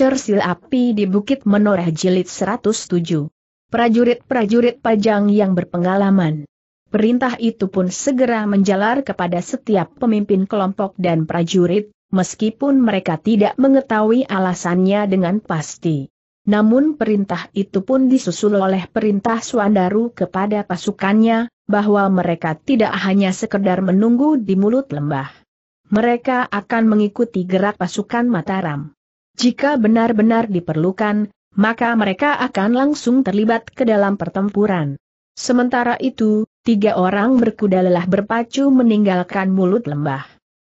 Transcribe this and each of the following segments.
Cersil Api di Bukit Menoreh Jilid 107. Prajurit-prajurit pajang yang berpengalaman. Perintah itu pun segera menjalar kepada setiap pemimpin kelompok dan prajurit, meskipun mereka tidak mengetahui alasannya dengan pasti. Namun perintah itu pun disusul oleh perintah Suandaru kepada pasukannya, bahwa mereka tidak hanya sekedar menunggu di mulut lembah. Mereka akan mengikuti gerak pasukan Mataram. Jika benar-benar diperlukan, maka mereka akan langsung terlibat ke dalam pertempuran. Sementara itu, tiga orang berkuda lelah berpacu meninggalkan mulut lembah.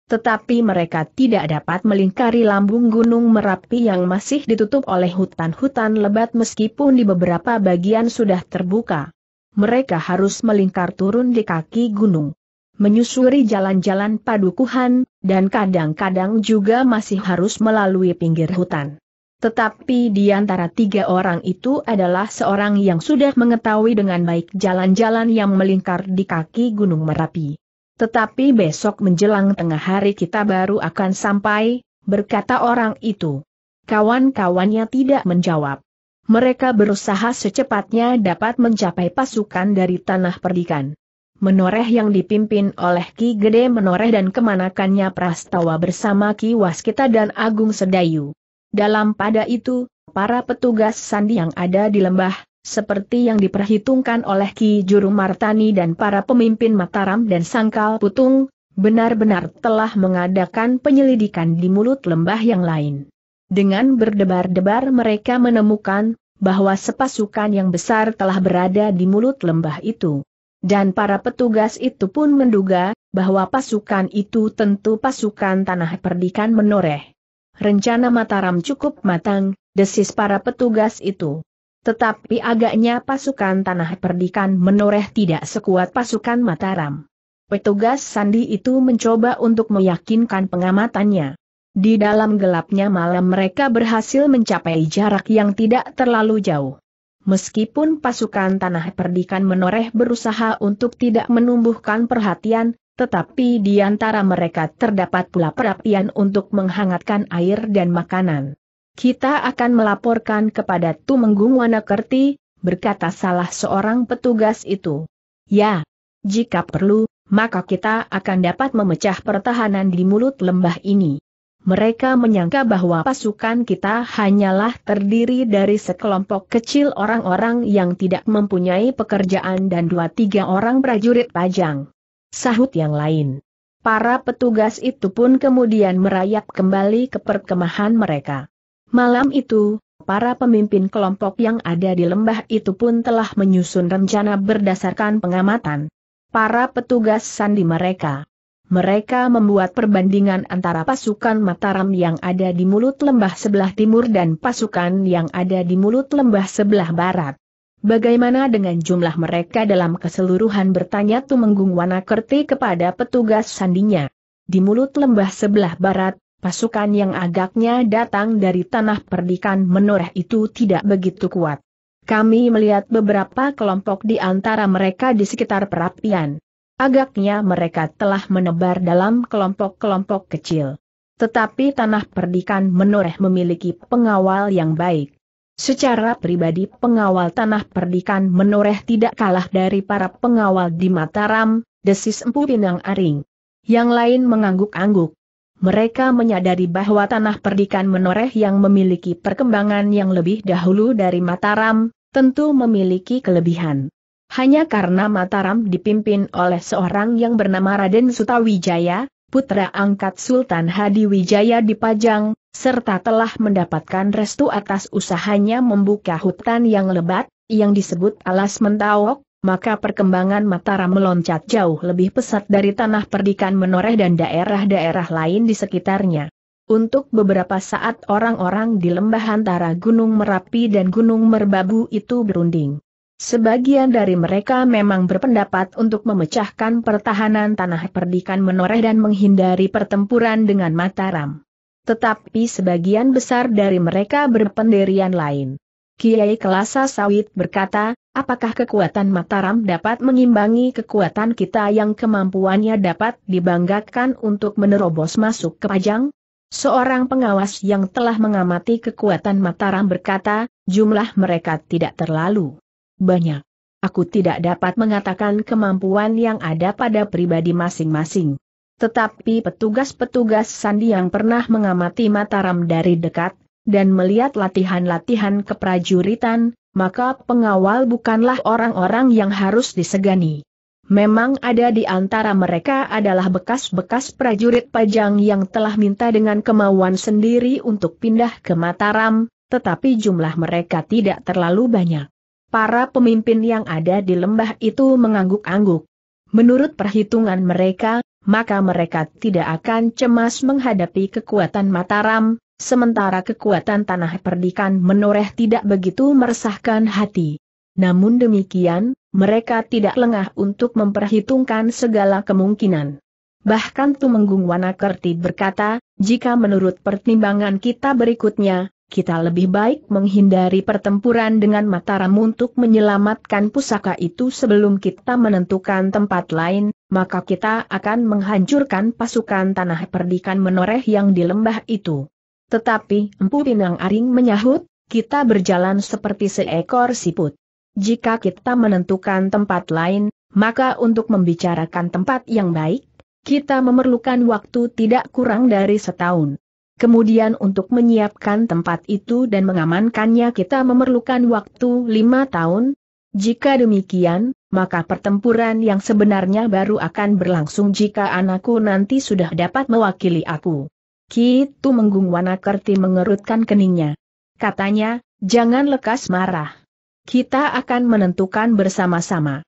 Tetapi mereka tidak dapat melingkari lambung gunung Merapi yang masih ditutup oleh hutan-hutan lebat meskipun di beberapa bagian sudah terbuka. Mereka harus melingkar turun di kaki gunung menyusuri jalan-jalan padukuhan, dan kadang-kadang juga masih harus melalui pinggir hutan. Tetapi di antara tiga orang itu adalah seorang yang sudah mengetahui dengan baik jalan-jalan yang melingkar di kaki Gunung Merapi. Tetapi besok menjelang tengah hari kita baru akan sampai, berkata orang itu. Kawan-kawannya tidak menjawab. Mereka berusaha secepatnya dapat mencapai pasukan dari tanah perdikan. Menoreh yang dipimpin oleh Ki Gede Menoreh dan kemanakannya Prastawa bersama Ki Waskita dan Agung Sedayu. Dalam pada itu, para petugas sandi yang ada di lembah, seperti yang diperhitungkan oleh Ki Juru Martani dan para pemimpin Mataram dan Sangkal Putung, benar-benar telah mengadakan penyelidikan di mulut lembah yang lain. Dengan berdebar-debar mereka menemukan bahwa sepasukan yang besar telah berada di mulut lembah itu. Dan para petugas itu pun menduga, bahwa pasukan itu tentu pasukan tanah perdikan menoreh. Rencana Mataram cukup matang, desis para petugas itu. Tetapi agaknya pasukan tanah perdikan menoreh tidak sekuat pasukan Mataram. Petugas Sandi itu mencoba untuk meyakinkan pengamatannya. Di dalam gelapnya malam mereka berhasil mencapai jarak yang tidak terlalu jauh. Meskipun pasukan tanah perdikan menoreh berusaha untuk tidak menumbuhkan perhatian, tetapi di antara mereka terdapat pula perapian untuk menghangatkan air dan makanan. Kita akan melaporkan kepada Tumenggung Wanakerti, berkata salah seorang petugas itu. Ya, jika perlu, maka kita akan dapat memecah pertahanan di mulut lembah ini mereka menyangka bahwa pasukan kita hanyalah terdiri dari sekelompok kecil orang-orang yang tidak mempunyai pekerjaan dan dua tiga orang prajurit pajang. Sahut yang lain. Para petugas itu pun kemudian merayap kembali ke perkemahan mereka. Malam itu, para pemimpin kelompok yang ada di lembah itu pun telah menyusun rencana berdasarkan pengamatan para petugas sandi mereka mereka membuat perbandingan antara pasukan Mataram yang ada di mulut lembah sebelah timur dan pasukan yang ada di mulut lembah sebelah barat. Bagaimana dengan jumlah mereka dalam keseluruhan bertanya Tumenggung Wanakerti kepada petugas sandinya. Di mulut lembah sebelah barat, pasukan yang agaknya datang dari tanah perdikan menoreh itu tidak begitu kuat. Kami melihat beberapa kelompok di antara mereka di sekitar perapian. Agaknya mereka telah menebar dalam kelompok-kelompok kecil. Tetapi tanah perdikan menoreh memiliki pengawal yang baik. Secara pribadi pengawal tanah perdikan menoreh tidak kalah dari para pengawal di Mataram, desis Empu Pinang Aring. Yang lain mengangguk-angguk. Mereka menyadari bahwa tanah perdikan menoreh yang memiliki perkembangan yang lebih dahulu dari Mataram, tentu memiliki kelebihan. Hanya karena Mataram dipimpin oleh seorang yang bernama Raden Sutawijaya, putra angkat Sultan Hadi Wijaya di Pajang, serta telah mendapatkan restu atas usahanya membuka hutan yang lebat, yang disebut alas mentawok, maka perkembangan Mataram meloncat jauh lebih pesat dari tanah perdikan menoreh dan daerah-daerah lain di sekitarnya. Untuk beberapa saat orang-orang di lembah antara Gunung Merapi dan Gunung Merbabu itu berunding. Sebagian dari mereka memang berpendapat untuk memecahkan pertahanan tanah perdikan menoreh dan menghindari pertempuran dengan Mataram. Tetapi sebagian besar dari mereka berpendirian lain. Kiai Kelasa Sawit berkata, apakah kekuatan Mataram dapat mengimbangi kekuatan kita yang kemampuannya dapat dibanggakan untuk menerobos masuk ke Pajang? Seorang pengawas yang telah mengamati kekuatan Mataram berkata, jumlah mereka tidak terlalu banyak. Aku tidak dapat mengatakan kemampuan yang ada pada pribadi masing-masing. Tetapi petugas-petugas sandi yang pernah mengamati Mataram dari dekat, dan melihat latihan-latihan keprajuritan, maka pengawal bukanlah orang-orang yang harus disegani. Memang ada di antara mereka adalah bekas-bekas prajurit pajang yang telah minta dengan kemauan sendiri untuk pindah ke Mataram, tetapi jumlah mereka tidak terlalu banyak para pemimpin yang ada di lembah itu mengangguk-angguk. Menurut perhitungan mereka, maka mereka tidak akan cemas menghadapi kekuatan Mataram, sementara kekuatan tanah perdikan menoreh tidak begitu meresahkan hati. Namun demikian, mereka tidak lengah untuk memperhitungkan segala kemungkinan. Bahkan Tumenggung Wanakerti berkata, jika menurut pertimbangan kita berikutnya, kita lebih baik menghindari pertempuran dengan Mataram untuk menyelamatkan pusaka itu sebelum kita menentukan tempat lain, maka kita akan menghancurkan pasukan tanah perdikan menoreh yang di lembah itu. Tetapi Empu Pinang Aring menyahut, kita berjalan seperti seekor siput. Jika kita menentukan tempat lain, maka untuk membicarakan tempat yang baik, kita memerlukan waktu tidak kurang dari setahun. Kemudian untuk menyiapkan tempat itu dan mengamankannya kita memerlukan waktu lima tahun. Jika demikian, maka pertempuran yang sebenarnya baru akan berlangsung jika anakku nanti sudah dapat mewakili aku. Kitu Menggung Wanakerti mengerutkan keningnya. Katanya, jangan lekas marah. Kita akan menentukan bersama-sama.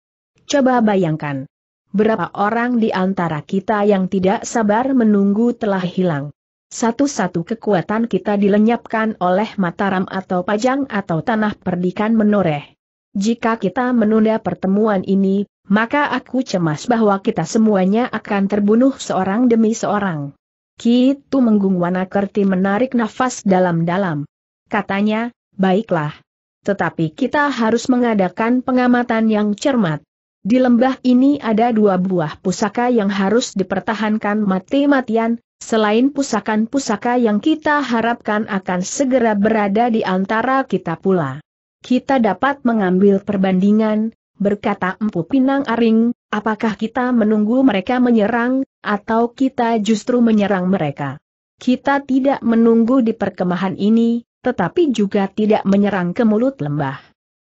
Coba bayangkan. Berapa orang di antara kita yang tidak sabar menunggu telah hilang. Satu-satu kekuatan kita dilenyapkan oleh Mataram atau Pajang atau Tanah Perdikan menoreh. Jika kita menunda pertemuan ini, maka aku cemas bahwa kita semuanya akan terbunuh seorang demi seorang. Kitu Menggung kerti menarik nafas dalam-dalam. Katanya, baiklah. Tetapi kita harus mengadakan pengamatan yang cermat. Di lembah ini ada dua buah pusaka yang harus dipertahankan mati-matian, Selain pusakan-pusaka yang kita harapkan akan segera berada di antara kita pula. Kita dapat mengambil perbandingan, berkata Empu Pinang Aring, apakah kita menunggu mereka menyerang, atau kita justru menyerang mereka. Kita tidak menunggu di perkemahan ini, tetapi juga tidak menyerang ke mulut lembah.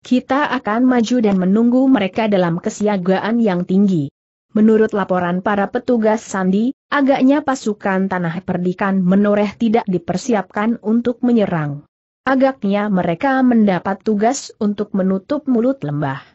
Kita akan maju dan menunggu mereka dalam kesiagaan yang tinggi. Menurut laporan para petugas Sandi, agaknya pasukan Tanah Perdikan menoreh tidak dipersiapkan untuk menyerang. Agaknya mereka mendapat tugas untuk menutup mulut lembah.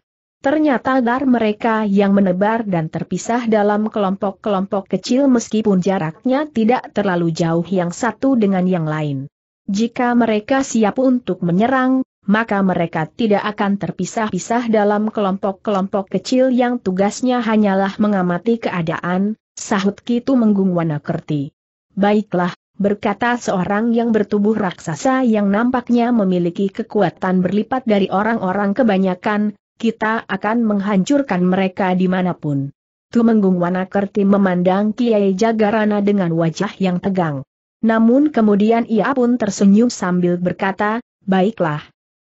Ternyata dar mereka yang menebar dan terpisah dalam kelompok-kelompok kecil meskipun jaraknya tidak terlalu jauh yang satu dengan yang lain. Jika mereka siap untuk menyerang, maka mereka tidak akan terpisah-pisah dalam kelompok-kelompok kecil yang tugasnya hanyalah mengamati keadaan, sahut Kitu Menggung Wanakerti. Baiklah, berkata seorang yang bertubuh raksasa yang nampaknya memiliki kekuatan berlipat dari orang-orang kebanyakan, kita akan menghancurkan mereka dimanapun. Tumenggung Wanakerti memandang Kiai Jagarana dengan wajah yang tegang. Namun kemudian ia pun tersenyum sambil berkata, baiklah,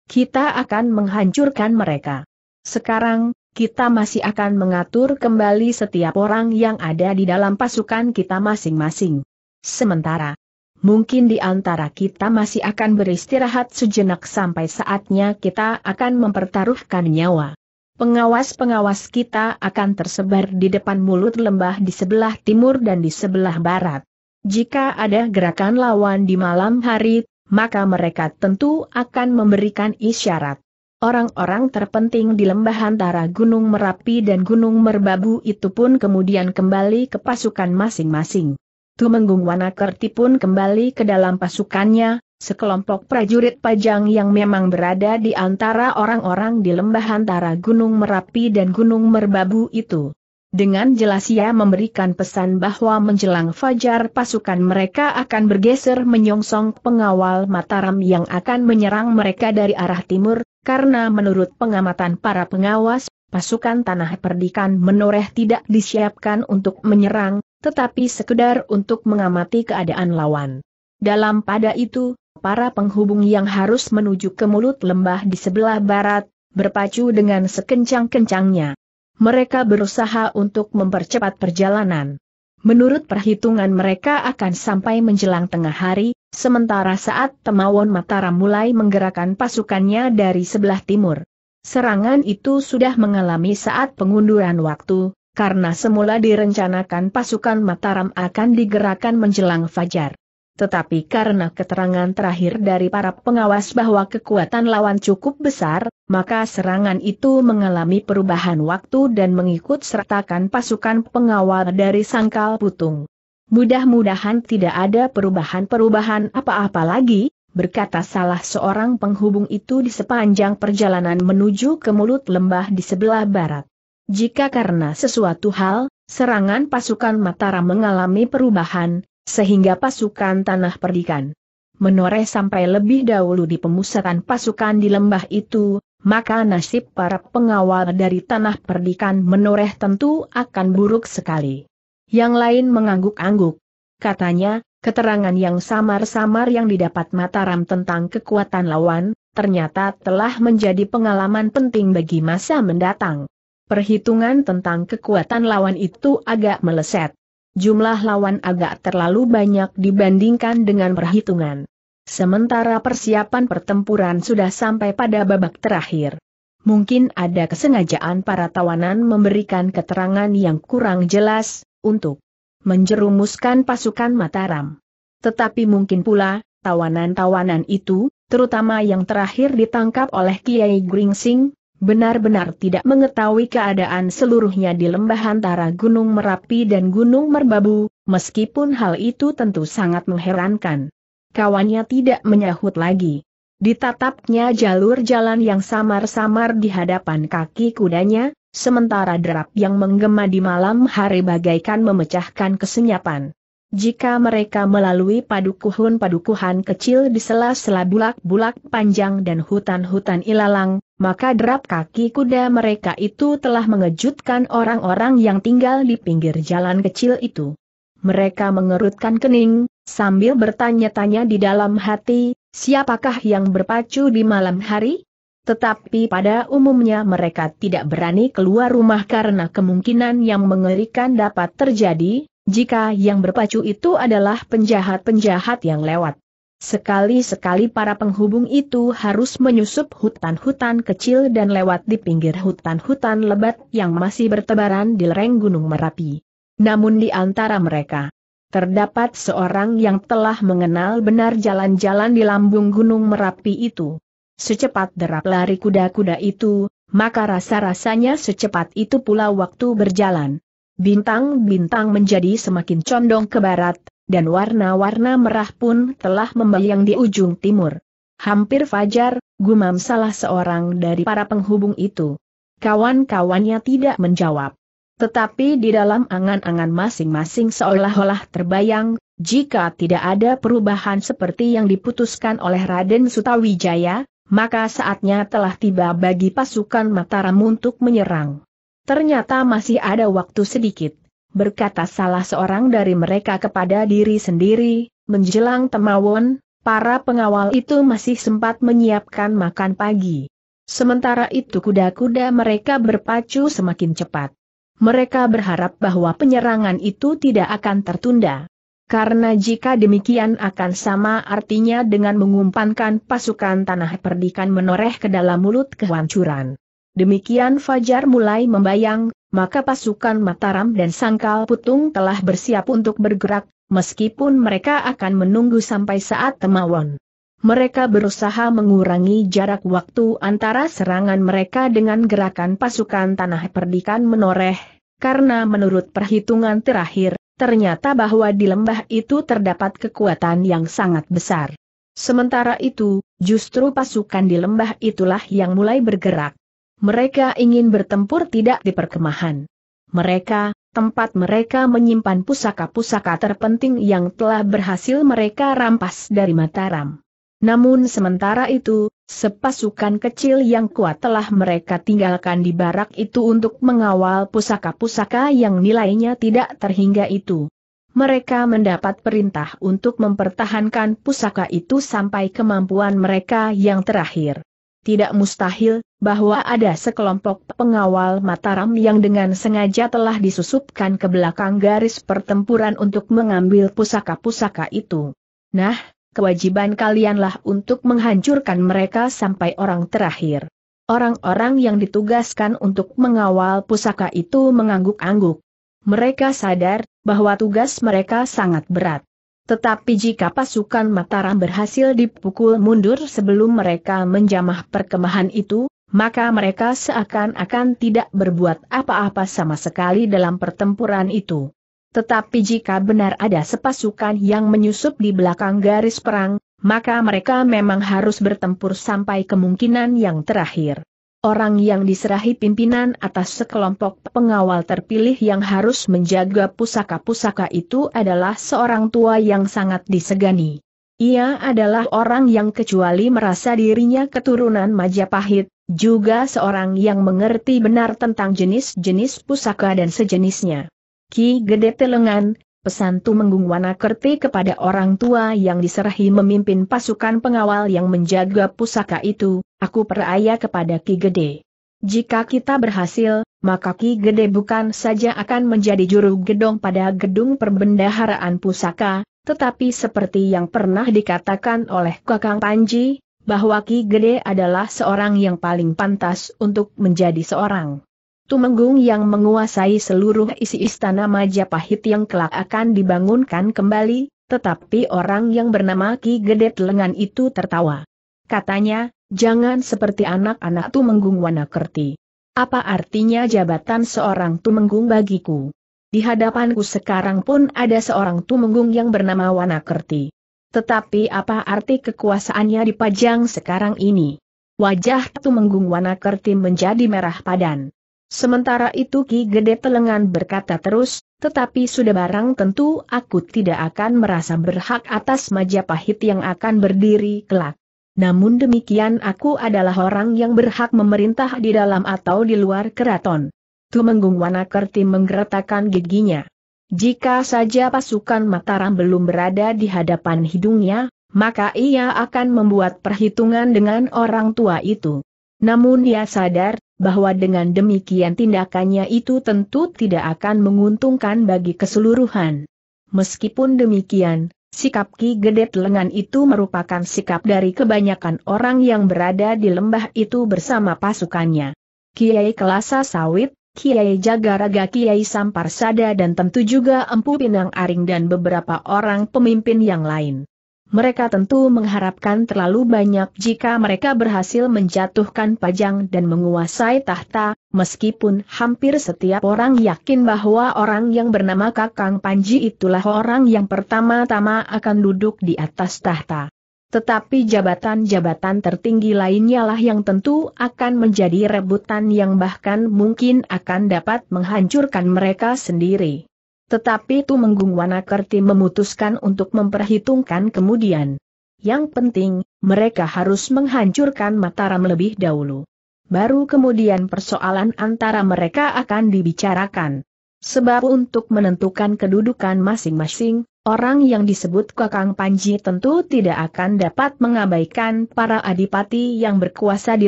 kita akan menghancurkan mereka. Sekarang, kita masih akan mengatur kembali setiap orang yang ada di dalam pasukan kita masing-masing. Sementara, mungkin di antara kita masih akan beristirahat sejenak sampai saatnya kita akan mempertaruhkan nyawa. Pengawas-pengawas kita akan tersebar di depan mulut lembah di sebelah timur dan di sebelah barat. Jika ada gerakan lawan di malam hari, maka mereka tentu akan memberikan isyarat. Orang-orang terpenting di lembah antara Gunung Merapi dan Gunung Merbabu itu pun kemudian kembali ke pasukan masing-masing. Tumenggung Wanakerti pun kembali ke dalam pasukannya, sekelompok prajurit pajang yang memang berada di antara orang-orang di lembah antara Gunung Merapi dan Gunung Merbabu itu. Dengan jelas ia memberikan pesan bahwa menjelang fajar pasukan mereka akan bergeser menyongsong pengawal Mataram yang akan menyerang mereka dari arah timur, karena menurut pengamatan para pengawas, pasukan tanah perdikan menoreh tidak disiapkan untuk menyerang, tetapi sekedar untuk mengamati keadaan lawan. Dalam pada itu, para penghubung yang harus menuju ke mulut lembah di sebelah barat, berpacu dengan sekencang-kencangnya mereka berusaha untuk mempercepat perjalanan. Menurut perhitungan mereka akan sampai menjelang tengah hari, sementara saat Temawon Mataram mulai menggerakkan pasukannya dari sebelah timur. Serangan itu sudah mengalami saat pengunduran waktu, karena semula direncanakan pasukan Mataram akan digerakkan menjelang fajar. Tetapi karena keterangan terakhir dari para pengawas bahwa kekuatan lawan cukup besar, maka serangan itu mengalami perubahan waktu dan mengikut sertakan pasukan pengawal dari sangkal putung. Mudah-mudahan tidak ada perubahan-perubahan apa-apa lagi, berkata salah seorang penghubung itu di sepanjang perjalanan menuju ke mulut lembah di sebelah barat. Jika karena sesuatu hal, serangan pasukan Mataram mengalami perubahan, sehingga pasukan tanah perdikan menoreh sampai lebih dahulu di pemusatan pasukan di lembah itu, maka nasib para pengawal dari tanah perdikan menoreh tentu akan buruk sekali. Yang lain mengangguk-angguk. Katanya, keterangan yang samar-samar yang didapat Mataram tentang kekuatan lawan, ternyata telah menjadi pengalaman penting bagi masa mendatang. Perhitungan tentang kekuatan lawan itu agak meleset jumlah lawan agak terlalu banyak dibandingkan dengan perhitungan. Sementara persiapan pertempuran sudah sampai pada babak terakhir. Mungkin ada kesengajaan para tawanan memberikan keterangan yang kurang jelas, untuk menjerumuskan pasukan Mataram. Tetapi mungkin pula, tawanan-tawanan itu, terutama yang terakhir ditangkap oleh Kiai Gringsing, benar-benar tidak mengetahui keadaan seluruhnya di lembah antara Gunung Merapi dan Gunung Merbabu, meskipun hal itu tentu sangat mengherankan. Kawannya tidak menyahut lagi. Ditatapnya jalur jalan yang samar-samar di hadapan kaki kudanya, sementara derap yang menggema di malam hari bagaikan memecahkan kesenyapan. Jika mereka melalui padukuhun-padukuhan kecil di sela-sela bulak-bulak panjang dan hutan-hutan ilalang, maka derap kaki kuda mereka itu telah mengejutkan orang-orang yang tinggal di pinggir jalan kecil itu. Mereka mengerutkan kening, sambil bertanya-tanya di dalam hati, siapakah yang berpacu di malam hari? Tetapi pada umumnya mereka tidak berani keluar rumah karena kemungkinan yang mengerikan dapat terjadi, jika yang berpacu itu adalah penjahat-penjahat yang lewat. Sekali-sekali para penghubung itu harus menyusup hutan-hutan kecil dan lewat di pinggir hutan-hutan lebat yang masih bertebaran di lereng Gunung Merapi. Namun di antara mereka, terdapat seorang yang telah mengenal benar jalan-jalan di lambung Gunung Merapi itu. Secepat derap lari kuda-kuda itu, maka rasa-rasanya secepat itu pula waktu berjalan. Bintang-bintang menjadi semakin condong ke barat, dan warna-warna merah pun telah membayang di ujung timur. Hampir fajar, gumam salah seorang dari para penghubung itu. Kawan-kawannya tidak menjawab. Tetapi di dalam angan-angan masing-masing seolah-olah terbayang, jika tidak ada perubahan seperti yang diputuskan oleh Raden Sutawijaya, maka saatnya telah tiba bagi pasukan Mataram untuk menyerang. Ternyata masih ada waktu sedikit, berkata salah seorang dari mereka kepada diri sendiri, menjelang temawon, para pengawal itu masih sempat menyiapkan makan pagi. Sementara itu kuda-kuda mereka berpacu semakin cepat. Mereka berharap bahwa penyerangan itu tidak akan tertunda. Karena jika demikian akan sama artinya dengan mengumpankan pasukan tanah perdikan menoreh ke dalam mulut kehancuran. Demikian Fajar mulai membayang, maka pasukan Mataram dan Sangkal Putung telah bersiap untuk bergerak, meskipun mereka akan menunggu sampai saat Temawon. Mereka berusaha mengurangi jarak waktu antara serangan mereka dengan gerakan pasukan Tanah Perdikan menoreh, karena menurut perhitungan terakhir, ternyata bahwa di lembah itu terdapat kekuatan yang sangat besar. Sementara itu, justru pasukan di lembah itulah yang mulai bergerak mereka ingin bertempur tidak di perkemahan. Mereka, tempat mereka menyimpan pusaka-pusaka terpenting yang telah berhasil mereka rampas dari Mataram. Namun sementara itu, sepasukan kecil yang kuat telah mereka tinggalkan di barak itu untuk mengawal pusaka-pusaka yang nilainya tidak terhingga itu. Mereka mendapat perintah untuk mempertahankan pusaka itu sampai kemampuan mereka yang terakhir tidak mustahil bahwa ada sekelompok pengawal Mataram yang dengan sengaja telah disusupkan ke belakang garis pertempuran untuk mengambil pusaka-pusaka itu. Nah, kewajiban kalianlah untuk menghancurkan mereka sampai orang terakhir. Orang-orang yang ditugaskan untuk mengawal pusaka itu mengangguk-angguk. Mereka sadar bahwa tugas mereka sangat berat. Tetapi jika pasukan Mataram berhasil dipukul mundur sebelum mereka menjamah perkemahan itu, maka mereka seakan-akan tidak berbuat apa-apa sama sekali dalam pertempuran itu. Tetapi jika benar ada sepasukan yang menyusup di belakang garis perang, maka mereka memang harus bertempur sampai kemungkinan yang terakhir orang yang diserahi pimpinan atas sekelompok pengawal terpilih yang harus menjaga pusaka-pusaka itu adalah seorang tua yang sangat disegani. Ia adalah orang yang kecuali merasa dirinya keturunan Majapahit, juga seorang yang mengerti benar tentang jenis-jenis pusaka dan sejenisnya. Ki Gede Telengan, pesan Tumenggung Wanakerti kepada orang tua yang diserahi memimpin pasukan pengawal yang menjaga pusaka itu, aku peraya kepada Ki Gede. Jika kita berhasil, maka Ki Gede bukan saja akan menjadi juru gedong pada gedung perbendaharaan pusaka, tetapi seperti yang pernah dikatakan oleh Kakang Panji, bahwa Ki Gede adalah seorang yang paling pantas untuk menjadi seorang Tumenggung yang menguasai seluruh isi istana Majapahit yang kelak akan dibangunkan kembali, tetapi orang yang bernama Ki Gedet Lengan itu tertawa. Katanya, jangan seperti anak-anak Tumenggung Wanakerti. Apa artinya jabatan seorang Tumenggung bagiku? Di hadapanku sekarang pun ada seorang Tumenggung yang bernama Wanakerti. Tetapi apa arti kekuasaannya dipajang sekarang ini? Wajah Tumenggung Wanakerti menjadi merah padan. Sementara itu Ki Gede Telengan berkata terus, tetapi sudah barang tentu aku tidak akan merasa berhak atas Majapahit yang akan berdiri kelak. Namun demikian aku adalah orang yang berhak memerintah di dalam atau di luar keraton. Tumenggung Wanakerti menggeretakan giginya. Jika saja pasukan Mataram belum berada di hadapan hidungnya, maka ia akan membuat perhitungan dengan orang tua itu. Namun ia sadar, bahwa dengan demikian tindakannya itu tentu tidak akan menguntungkan bagi keseluruhan. Meskipun demikian, sikap Ki Gedet Lengan itu merupakan sikap dari kebanyakan orang yang berada di lembah itu bersama pasukannya. Kiai Kelasa Sawit, Kiai Jagaraga Kiai Samparsada dan tentu juga Empu Pinang Aring dan beberapa orang pemimpin yang lain mereka tentu mengharapkan terlalu banyak jika mereka berhasil menjatuhkan Pajang dan menguasai tahta, meskipun hampir setiap orang yakin bahwa orang yang bernama Kakang Panji itulah orang yang pertama-tama akan duduk di atas tahta. Tetapi jabatan-jabatan tertinggi lainnya lah yang tentu akan menjadi rebutan yang bahkan mungkin akan dapat menghancurkan mereka sendiri. Tetapi Tumenggung Wanakerti memutuskan untuk memperhitungkan kemudian. Yang penting, mereka harus menghancurkan Mataram lebih dahulu. Baru kemudian persoalan antara mereka akan dibicarakan. Sebab untuk menentukan kedudukan masing-masing, orang yang disebut Kakang Panji tentu tidak akan dapat mengabaikan para adipati yang berkuasa di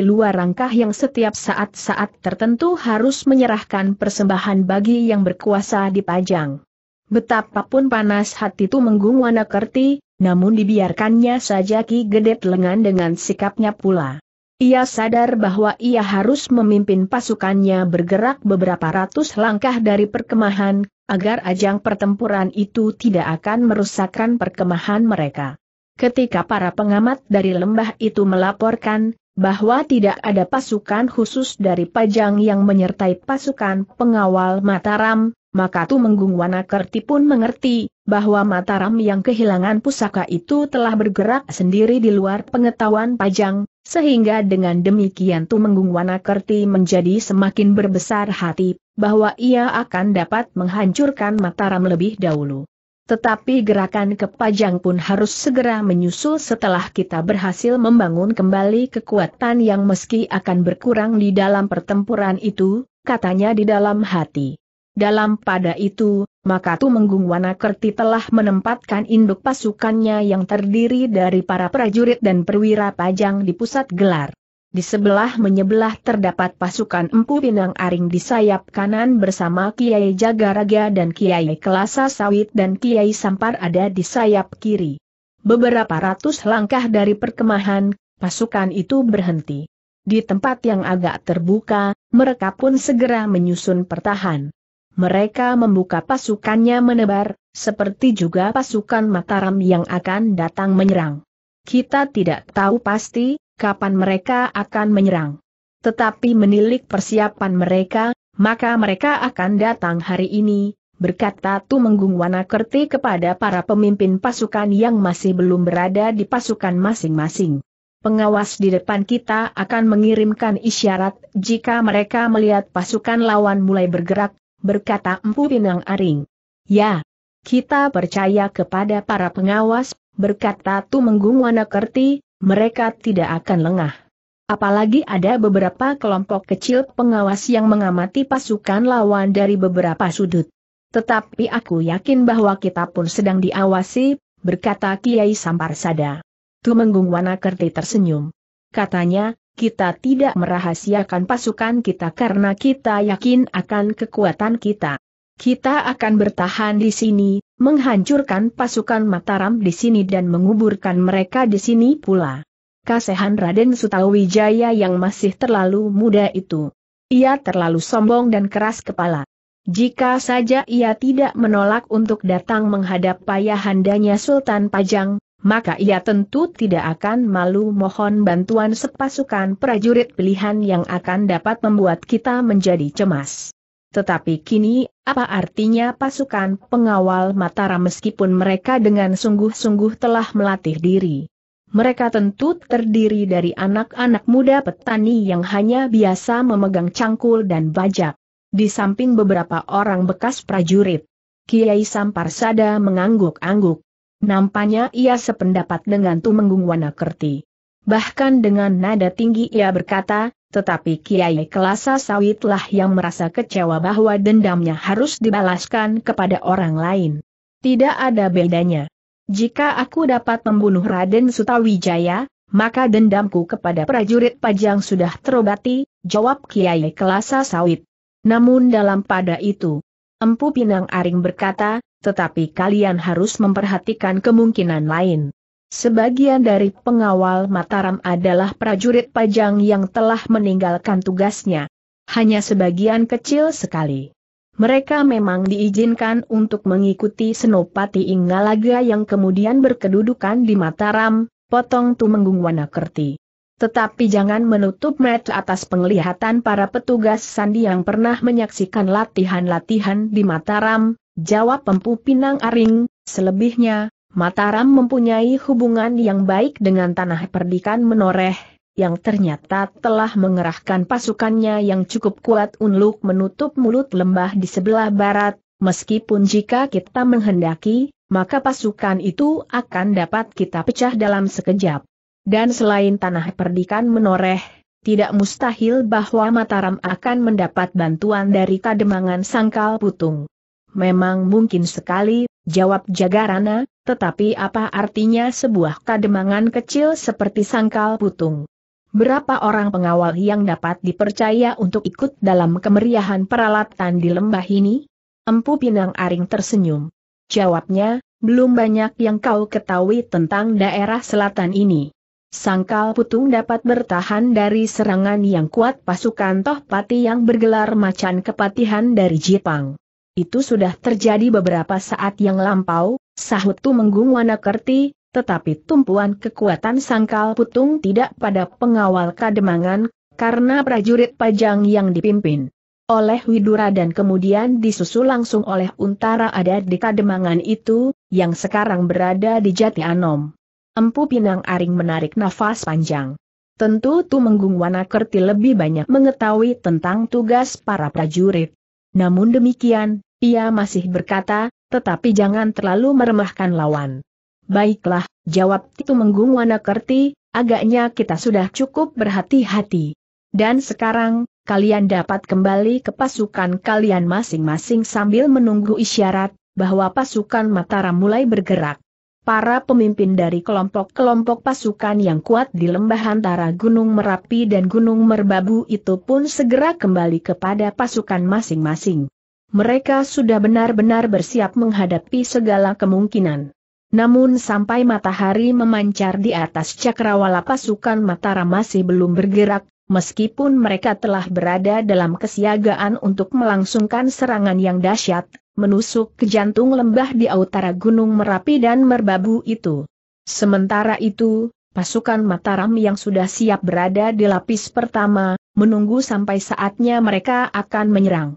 luar rangkah yang setiap saat-saat tertentu harus menyerahkan persembahan bagi yang berkuasa di Pajang. Betapapun panas hati itu menggung Wanakerti, kerti, namun dibiarkannya saja Ki Gedet lengan dengan sikapnya pula. Ia sadar bahwa ia harus memimpin pasukannya bergerak beberapa ratus langkah dari perkemahan, agar ajang pertempuran itu tidak akan merusakkan perkemahan mereka. Ketika para pengamat dari lembah itu melaporkan, bahwa tidak ada pasukan khusus dari Pajang yang menyertai pasukan pengawal Mataram, maka Tumenggung Wanakerti pun mengerti, bahwa Mataram yang kehilangan pusaka itu telah bergerak sendiri di luar pengetahuan Pajang, sehingga dengan demikian Tumenggung Wanakerti menjadi semakin berbesar hati, bahwa ia akan dapat menghancurkan Mataram lebih dahulu. Tetapi gerakan ke Pajang pun harus segera menyusul setelah kita berhasil membangun kembali kekuatan yang meski akan berkurang di dalam pertempuran itu, katanya di dalam hati. Dalam pada itu, maka Tumenggung Wanakerti telah menempatkan induk pasukannya yang terdiri dari para prajurit dan perwira pajang di pusat gelar. Di sebelah menyebelah terdapat pasukan Empu Pinang Aring di sayap kanan bersama Kiai Jagaraga dan Kiai Kelasa Sawit dan Kiai Sampar ada di sayap kiri. Beberapa ratus langkah dari perkemahan, pasukan itu berhenti. Di tempat yang agak terbuka, mereka pun segera menyusun pertahanan mereka membuka pasukannya menebar, seperti juga pasukan Mataram yang akan datang menyerang. Kita tidak tahu pasti, kapan mereka akan menyerang. Tetapi menilik persiapan mereka, maka mereka akan datang hari ini, berkata Tumenggung Wanakerti kepada para pemimpin pasukan yang masih belum berada di pasukan masing-masing. Pengawas di depan kita akan mengirimkan isyarat jika mereka melihat pasukan lawan mulai bergerak, berkata Empu Pinang Aring. Ya, kita percaya kepada para pengawas, berkata Tumenggung kerti mereka tidak akan lengah. Apalagi ada beberapa kelompok kecil pengawas yang mengamati pasukan lawan dari beberapa sudut. Tetapi aku yakin bahwa kita pun sedang diawasi, berkata Kiai Samparsada. Tumenggung kerti tersenyum. Katanya, kita tidak merahasiakan pasukan kita karena kita yakin akan kekuatan kita. Kita akan bertahan di sini, menghancurkan pasukan Mataram di sini dan menguburkan mereka di sini pula. Kasehan Raden Sutawijaya yang masih terlalu muda itu. Ia terlalu sombong dan keras kepala. Jika saja ia tidak menolak untuk datang menghadap payahandanya Sultan Pajang, maka ia tentu tidak akan malu mohon bantuan sepasukan prajurit pilihan yang akan dapat membuat kita menjadi cemas. Tetapi kini, apa artinya pasukan pengawal Mataram meskipun mereka dengan sungguh-sungguh telah melatih diri? Mereka tentu terdiri dari anak-anak muda petani yang hanya biasa memegang cangkul dan bajak. Di samping beberapa orang bekas prajurit. Kiai Samparsada mengangguk-angguk. Nampaknya ia sependapat dengan Tumenggung Wanakerti. Bahkan dengan nada tinggi ia berkata, tetapi Kiai Kelasa Sawitlah yang merasa kecewa bahwa dendamnya harus dibalaskan kepada orang lain. Tidak ada bedanya. Jika aku dapat membunuh Raden Sutawijaya, maka dendamku kepada prajurit Pajang sudah terobati, jawab Kiai Kelasa Sawit. Namun dalam pada itu, Empu Pinang Aring berkata, tetapi kalian harus memperhatikan kemungkinan lain. Sebagian dari pengawal Mataram adalah prajurit pajang yang telah meninggalkan tugasnya. Hanya sebagian kecil sekali. Mereka memang diizinkan untuk mengikuti Senopati Inggalaga yang kemudian berkedudukan di Mataram, potong Tumenggung Wanakerti. Tetapi jangan menutup mata atas penglihatan para petugas sandi yang pernah menyaksikan latihan-latihan di Mataram, Jawab Empu Pinang Aring, selebihnya, Mataram mempunyai hubungan yang baik dengan tanah perdikan menoreh, yang ternyata telah mengerahkan pasukannya yang cukup kuat untuk menutup mulut lembah di sebelah barat, meskipun jika kita menghendaki, maka pasukan itu akan dapat kita pecah dalam sekejap. Dan selain tanah perdikan menoreh, tidak mustahil bahwa Mataram akan mendapat bantuan dari Kademangan Sangkal Putung. Memang mungkin sekali, jawab Jagarana, tetapi apa artinya sebuah kademangan kecil seperti sangkal putung? Berapa orang pengawal yang dapat dipercaya untuk ikut dalam kemeriahan peralatan di lembah ini? Empu Pinang Aring tersenyum. Jawabnya, belum banyak yang kau ketahui tentang daerah selatan ini. Sangkal Putung dapat bertahan dari serangan yang kuat pasukan Tohpati yang bergelar macan kepatihan dari Jepang. Itu sudah terjadi beberapa saat yang lampau, sahut Tumenggung Wanakerti, tetapi tumpuan kekuatan sangkal putung tidak pada pengawal kademangan, karena prajurit pajang yang dipimpin oleh Widura dan kemudian disusul langsung oleh Untara ada di kademangan itu, yang sekarang berada di Jati Anom. Empu Pinang Aring menarik nafas panjang. Tentu Tumenggung Wanakerti lebih banyak mengetahui tentang tugas para prajurit. Namun demikian, ia masih berkata, tetapi jangan terlalu meremahkan lawan. Baiklah, jawab Titu Menggung Wanakerti, agaknya kita sudah cukup berhati-hati. Dan sekarang, kalian dapat kembali ke pasukan kalian masing-masing sambil menunggu isyarat, bahwa pasukan Mataram mulai bergerak para pemimpin dari kelompok-kelompok pasukan yang kuat di lembah antara Gunung Merapi dan Gunung Merbabu itu pun segera kembali kepada pasukan masing-masing. Mereka sudah benar-benar bersiap menghadapi segala kemungkinan. Namun sampai matahari memancar di atas cakrawala pasukan Mataram masih belum bergerak, meskipun mereka telah berada dalam kesiagaan untuk melangsungkan serangan yang dahsyat, menusuk ke jantung lembah di utara Gunung Merapi dan Merbabu itu. Sementara itu, pasukan Mataram yang sudah siap berada di lapis pertama, menunggu sampai saatnya mereka akan menyerang.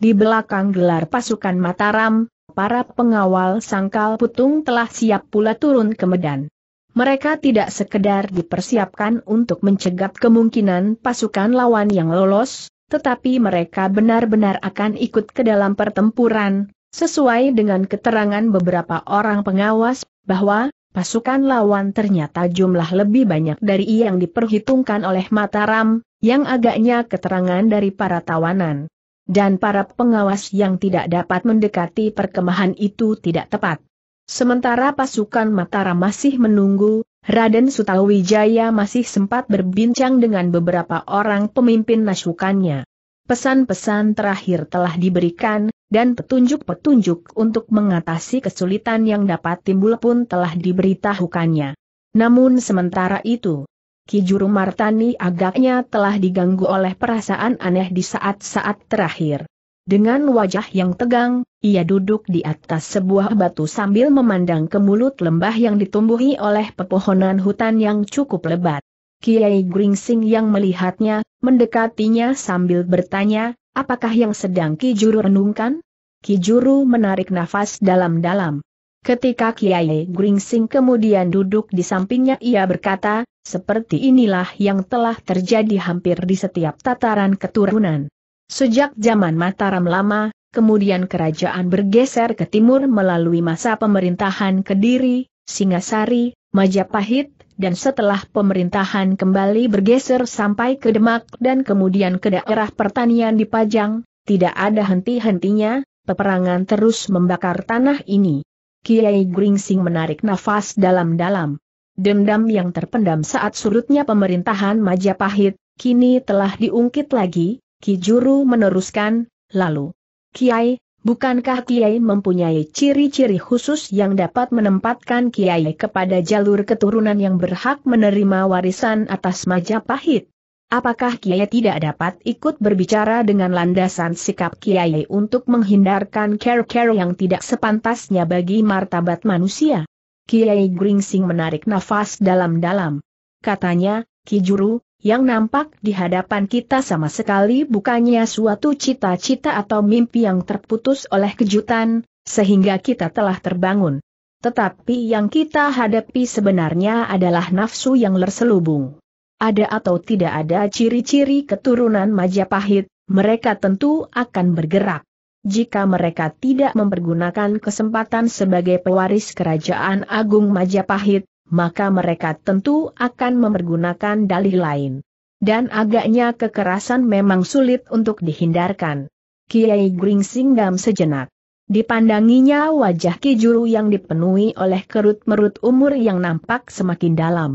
Di belakang gelar pasukan Mataram, para pengawal sangkal putung telah siap pula turun ke medan. Mereka tidak sekedar dipersiapkan untuk mencegat kemungkinan pasukan lawan yang lolos, tetapi mereka benar-benar akan ikut ke dalam pertempuran, sesuai dengan keterangan beberapa orang pengawas, bahwa pasukan lawan ternyata jumlah lebih banyak dari yang diperhitungkan oleh Mataram, yang agaknya keterangan dari para tawanan. Dan para pengawas yang tidak dapat mendekati perkemahan itu tidak tepat. Sementara pasukan Mataram masih menunggu, Raden Sutawijaya masih sempat berbincang dengan beberapa orang pemimpin nasukannya. Pesan-pesan terakhir telah diberikan, dan petunjuk-petunjuk untuk mengatasi kesulitan yang dapat timbul pun telah diberitahukannya. Namun sementara itu, Ki Juru Martani agaknya telah diganggu oleh perasaan aneh di saat-saat terakhir. Dengan wajah yang tegang, ia duduk di atas sebuah batu sambil memandang ke mulut lembah yang ditumbuhi oleh pepohonan hutan yang cukup lebat. Kiai Gringsing yang melihatnya, mendekatinya sambil bertanya, apakah yang sedang Kijuru renungkan? Kijuru menarik nafas dalam-dalam. Ketika Kiai Gringsing kemudian duduk di sampingnya ia berkata, seperti inilah yang telah terjadi hampir di setiap tataran keturunan. Sejak zaman Mataram lama, kemudian kerajaan bergeser ke timur melalui masa pemerintahan Kediri, Singasari, Majapahit, dan setelah pemerintahan kembali bergeser sampai ke Demak dan kemudian ke daerah pertanian di Pajang, tidak ada henti-hentinya, peperangan terus membakar tanah ini. Kiai Gringsing menarik nafas dalam-dalam. Dendam yang terpendam saat surutnya pemerintahan Majapahit, kini telah diungkit lagi, Kijuru meneruskan, lalu, Kiai, bukankah Kiai mempunyai ciri-ciri khusus yang dapat menempatkan Kiai kepada jalur keturunan yang berhak menerima warisan atas Majapahit? Apakah Kiai tidak dapat ikut berbicara dengan landasan sikap Kiai untuk menghindarkan care-care yang tidak sepantasnya bagi martabat manusia? Kiai Gringsing menarik nafas dalam-dalam. Katanya, Ki Juru, yang nampak di hadapan kita sama sekali bukannya suatu cita-cita atau mimpi yang terputus oleh kejutan, sehingga kita telah terbangun. Tetapi yang kita hadapi sebenarnya adalah nafsu yang terselubung. Ada atau tidak ada ciri-ciri keturunan Majapahit, mereka tentu akan bergerak. Jika mereka tidak mempergunakan kesempatan sebagai pewaris kerajaan agung Majapahit, maka mereka tentu akan mempergunakan dalih lain. Dan agaknya kekerasan memang sulit untuk dihindarkan. Kiai singgam sejenak. Dipandanginya wajah Kijuru yang dipenuhi oleh kerut-merut umur yang nampak semakin dalam.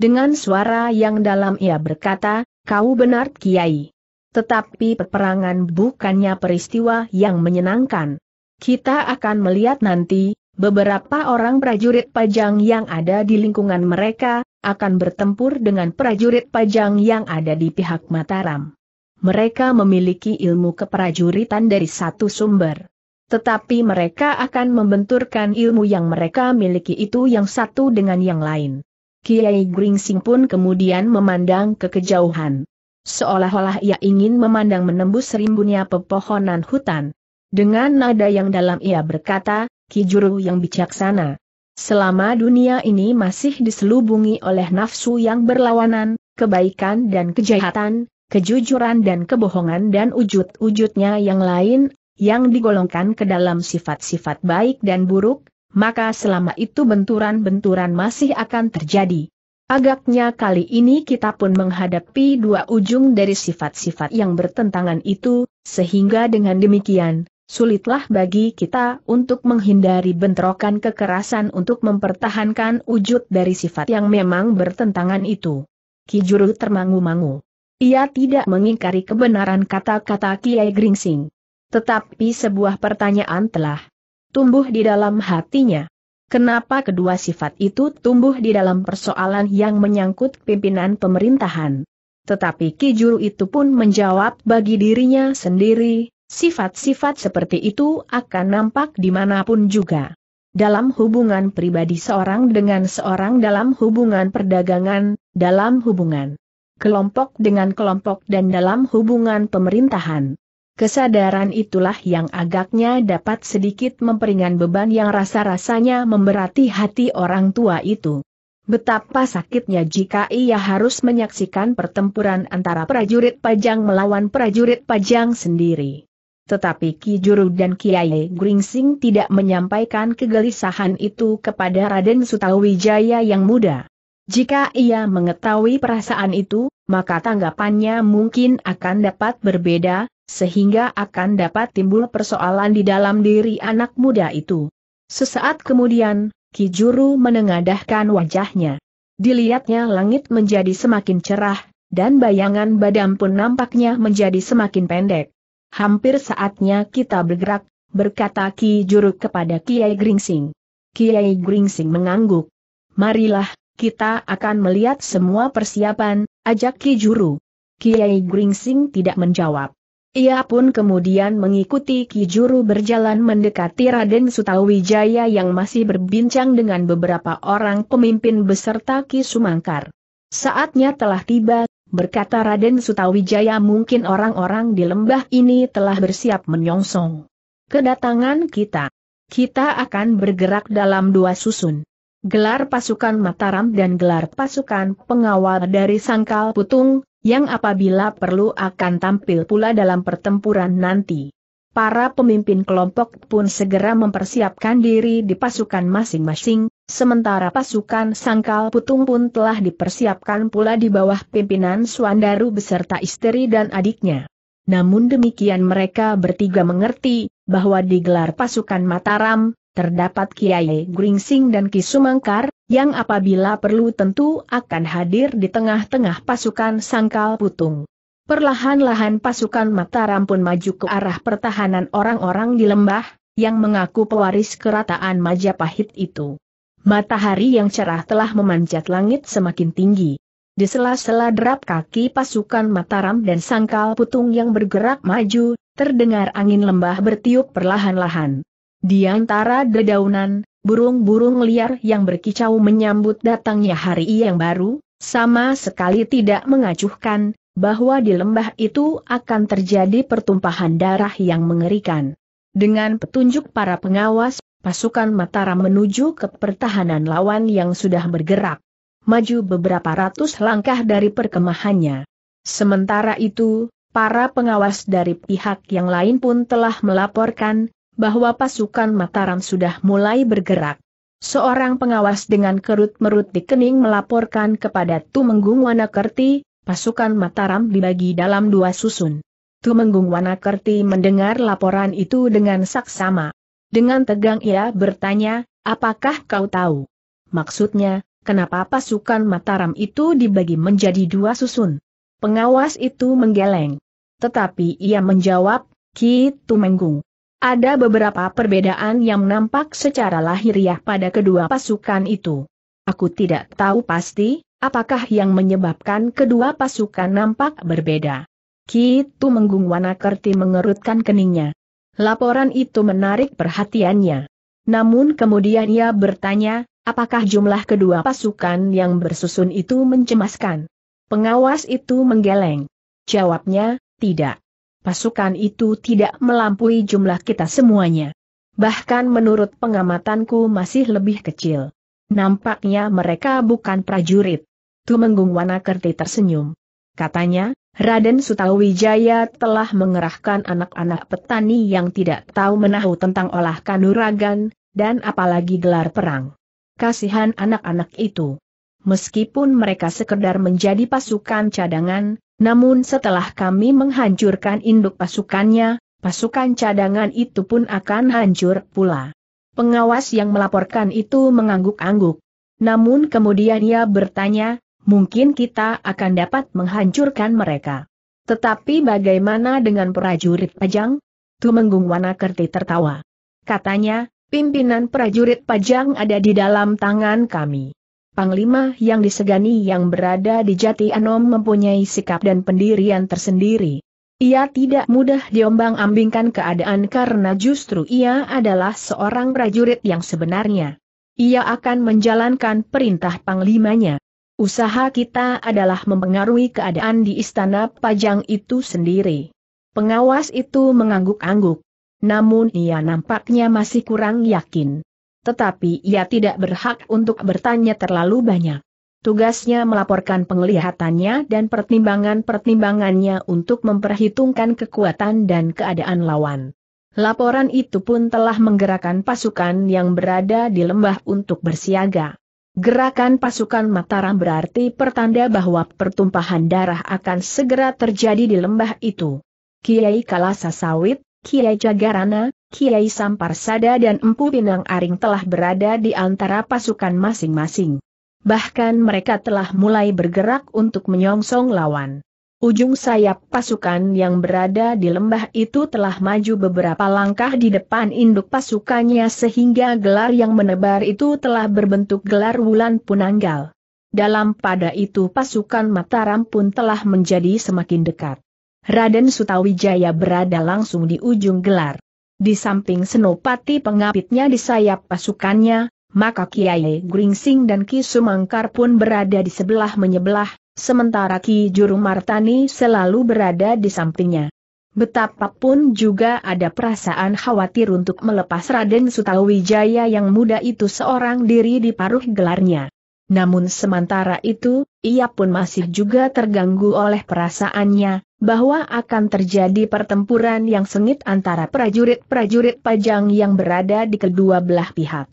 Dengan suara yang dalam ia berkata, kau benar Kiai. Tetapi peperangan bukannya peristiwa yang menyenangkan. Kita akan melihat nanti, Beberapa orang prajurit pajang yang ada di lingkungan mereka, akan bertempur dengan prajurit pajang yang ada di pihak Mataram. Mereka memiliki ilmu keprajuritan dari satu sumber. Tetapi mereka akan membenturkan ilmu yang mereka miliki itu yang satu dengan yang lain. Kiai Gringsing pun kemudian memandang ke kejauhan. Seolah-olah ia ingin memandang menembus rimbunnya pepohonan hutan. Dengan nada yang dalam ia berkata, Kijuru yang bijaksana. Selama dunia ini masih diselubungi oleh nafsu yang berlawanan, kebaikan dan kejahatan, kejujuran dan kebohongan dan wujud-wujudnya yang lain, yang digolongkan ke dalam sifat-sifat baik dan buruk, maka selama itu benturan-benturan masih akan terjadi. Agaknya kali ini kita pun menghadapi dua ujung dari sifat-sifat yang bertentangan itu, sehingga dengan demikian, sulitlah bagi kita untuk menghindari bentrokan kekerasan untuk mempertahankan wujud dari sifat yang memang bertentangan itu. Kijuru termangu-mangu. Ia tidak mengingkari kebenaran kata-kata Kiai Gringsing. Tetapi sebuah pertanyaan telah tumbuh di dalam hatinya. Kenapa kedua sifat itu tumbuh di dalam persoalan yang menyangkut pimpinan pemerintahan? Tetapi Kijuru itu pun menjawab bagi dirinya sendiri, Sifat-sifat seperti itu akan nampak dimanapun juga. Dalam hubungan pribadi seorang dengan seorang dalam hubungan perdagangan, dalam hubungan kelompok dengan kelompok dan dalam hubungan pemerintahan. Kesadaran itulah yang agaknya dapat sedikit memperingan beban yang rasa-rasanya memberati hati orang tua itu. Betapa sakitnya jika ia harus menyaksikan pertempuran antara prajurit pajang melawan prajurit pajang sendiri. Tetapi Ki Juru dan Kiai Gringsing tidak menyampaikan kegelisahan itu kepada Raden Sutawijaya yang muda. Jika ia mengetahui perasaan itu, maka tanggapannya mungkin akan dapat berbeda, sehingga akan dapat timbul persoalan di dalam diri anak muda itu. Sesaat kemudian, Ki Juru menengadahkan wajahnya. Dilihatnya langit menjadi semakin cerah, dan bayangan badan pun nampaknya menjadi semakin pendek. Hampir saatnya kita bergerak, berkata Ki Juru kepada Kiai Gringsing. Kiai Gringsing mengangguk. Marilah, kita akan melihat semua persiapan, ajak Ki Juru. Kiai Gringsing tidak menjawab. Ia pun kemudian mengikuti Ki Juru berjalan mendekati Raden Sutawijaya yang masih berbincang dengan beberapa orang pemimpin beserta Ki Sumangkar. Saatnya telah tiba, berkata Raden Sutawijaya mungkin orang-orang di lembah ini telah bersiap menyongsong. Kedatangan kita. Kita akan bergerak dalam dua susun. Gelar pasukan Mataram dan gelar pasukan pengawal dari Sangkal Putung, yang apabila perlu akan tampil pula dalam pertempuran nanti. Para pemimpin kelompok pun segera mempersiapkan diri di pasukan masing-masing, Sementara pasukan sangkal putung pun telah dipersiapkan pula di bawah pimpinan Suandaru beserta istri dan adiknya. Namun demikian mereka bertiga mengerti, bahwa digelar pasukan Mataram, terdapat Kiai Gringsing dan Ki Sumangkar, yang apabila perlu tentu akan hadir di tengah-tengah pasukan sangkal putung. Perlahan-lahan pasukan Mataram pun maju ke arah pertahanan orang-orang di lembah, yang mengaku pewaris kerataan Majapahit itu. Matahari yang cerah telah memanjat langit semakin tinggi. Di sela-sela derap kaki pasukan Mataram dan sangkal putung yang bergerak maju, terdengar angin lembah bertiup perlahan-lahan. Di antara dedaunan, burung-burung liar yang berkicau menyambut datangnya hari yang baru, sama sekali tidak mengacuhkan, bahwa di lembah itu akan terjadi pertumpahan darah yang mengerikan. Dengan petunjuk para pengawas, pasukan Mataram menuju ke pertahanan lawan yang sudah bergerak. Maju beberapa ratus langkah dari perkemahannya. Sementara itu, para pengawas dari pihak yang lain pun telah melaporkan, bahwa pasukan Mataram sudah mulai bergerak. Seorang pengawas dengan kerut merut di kening melaporkan kepada Tumenggung Wanakerti, pasukan Mataram dibagi dalam dua susun. Tumenggung Wanakerti mendengar laporan itu dengan saksama. Dengan tegang ia bertanya, apakah kau tahu? Maksudnya, kenapa pasukan Mataram itu dibagi menjadi dua susun? Pengawas itu menggeleng. Tetapi ia menjawab, Ki Tumenggung. Ada beberapa perbedaan yang nampak secara lahiriah pada kedua pasukan itu. Aku tidak tahu pasti, apakah yang menyebabkan kedua pasukan nampak berbeda. Ki Tumenggung Wanakerti mengerutkan keningnya. Laporan itu menarik perhatiannya. Namun kemudian ia bertanya, apakah jumlah kedua pasukan yang bersusun itu mencemaskan? Pengawas itu menggeleng. Jawabnya, tidak. Pasukan itu tidak melampaui jumlah kita semuanya. Bahkan menurut pengamatanku masih lebih kecil. Nampaknya mereka bukan prajurit. Tumenggung Wanakerti tersenyum. Katanya, Raden Sutawijaya telah mengerahkan anak-anak petani yang tidak tahu menahu tentang olah kanuragan, dan apalagi gelar perang. Kasihan anak-anak itu. Meskipun mereka sekedar menjadi pasukan cadangan, namun setelah kami menghancurkan induk pasukannya, pasukan cadangan itu pun akan hancur pula. Pengawas yang melaporkan itu mengangguk-angguk. Namun kemudian ia bertanya, mungkin kita akan dapat menghancurkan mereka. Tetapi bagaimana dengan prajurit Pajang? Tumenggung Wanakerti tertawa. Katanya, pimpinan prajurit Pajang ada di dalam tangan kami. Panglima yang disegani yang berada di Jati Anom mempunyai sikap dan pendirian tersendiri. Ia tidak mudah diombang-ambingkan keadaan karena justru ia adalah seorang prajurit yang sebenarnya. Ia akan menjalankan perintah panglimanya. Usaha kita adalah mempengaruhi keadaan di istana pajang itu sendiri. Pengawas itu mengangguk-angguk. Namun ia nampaknya masih kurang yakin. Tetapi ia tidak berhak untuk bertanya terlalu banyak. Tugasnya melaporkan penglihatannya dan pertimbangan-pertimbangannya untuk memperhitungkan kekuatan dan keadaan lawan. Laporan itu pun telah menggerakkan pasukan yang berada di lembah untuk bersiaga. Gerakan pasukan Mataram berarti pertanda bahwa pertumpahan darah akan segera terjadi di lembah itu. Kiai Kalasa Sawit, Kiai Jagarana, Kiai Samparsada dan Empu Pinang Aring telah berada di antara pasukan masing-masing. Bahkan mereka telah mulai bergerak untuk menyongsong lawan. Ujung sayap pasukan yang berada di lembah itu telah maju beberapa langkah di depan induk pasukannya sehingga gelar yang menebar itu telah berbentuk gelar wulan punanggal. Dalam pada itu pasukan Mataram pun telah menjadi semakin dekat. Raden Sutawijaya berada langsung di ujung gelar. Di samping Senopati pengapitnya di sayap pasukannya, maka Kiai Gringsing dan Ki Sumangkar pun berada di sebelah menyebelah, sementara Ki Juru Martani selalu berada di sampingnya. Betapapun juga ada perasaan khawatir untuk melepas Raden Sutawijaya yang muda itu seorang diri di paruh gelarnya. Namun sementara itu, ia pun masih juga terganggu oleh perasaannya, bahwa akan terjadi pertempuran yang sengit antara prajurit-prajurit pajang yang berada di kedua belah pihak.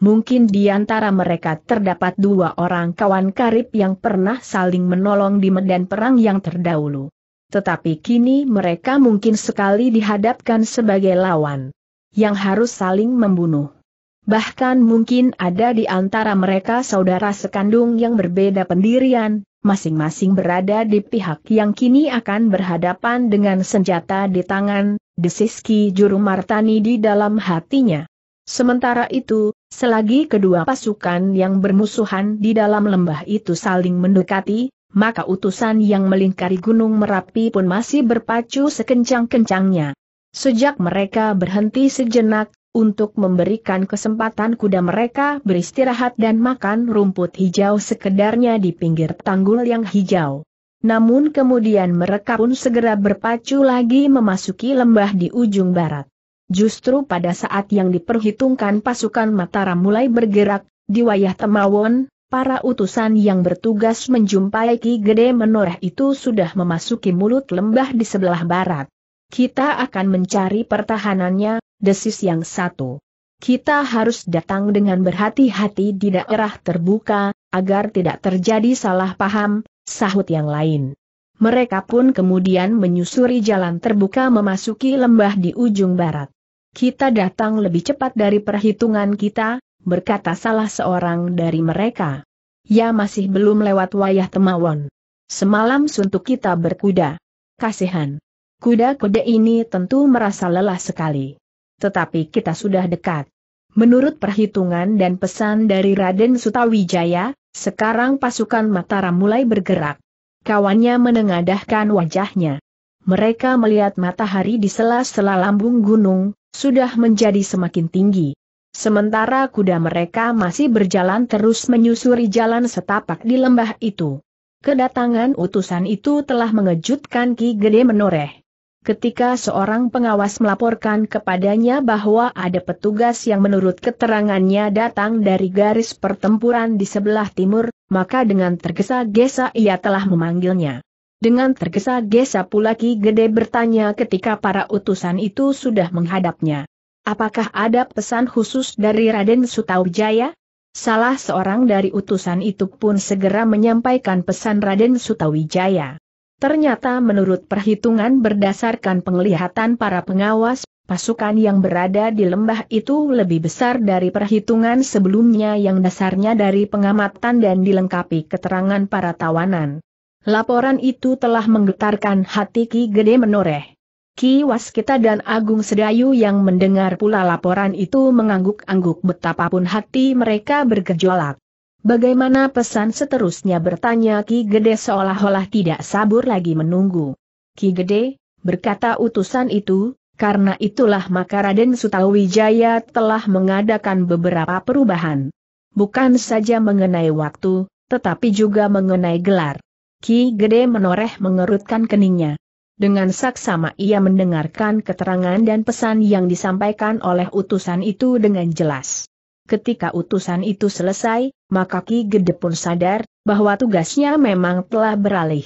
Mungkin di antara mereka terdapat dua orang kawan karib yang pernah saling menolong di medan perang yang terdahulu. Tetapi kini mereka mungkin sekali dihadapkan sebagai lawan yang harus saling membunuh. Bahkan mungkin ada di antara mereka saudara sekandung yang berbeda pendirian, masing-masing berada di pihak yang kini akan berhadapan dengan senjata di tangan, desiski juru martani di dalam hatinya. Sementara itu, Selagi kedua pasukan yang bermusuhan di dalam lembah itu saling mendekati, maka utusan yang melingkari Gunung Merapi pun masih berpacu sekencang-kencangnya. Sejak mereka berhenti sejenak, untuk memberikan kesempatan kuda mereka beristirahat dan makan rumput hijau sekedarnya di pinggir tanggul yang hijau. Namun kemudian mereka pun segera berpacu lagi memasuki lembah di ujung barat. Justru pada saat yang diperhitungkan pasukan Mataram mulai bergerak, di wayah Temawon, para utusan yang bertugas menjumpai Ki Gede Menoreh itu sudah memasuki mulut lembah di sebelah barat. Kita akan mencari pertahanannya, desis yang satu. Kita harus datang dengan berhati-hati di daerah terbuka, agar tidak terjadi salah paham, sahut yang lain. Mereka pun kemudian menyusuri jalan terbuka memasuki lembah di ujung barat. Kita datang lebih cepat dari perhitungan kita, berkata salah seorang dari mereka. Ya masih belum lewat wayah temawon. Semalam suntuk kita berkuda. Kasihan. Kuda-kuda ini tentu merasa lelah sekali. Tetapi kita sudah dekat. Menurut perhitungan dan pesan dari Raden Sutawijaya, sekarang pasukan Mataram mulai bergerak. Kawannya menengadahkan wajahnya mereka melihat matahari di sela-sela lambung gunung, sudah menjadi semakin tinggi. Sementara kuda mereka masih berjalan terus menyusuri jalan setapak di lembah itu. Kedatangan utusan itu telah mengejutkan Ki Gede menoreh. Ketika seorang pengawas melaporkan kepadanya bahwa ada petugas yang menurut keterangannya datang dari garis pertempuran di sebelah timur, maka dengan tergesa-gesa ia telah memanggilnya. Dengan tergesa-gesa pula Ki Gede bertanya ketika para utusan itu sudah menghadapnya. Apakah ada pesan khusus dari Raden Sutawijaya? Salah seorang dari utusan itu pun segera menyampaikan pesan Raden Sutawijaya. Ternyata menurut perhitungan berdasarkan penglihatan para pengawas, pasukan yang berada di lembah itu lebih besar dari perhitungan sebelumnya yang dasarnya dari pengamatan dan dilengkapi keterangan para tawanan. Laporan itu telah menggetarkan hati Ki Gede Menoreh. Ki Waskita dan Agung Sedayu yang mendengar pula laporan itu mengangguk-angguk betapapun hati mereka bergejolak. Bagaimana pesan seterusnya bertanya Ki Gede seolah-olah tidak sabur lagi menunggu. Ki Gede, berkata utusan itu, karena itulah maka Raden Sutawijaya telah mengadakan beberapa perubahan. Bukan saja mengenai waktu, tetapi juga mengenai gelar. Ki Gede menoreh mengerutkan keningnya. Dengan saksama ia mendengarkan keterangan dan pesan yang disampaikan oleh utusan itu dengan jelas. Ketika utusan itu selesai, maka Ki Gede pun sadar bahwa tugasnya memang telah beralih.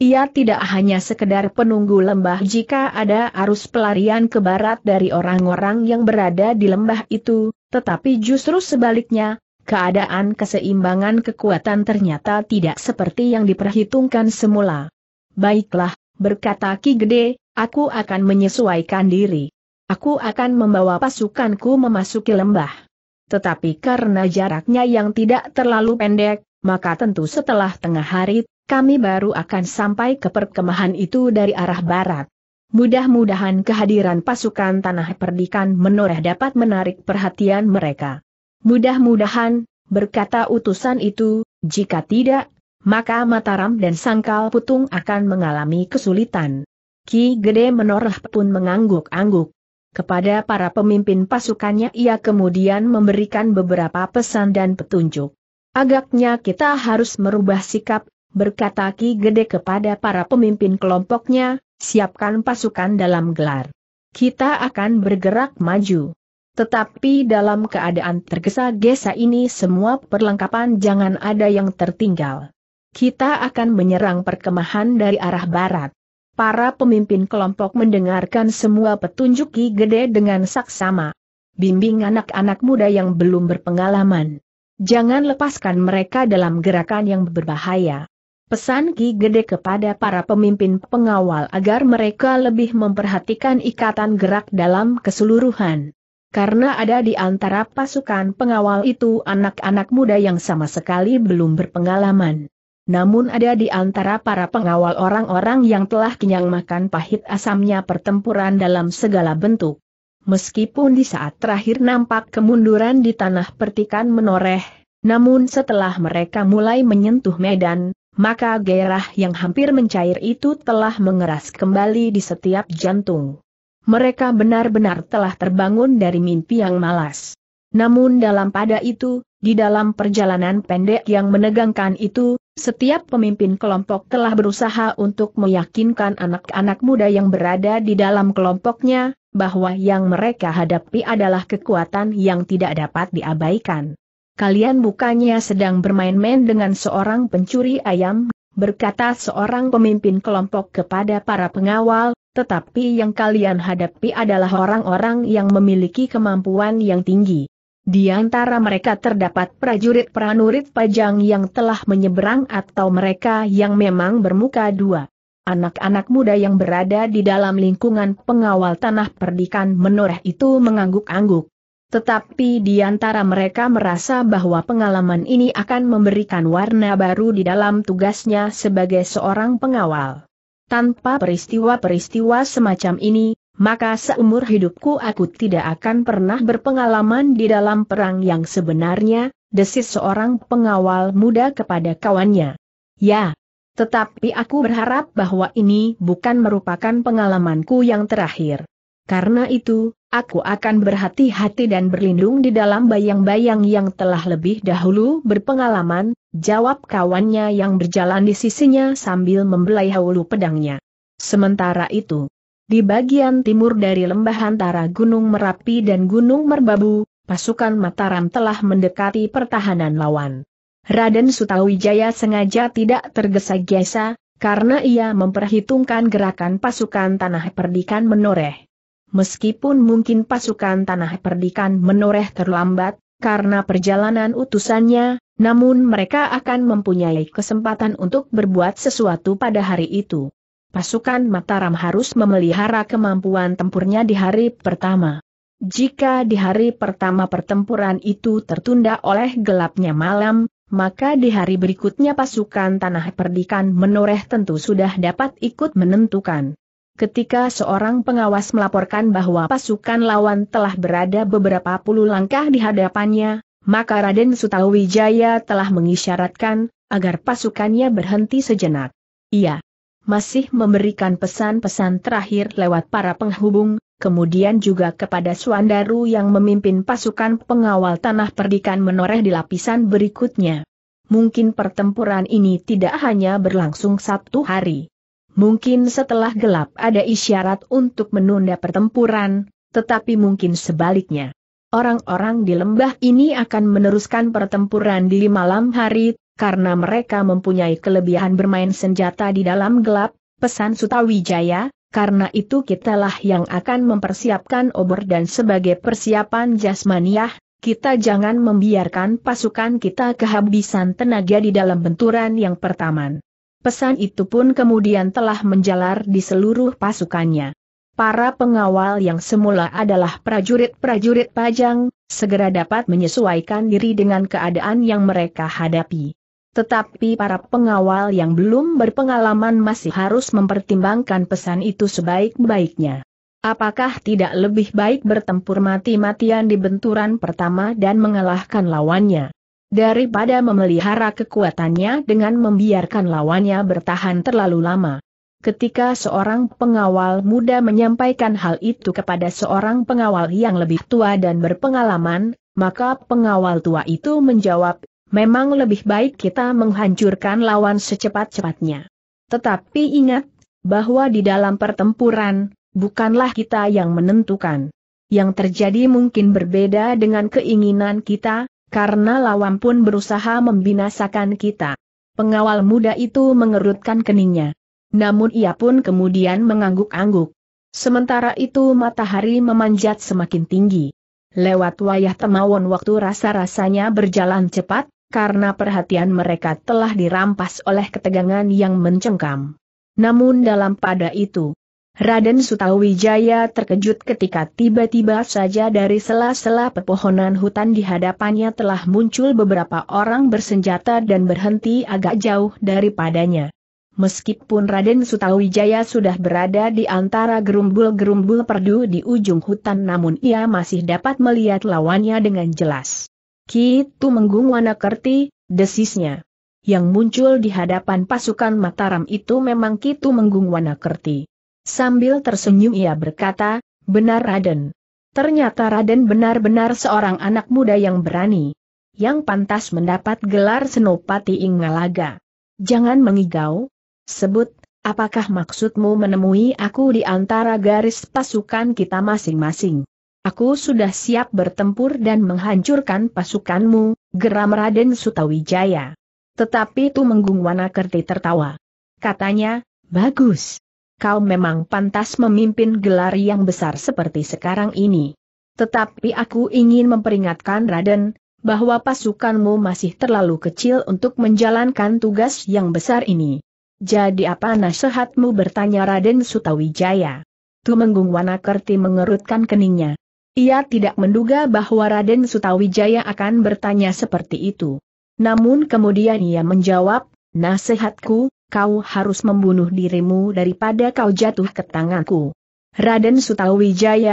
Ia tidak hanya sekedar penunggu lembah jika ada arus pelarian ke barat dari orang-orang yang berada di lembah itu, tetapi justru sebaliknya, keadaan keseimbangan kekuatan ternyata tidak seperti yang diperhitungkan semula. Baiklah, berkata Ki Gede, aku akan menyesuaikan diri. Aku akan membawa pasukanku memasuki lembah. Tetapi karena jaraknya yang tidak terlalu pendek, maka tentu setelah tengah hari, kami baru akan sampai ke perkemahan itu dari arah barat. Mudah-mudahan kehadiran pasukan tanah perdikan menoreh dapat menarik perhatian mereka. Mudah-mudahan, berkata utusan itu, jika tidak, maka Mataram dan Sangkal Putung akan mengalami kesulitan. Ki Gede Menoreh pun mengangguk-angguk. Kepada para pemimpin pasukannya ia kemudian memberikan beberapa pesan dan petunjuk. Agaknya kita harus merubah sikap, berkata Ki Gede kepada para pemimpin kelompoknya, siapkan pasukan dalam gelar. Kita akan bergerak maju. Tetapi dalam keadaan tergesa-gesa ini semua perlengkapan jangan ada yang tertinggal. Kita akan menyerang perkemahan dari arah barat. Para pemimpin kelompok mendengarkan semua petunjuk Ki Gede dengan saksama. Bimbing anak-anak muda yang belum berpengalaman. Jangan lepaskan mereka dalam gerakan yang berbahaya. Pesan Ki Gede kepada para pemimpin pengawal agar mereka lebih memperhatikan ikatan gerak dalam keseluruhan karena ada di antara pasukan pengawal itu anak-anak muda yang sama sekali belum berpengalaman. Namun ada di antara para pengawal orang-orang yang telah kenyang makan pahit asamnya pertempuran dalam segala bentuk. Meskipun di saat terakhir nampak kemunduran di tanah pertikan menoreh, namun setelah mereka mulai menyentuh medan, maka gairah yang hampir mencair itu telah mengeras kembali di setiap jantung. Mereka benar-benar telah terbangun dari mimpi yang malas. Namun dalam pada itu, di dalam perjalanan pendek yang menegangkan itu, setiap pemimpin kelompok telah berusaha untuk meyakinkan anak-anak muda yang berada di dalam kelompoknya, bahwa yang mereka hadapi adalah kekuatan yang tidak dapat diabaikan. Kalian bukannya sedang bermain-main dengan seorang pencuri ayam, berkata seorang pemimpin kelompok kepada para pengawal, tetapi yang kalian hadapi adalah orang-orang yang memiliki kemampuan yang tinggi. Di antara mereka terdapat prajurit-pranurit pajang yang telah menyeberang atau mereka yang memang bermuka dua. Anak-anak muda yang berada di dalam lingkungan pengawal tanah perdikan menoreh itu mengangguk-angguk. Tetapi di antara mereka merasa bahwa pengalaman ini akan memberikan warna baru di dalam tugasnya sebagai seorang pengawal. Tanpa peristiwa-peristiwa semacam ini, maka seumur hidupku aku tidak akan pernah berpengalaman di dalam perang yang sebenarnya, desis seorang pengawal muda kepada kawannya. Ya, tetapi aku berharap bahwa ini bukan merupakan pengalamanku yang terakhir. Karena itu, aku akan berhati-hati dan berlindung di dalam bayang-bayang yang telah lebih dahulu berpengalaman, jawab kawannya yang berjalan di sisinya sambil membelai hulu pedangnya. Sementara itu, di bagian timur dari lembah antara Gunung Merapi dan Gunung Merbabu, pasukan Mataram telah mendekati pertahanan lawan. Raden Sutawijaya sengaja tidak tergesa-gesa, karena ia memperhitungkan gerakan pasukan Tanah Perdikan menoreh meskipun mungkin pasukan tanah perdikan menoreh terlambat, karena perjalanan utusannya, namun mereka akan mempunyai kesempatan untuk berbuat sesuatu pada hari itu. Pasukan Mataram harus memelihara kemampuan tempurnya di hari pertama. Jika di hari pertama pertempuran itu tertunda oleh gelapnya malam, maka di hari berikutnya pasukan tanah perdikan menoreh tentu sudah dapat ikut menentukan. Ketika seorang pengawas melaporkan bahwa pasukan lawan telah berada beberapa puluh langkah di hadapannya, maka Raden Sutawijaya telah mengisyaratkan agar pasukannya berhenti sejenak. Ia masih memberikan pesan-pesan terakhir lewat para penghubung, kemudian juga kepada Suandaru yang memimpin pasukan pengawal tanah perdikan menoreh di lapisan berikutnya. Mungkin pertempuran ini tidak hanya berlangsung satu hari Mungkin setelah gelap ada isyarat untuk menunda pertempuran, tetapi mungkin sebaliknya. Orang-orang di lembah ini akan meneruskan pertempuran di malam hari, karena mereka mempunyai kelebihan bermain senjata di dalam gelap, pesan Sutawijaya, karena itu kitalah yang akan mempersiapkan obor dan sebagai persiapan jasmaniah, kita jangan membiarkan pasukan kita kehabisan tenaga di dalam benturan yang pertama. Pesan itu pun kemudian telah menjalar di seluruh pasukannya. Para pengawal yang semula adalah prajurit-prajurit pajang, segera dapat menyesuaikan diri dengan keadaan yang mereka hadapi. Tetapi para pengawal yang belum berpengalaman masih harus mempertimbangkan pesan itu sebaik-baiknya. Apakah tidak lebih baik bertempur mati-matian di benturan pertama dan mengalahkan lawannya? daripada memelihara kekuatannya dengan membiarkan lawannya bertahan terlalu lama. Ketika seorang pengawal muda menyampaikan hal itu kepada seorang pengawal yang lebih tua dan berpengalaman, maka pengawal tua itu menjawab, memang lebih baik kita menghancurkan lawan secepat-cepatnya. Tetapi ingat, bahwa di dalam pertempuran, bukanlah kita yang menentukan. Yang terjadi mungkin berbeda dengan keinginan kita, karena lawan pun berusaha membinasakan kita. Pengawal muda itu mengerutkan keningnya. Namun ia pun kemudian mengangguk-angguk. Sementara itu matahari memanjat semakin tinggi. Lewat wayah temawon waktu rasa-rasanya berjalan cepat, karena perhatian mereka telah dirampas oleh ketegangan yang mencengkam. Namun dalam pada itu, Raden Sutawijaya terkejut ketika tiba-tiba saja dari sela-sela pepohonan hutan di hadapannya telah muncul beberapa orang bersenjata dan berhenti agak jauh daripadanya. Meskipun Raden Sutawijaya sudah berada di antara gerumbul-gerumbul perdu di ujung hutan namun ia masih dapat melihat lawannya dengan jelas. Kitu Menggung kerti, desisnya. Yang muncul di hadapan pasukan Mataram itu memang Kitu Menggung kerti. Sambil tersenyum ia berkata, benar Raden. Ternyata Raden benar-benar seorang anak muda yang berani. Yang pantas mendapat gelar Senopati Ingalaga. Jangan mengigau. Sebut, apakah maksudmu menemui aku di antara garis pasukan kita masing-masing? Aku sudah siap bertempur dan menghancurkan pasukanmu, geram Raden Sutawijaya. Tetapi Tumenggung Wanakerti tertawa. Katanya, bagus kau memang pantas memimpin gelar yang besar seperti sekarang ini. Tetapi aku ingin memperingatkan Raden, bahwa pasukanmu masih terlalu kecil untuk menjalankan tugas yang besar ini. Jadi apa nasihatmu bertanya Raden Sutawijaya? Tumenggung Wanakerti mengerutkan keningnya. Ia tidak menduga bahwa Raden Sutawijaya akan bertanya seperti itu. Namun kemudian ia menjawab, nasihatku, kau harus membunuh dirimu daripada kau jatuh ke tanganku. Raden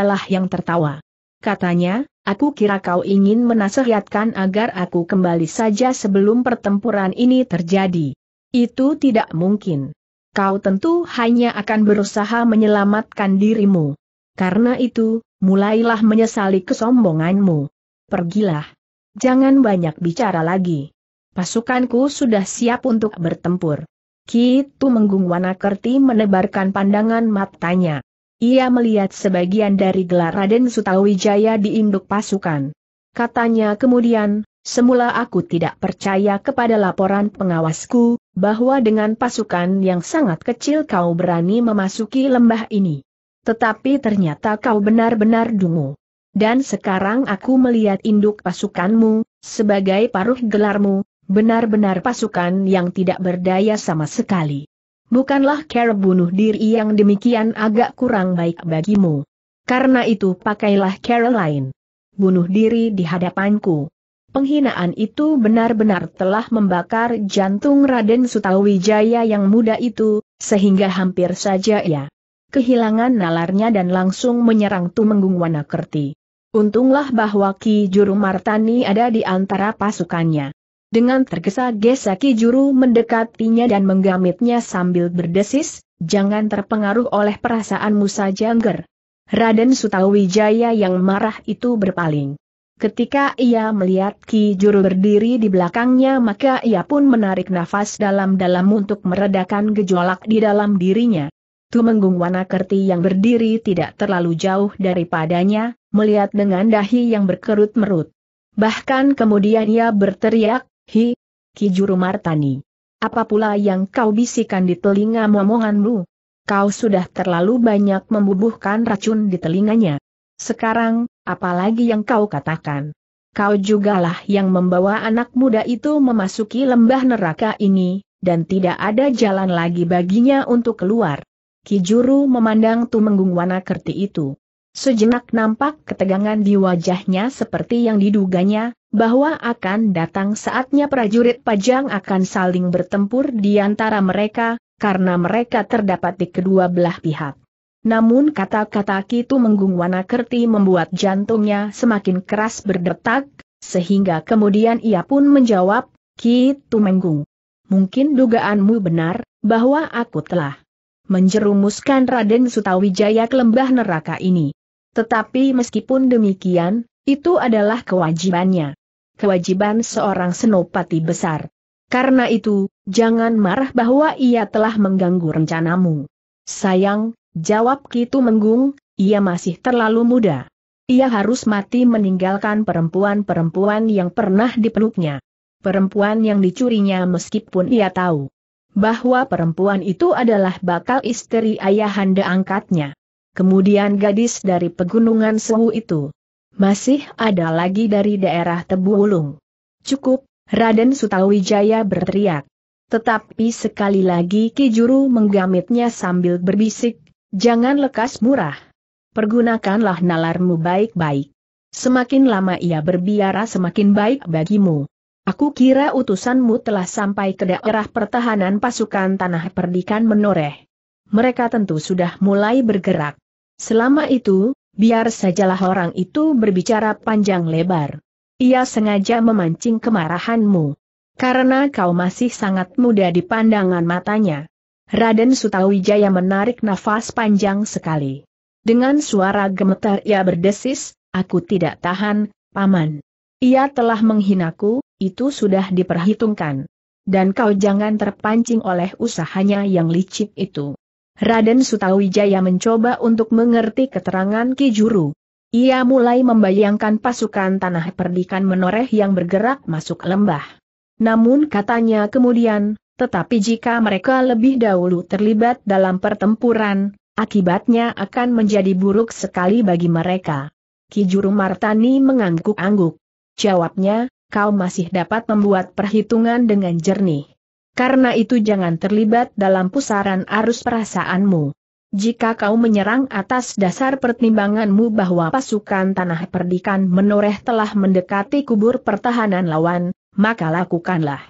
lah yang tertawa. Katanya, aku kira kau ingin menasehatkan agar aku kembali saja sebelum pertempuran ini terjadi. Itu tidak mungkin. Kau tentu hanya akan berusaha menyelamatkan dirimu. Karena itu, mulailah menyesali kesombonganmu. Pergilah. Jangan banyak bicara lagi. Pasukanku sudah siap untuk bertempur. Kitu Menggung Wanakerti menebarkan pandangan matanya. Ia melihat sebagian dari gelar Raden Sutawijaya di induk pasukan. Katanya kemudian, semula aku tidak percaya kepada laporan pengawasku, bahwa dengan pasukan yang sangat kecil kau berani memasuki lembah ini. Tetapi ternyata kau benar-benar dungu. Dan sekarang aku melihat induk pasukanmu, sebagai paruh gelarmu, Benar-benar pasukan yang tidak berdaya sama sekali. Bukanlah cara bunuh diri yang demikian agak kurang baik bagimu. Karena itu pakailah cara lain. Bunuh diri di hadapanku. Penghinaan itu benar-benar telah membakar jantung Raden Sutawijaya yang muda itu, sehingga hampir saja ia kehilangan nalarnya dan langsung menyerang Tumenggung Wanakerti. Untunglah bahwa Ki Juru Martani ada di antara pasukannya. Dengan tergesa-gesa Ki Juru mendekatinya dan menggamitnya sambil berdesis, jangan terpengaruh oleh perasaanmu saja Engger. Raden Sutawijaya yang marah itu berpaling. Ketika ia melihat Ki Juru berdiri di belakangnya maka ia pun menarik nafas dalam-dalam untuk meredakan gejolak di dalam dirinya. Tumenggung Wanakerti yang berdiri tidak terlalu jauh daripadanya, melihat dengan dahi yang berkerut merut. Bahkan kemudian ia berteriak, Hi, Kijuru Martani. Apa pula yang kau bisikan di telinga momonganmu? Kau sudah terlalu banyak membubuhkan racun di telinganya. Sekarang, apalagi yang kau katakan? Kau jugalah yang membawa anak muda itu memasuki lembah neraka ini, dan tidak ada jalan lagi baginya untuk keluar. Kijuru memandang Tumenggung Wanakerti itu. Sejenak nampak ketegangan di wajahnya seperti yang diduganya, bahwa akan datang saatnya prajurit pajang akan saling bertempur di antara mereka, karena mereka terdapat di kedua belah pihak. Namun kata-kata Kitu Menggung Wanakerti membuat jantungnya semakin keras berdetak, sehingga kemudian ia pun menjawab, Kitu Menggung, mungkin dugaanmu benar, bahwa aku telah menjerumuskan Raden Sutawijaya ke lembah neraka ini. Tetapi meskipun demikian, itu adalah kewajibannya. Kewajiban seorang senopati besar. Karena itu, jangan marah bahwa ia telah mengganggu rencanamu. Sayang, jawab Kitu Menggung, ia masih terlalu muda. Ia harus mati meninggalkan perempuan-perempuan yang pernah dipeluknya. Perempuan yang dicurinya meskipun ia tahu bahwa perempuan itu adalah bakal istri ayahanda angkatnya kemudian gadis dari pegunungan Suhu itu. Masih ada lagi dari daerah Tebu Ulung. Cukup, Raden Sutawijaya berteriak. Tetapi sekali lagi Kijuru menggamitnya sambil berbisik, jangan lekas murah. Pergunakanlah nalarmu baik-baik. Semakin lama ia berbiara semakin baik bagimu. Aku kira utusanmu telah sampai ke daerah pertahanan pasukan tanah perdikan menoreh. Mereka tentu sudah mulai bergerak. Selama itu, biar sajalah orang itu berbicara panjang lebar. Ia sengaja memancing kemarahanmu. Karena kau masih sangat muda di pandangan matanya. Raden Sutawijaya menarik nafas panjang sekali. Dengan suara gemetar ia berdesis, aku tidak tahan, paman. Ia telah menghinaku, itu sudah diperhitungkan. Dan kau jangan terpancing oleh usahanya yang licik itu. Raden Sutawijaya mencoba untuk mengerti keterangan Ki Juru. Ia mulai membayangkan pasukan tanah perdikan menoreh yang bergerak masuk lembah. Namun katanya kemudian, tetapi jika mereka lebih dahulu terlibat dalam pertempuran, akibatnya akan menjadi buruk sekali bagi mereka. Ki Juru Martani mengangguk-angguk. Jawabnya, kau masih dapat membuat perhitungan dengan jernih. Karena itu jangan terlibat dalam pusaran arus perasaanmu. Jika kau menyerang atas dasar pertimbanganmu bahwa pasukan tanah perdikan menoreh telah mendekati kubur pertahanan lawan, maka lakukanlah.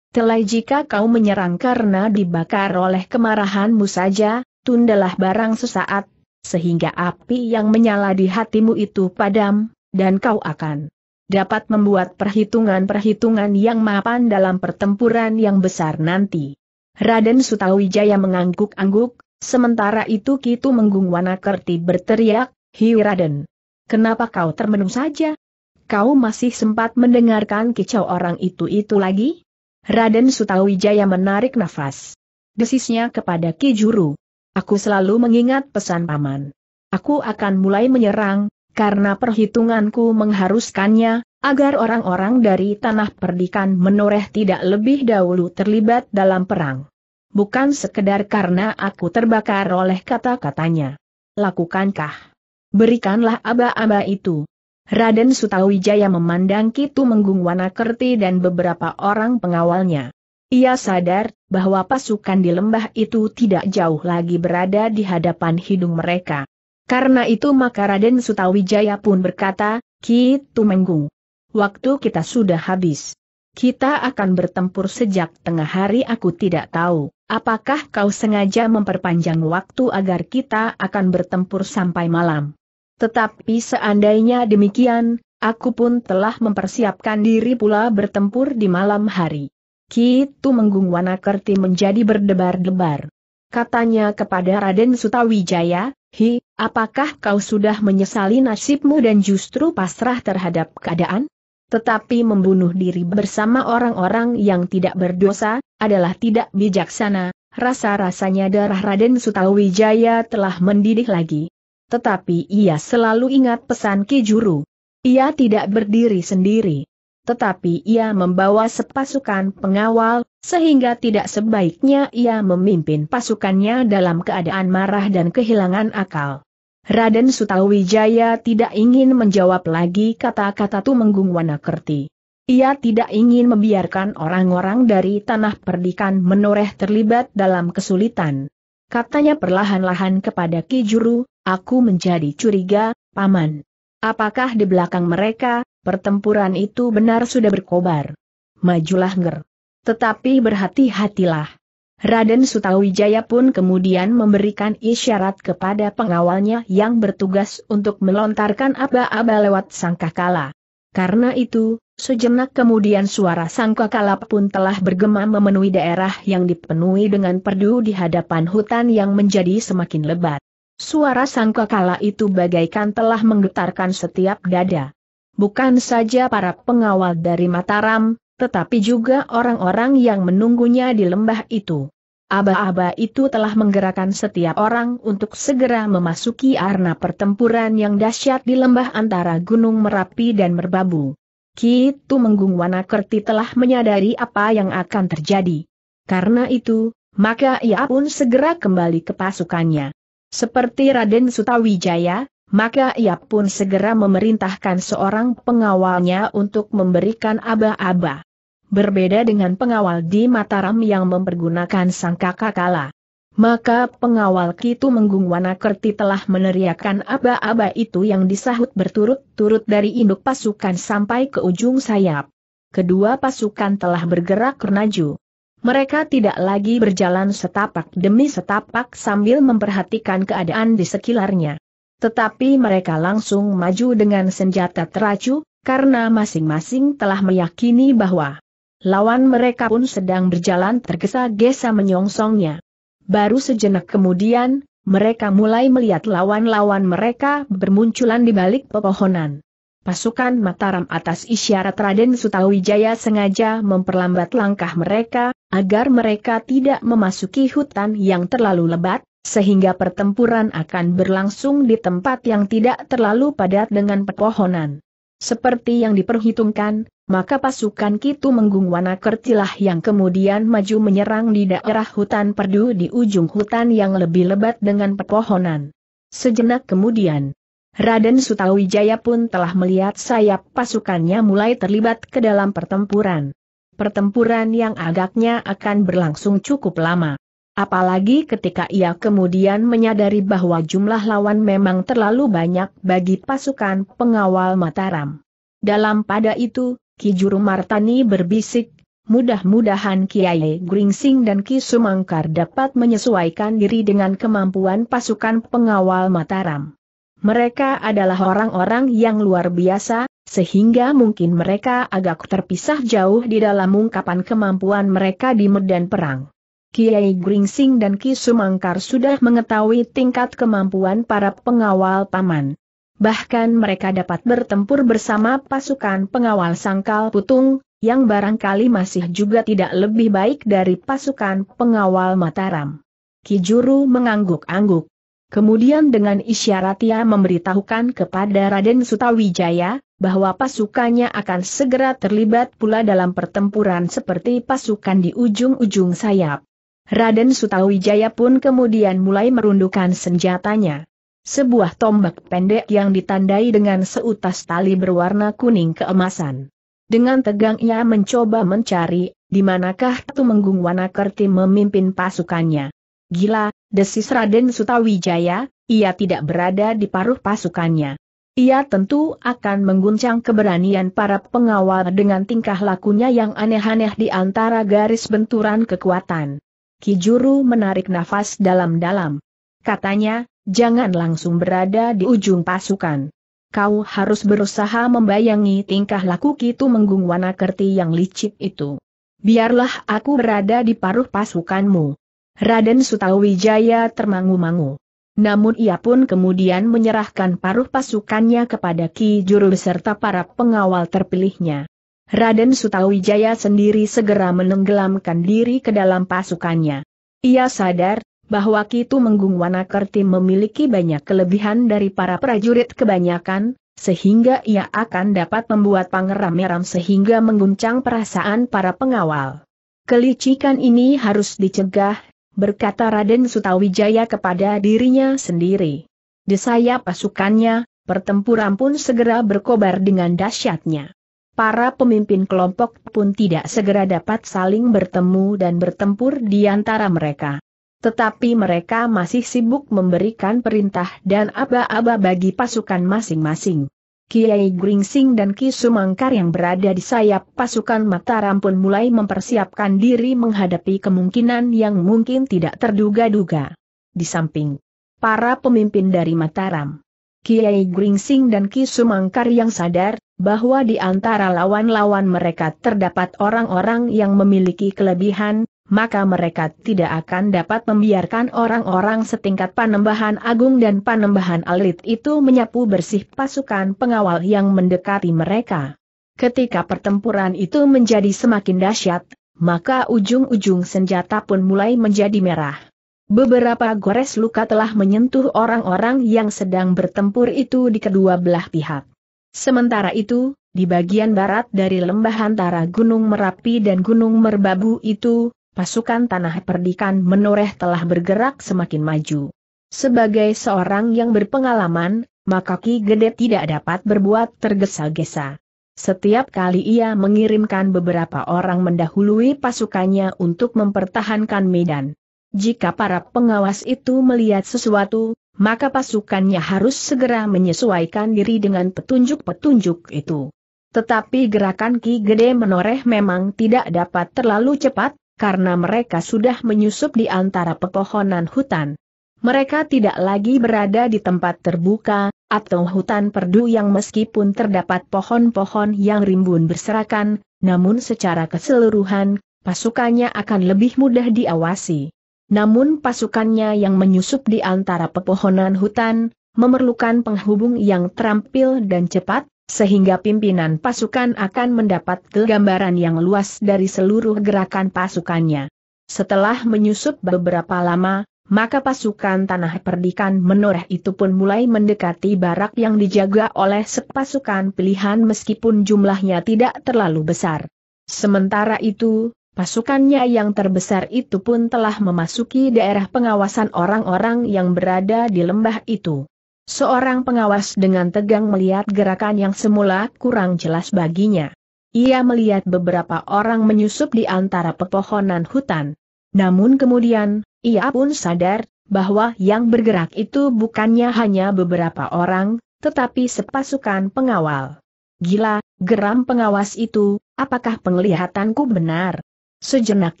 Telai jika kau menyerang karena dibakar oleh kemarahanmu saja, tundalah barang sesaat, sehingga api yang menyala di hatimu itu padam, dan kau akan dapat membuat perhitungan-perhitungan yang mapan dalam pertempuran yang besar nanti. Raden Sutawijaya mengangguk-angguk, sementara itu Kitu Menggung Wanakerti berteriak, Hi Raden! Kenapa kau termenung saja? Kau masih sempat mendengarkan kicau orang itu-itu lagi? Raden Sutawijaya menarik nafas. Desisnya kepada Ki Juru. Aku selalu mengingat pesan paman. Aku akan mulai menyerang, karena perhitunganku mengharuskannya, agar orang-orang dari tanah perdikan menoreh tidak lebih dahulu terlibat dalam perang. Bukan sekedar karena aku terbakar oleh kata-katanya. Lakukankah? Berikanlah aba-aba itu. Raden Sutawijaya memandang Kitu Menggung Wanakerti dan beberapa orang pengawalnya. Ia sadar bahwa pasukan di lembah itu tidak jauh lagi berada di hadapan hidung mereka. Karena itu maka Raden Sutawijaya pun berkata, Kitu menggung. waktu kita sudah habis. Kita akan bertempur sejak tengah hari aku tidak tahu, apakah kau sengaja memperpanjang waktu agar kita akan bertempur sampai malam. Tetapi seandainya demikian, aku pun telah mempersiapkan diri pula bertempur di malam hari. Ki Tumenggung Wanakerti menjadi berdebar-debar. Katanya kepada Raden Sutawijaya, Hi, Apakah kau sudah menyesali nasibmu dan justru pasrah terhadap keadaan? Tetapi membunuh diri bersama orang-orang yang tidak berdosa, adalah tidak bijaksana, rasa-rasanya darah Raden Sutawijaya telah mendidih lagi. Tetapi ia selalu ingat pesan Ki Juru. Ia tidak berdiri sendiri tetapi ia membawa sepasukan pengawal, sehingga tidak sebaiknya ia memimpin pasukannya dalam keadaan marah dan kehilangan akal. Raden Sutawijaya tidak ingin menjawab lagi kata-kata Tumenggung Wanakerti. Ia tidak ingin membiarkan orang-orang dari tanah perdikan menoreh terlibat dalam kesulitan. Katanya perlahan-lahan kepada Kijuru, aku menjadi curiga, Paman. Apakah di belakang mereka, pertempuran itu benar sudah berkobar. Majulah Nger. Tetapi berhati-hatilah. Raden Sutawijaya pun kemudian memberikan isyarat kepada pengawalnya yang bertugas untuk melontarkan aba-aba lewat sangkakala. Karena itu, sejenak kemudian suara sangkakala pun telah bergema memenuhi daerah yang dipenuhi dengan perdu di hadapan hutan yang menjadi semakin lebat. Suara sangkakala itu bagaikan telah menggetarkan setiap dada bukan saja para pengawal dari Mataram, tetapi juga orang-orang yang menunggunya di lembah itu. Aba-aba itu telah menggerakkan setiap orang untuk segera memasuki arena pertempuran yang dahsyat di lembah antara Gunung Merapi dan Merbabu. Kitu Menggung Wanakerti telah menyadari apa yang akan terjadi. Karena itu, maka ia pun segera kembali ke pasukannya. Seperti Raden Sutawijaya, maka ia pun segera memerintahkan seorang pengawalnya untuk memberikan aba-aba. Berbeda dengan pengawal di Mataram yang mempergunakan sang kala. Maka pengawal Kitu Menggung Wanakerti telah meneriakan aba-aba itu yang disahut berturut-turut dari induk pasukan sampai ke ujung sayap. Kedua pasukan telah bergerak maju. Mereka tidak lagi berjalan setapak demi setapak sambil memperhatikan keadaan di sekilarnya. Tetapi mereka langsung maju dengan senjata teracu, karena masing-masing telah meyakini bahwa lawan mereka pun sedang berjalan tergesa-gesa menyongsongnya. Baru sejenak kemudian, mereka mulai melihat lawan-lawan mereka bermunculan di balik pepohonan. Pasukan Mataram atas isyarat Raden Sutawijaya sengaja memperlambat langkah mereka, agar mereka tidak memasuki hutan yang terlalu lebat, sehingga pertempuran akan berlangsung di tempat yang tidak terlalu padat dengan pepohonan. Seperti yang diperhitungkan, maka pasukan Kitu Menggung Wanakertilah yang kemudian maju menyerang di daerah hutan perdu di ujung hutan yang lebih lebat dengan pepohonan. Sejenak kemudian, Raden Sutawijaya pun telah melihat sayap pasukannya mulai terlibat ke dalam pertempuran. Pertempuran yang agaknya akan berlangsung cukup lama. Apalagi ketika ia kemudian menyadari bahwa jumlah lawan memang terlalu banyak bagi pasukan pengawal Mataram. Dalam pada itu, Ki Juru Martani berbisik, mudah-mudahan Kiai Gringsing dan Ki Sumangkar dapat menyesuaikan diri dengan kemampuan pasukan pengawal Mataram. Mereka adalah orang-orang yang luar biasa, sehingga mungkin mereka agak terpisah jauh di dalam ungkapan kemampuan mereka di medan perang. Kiai Gringsing dan Ki Sumangkar sudah mengetahui tingkat kemampuan para pengawal paman. Bahkan mereka dapat bertempur bersama pasukan pengawal sangkal putung, yang barangkali masih juga tidak lebih baik dari pasukan pengawal Mataram. Ki Juru mengangguk-angguk. Kemudian dengan isyarat ia memberitahukan kepada Raden Sutawijaya, bahwa pasukannya akan segera terlibat pula dalam pertempuran seperti pasukan di ujung-ujung sayap. Raden Sutawijaya pun kemudian mulai merundukkan senjatanya. Sebuah tombak pendek yang ditandai dengan seutas tali berwarna kuning keemasan. Dengan tegang ia mencoba mencari, di manakah Tumenggung Wanakerti memimpin pasukannya. Gila, desis Raden Sutawijaya, ia tidak berada di paruh pasukannya. Ia tentu akan mengguncang keberanian para pengawal dengan tingkah lakunya yang aneh-aneh di antara garis benturan kekuatan. Kijuru menarik nafas dalam-dalam. Katanya, jangan langsung berada di ujung pasukan. Kau harus berusaha membayangi tingkah laku Kitu Menggung Wanakerti yang licik itu. Biarlah aku berada di paruh pasukanmu. Raden Sutawijaya termangu-mangu. Namun ia pun kemudian menyerahkan paruh pasukannya kepada Ki Juru beserta para pengawal terpilihnya. Raden Sutawijaya sendiri segera menenggelamkan diri ke dalam pasukannya. Ia sadar bahwa Kitu Menggung Wanakerti memiliki banyak kelebihan dari para prajurit kebanyakan, sehingga ia akan dapat membuat Pangeran Meram sehingga mengguncang perasaan para pengawal. Kelicikan ini harus dicegah, berkata Raden Sutawijaya kepada dirinya sendiri. Desaya pasukannya, pertempuran pun segera berkobar dengan dahsyatnya para pemimpin kelompok pun tidak segera dapat saling bertemu dan bertempur di antara mereka. Tetapi mereka masih sibuk memberikan perintah dan aba-aba bagi pasukan masing-masing. Kiai Gringsing dan Ki Sumangkar yang berada di sayap pasukan Mataram pun mulai mempersiapkan diri menghadapi kemungkinan yang mungkin tidak terduga-duga. Di samping para pemimpin dari Mataram, Kiai Gringsing dan Ki Sumangkar yang sadar, bahwa di antara lawan-lawan mereka terdapat orang-orang yang memiliki kelebihan, maka mereka tidak akan dapat membiarkan orang-orang setingkat Panembahan Agung dan Panembahan Alit itu menyapu bersih pasukan pengawal yang mendekati mereka. Ketika pertempuran itu menjadi semakin dahsyat, maka ujung-ujung senjata pun mulai menjadi merah. Beberapa gores luka telah menyentuh orang-orang yang sedang bertempur itu di kedua belah pihak. Sementara itu, di bagian barat dari lembah antara Gunung Merapi dan Gunung Merbabu itu, pasukan tanah perdikan menoreh telah bergerak semakin maju. Sebagai seorang yang berpengalaman, maka Ki Gede tidak dapat berbuat tergesa-gesa. Setiap kali ia mengirimkan beberapa orang mendahului pasukannya untuk mempertahankan medan. Jika para pengawas itu melihat sesuatu, maka pasukannya harus segera menyesuaikan diri dengan petunjuk-petunjuk itu. Tetapi gerakan Ki Gede menoreh memang tidak dapat terlalu cepat, karena mereka sudah menyusup di antara pepohonan hutan. Mereka tidak lagi berada di tempat terbuka, atau hutan perdu yang meskipun terdapat pohon-pohon yang rimbun berserakan, namun secara keseluruhan, pasukannya akan lebih mudah diawasi. Namun pasukannya yang menyusup di antara pepohonan hutan, memerlukan penghubung yang terampil dan cepat, sehingga pimpinan pasukan akan mendapat gambaran yang luas dari seluruh gerakan pasukannya. Setelah menyusup beberapa lama, maka pasukan tanah perdikan menoreh itu pun mulai mendekati barak yang dijaga oleh sepasukan pilihan meskipun jumlahnya tidak terlalu besar. Sementara itu, Pasukannya yang terbesar itu pun telah memasuki daerah pengawasan orang-orang yang berada di lembah itu. Seorang pengawas dengan tegang melihat gerakan yang semula kurang jelas baginya. Ia melihat beberapa orang menyusup di antara pepohonan hutan. Namun kemudian, ia pun sadar bahwa yang bergerak itu bukannya hanya beberapa orang, tetapi sepasukan pengawal. Gila, geram pengawas itu, apakah penglihatanku benar? Sejenak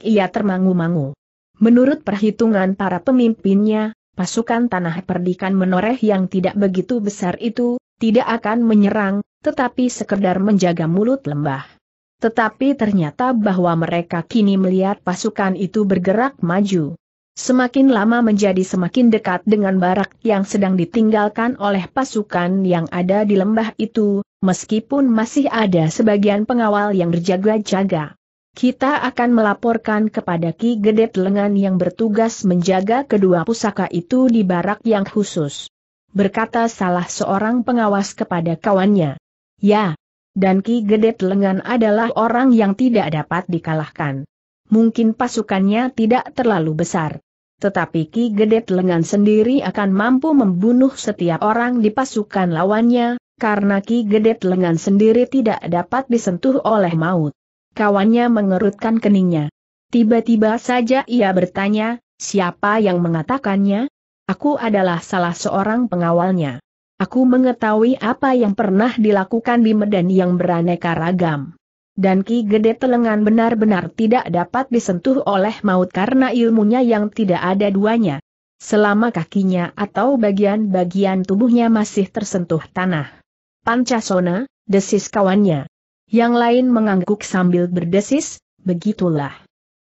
ia termangu-mangu. Menurut perhitungan para pemimpinnya, pasukan tanah perdikan menoreh yang tidak begitu besar itu, tidak akan menyerang, tetapi sekedar menjaga mulut lembah. Tetapi ternyata bahwa mereka kini melihat pasukan itu bergerak maju. Semakin lama menjadi semakin dekat dengan barak yang sedang ditinggalkan oleh pasukan yang ada di lembah itu, meskipun masih ada sebagian pengawal yang berjaga-jaga. Kita akan melaporkan kepada Ki Gede Lengan yang bertugas menjaga kedua pusaka itu di barak yang khusus. Berkata salah seorang pengawas kepada kawannya. Ya, dan Ki Gede Lengan adalah orang yang tidak dapat dikalahkan. Mungkin pasukannya tidak terlalu besar. Tetapi Ki Gede Lengan sendiri akan mampu membunuh setiap orang di pasukan lawannya, karena Ki Gede Lengan sendiri tidak dapat disentuh oleh maut. Kawannya mengerutkan keningnya. Tiba-tiba saja ia bertanya, siapa yang mengatakannya? Aku adalah salah seorang pengawalnya. Aku mengetahui apa yang pernah dilakukan di Medan yang beraneka ragam. Dan Ki Gede Telengan benar-benar tidak dapat disentuh oleh maut karena ilmunya yang tidak ada duanya. Selama kakinya atau bagian-bagian tubuhnya masih tersentuh tanah. Pancasona, desis kawannya yang lain mengangguk sambil berdesis, begitulah.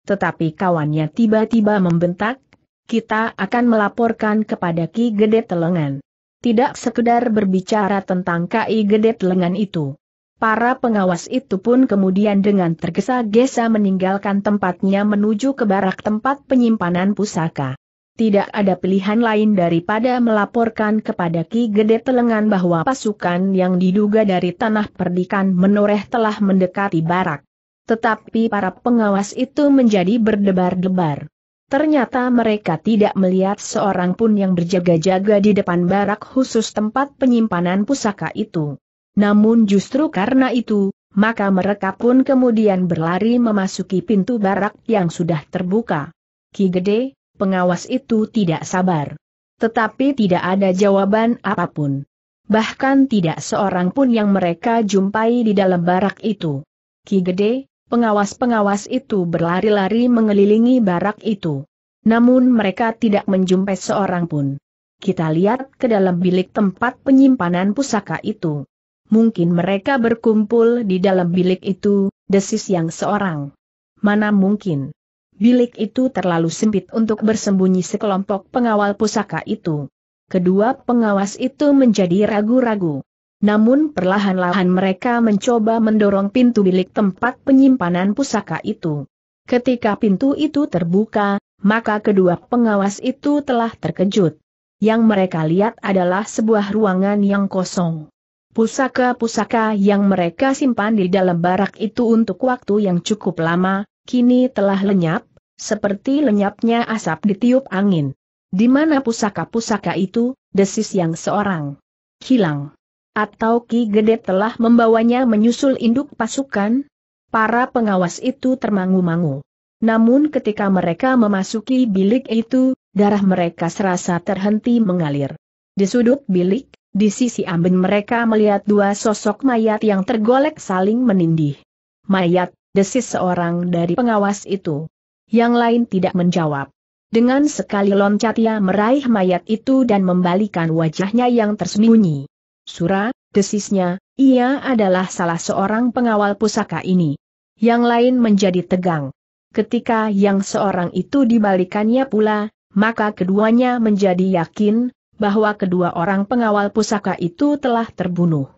Tetapi kawannya tiba-tiba membentak, kita akan melaporkan kepada Ki Gede Telengan. Tidak sekedar berbicara tentang Ki Gede Telengan itu. Para pengawas itu pun kemudian dengan tergesa-gesa meninggalkan tempatnya menuju ke barak tempat penyimpanan pusaka tidak ada pilihan lain daripada melaporkan kepada Ki Gede Telengan bahwa pasukan yang diduga dari tanah perdikan menoreh telah mendekati barak. Tetapi para pengawas itu menjadi berdebar-debar. Ternyata mereka tidak melihat seorang pun yang berjaga-jaga di depan barak khusus tempat penyimpanan pusaka itu. Namun justru karena itu, maka mereka pun kemudian berlari memasuki pintu barak yang sudah terbuka. Ki Gede, pengawas itu tidak sabar. Tetapi tidak ada jawaban apapun. Bahkan tidak seorang pun yang mereka jumpai di dalam barak itu. Ki Gede, pengawas-pengawas itu berlari-lari mengelilingi barak itu. Namun mereka tidak menjumpai seorang pun. Kita lihat ke dalam bilik tempat penyimpanan pusaka itu. Mungkin mereka berkumpul di dalam bilik itu, desis yang seorang. Mana mungkin bilik itu terlalu sempit untuk bersembunyi sekelompok pengawal pusaka itu. Kedua pengawas itu menjadi ragu-ragu. Namun perlahan-lahan mereka mencoba mendorong pintu bilik tempat penyimpanan pusaka itu. Ketika pintu itu terbuka, maka kedua pengawas itu telah terkejut. Yang mereka lihat adalah sebuah ruangan yang kosong. Pusaka-pusaka yang mereka simpan di dalam barak itu untuk waktu yang cukup lama, kini telah lenyap, seperti lenyapnya asap ditiup angin. Di mana pusaka-pusaka itu, desis yang seorang hilang. Atau Ki Gede telah membawanya menyusul induk pasukan? Para pengawas itu termangu-mangu. Namun ketika mereka memasuki bilik itu, darah mereka serasa terhenti mengalir. Di sudut bilik, di sisi amben mereka melihat dua sosok mayat yang tergolek saling menindih. Mayat, desis seorang dari pengawas itu yang lain tidak menjawab. Dengan sekali loncat ia meraih mayat itu dan membalikan wajahnya yang tersembunyi. Sura, desisnya, ia adalah salah seorang pengawal pusaka ini. Yang lain menjadi tegang. Ketika yang seorang itu dibalikannya pula, maka keduanya menjadi yakin, bahwa kedua orang pengawal pusaka itu telah terbunuh.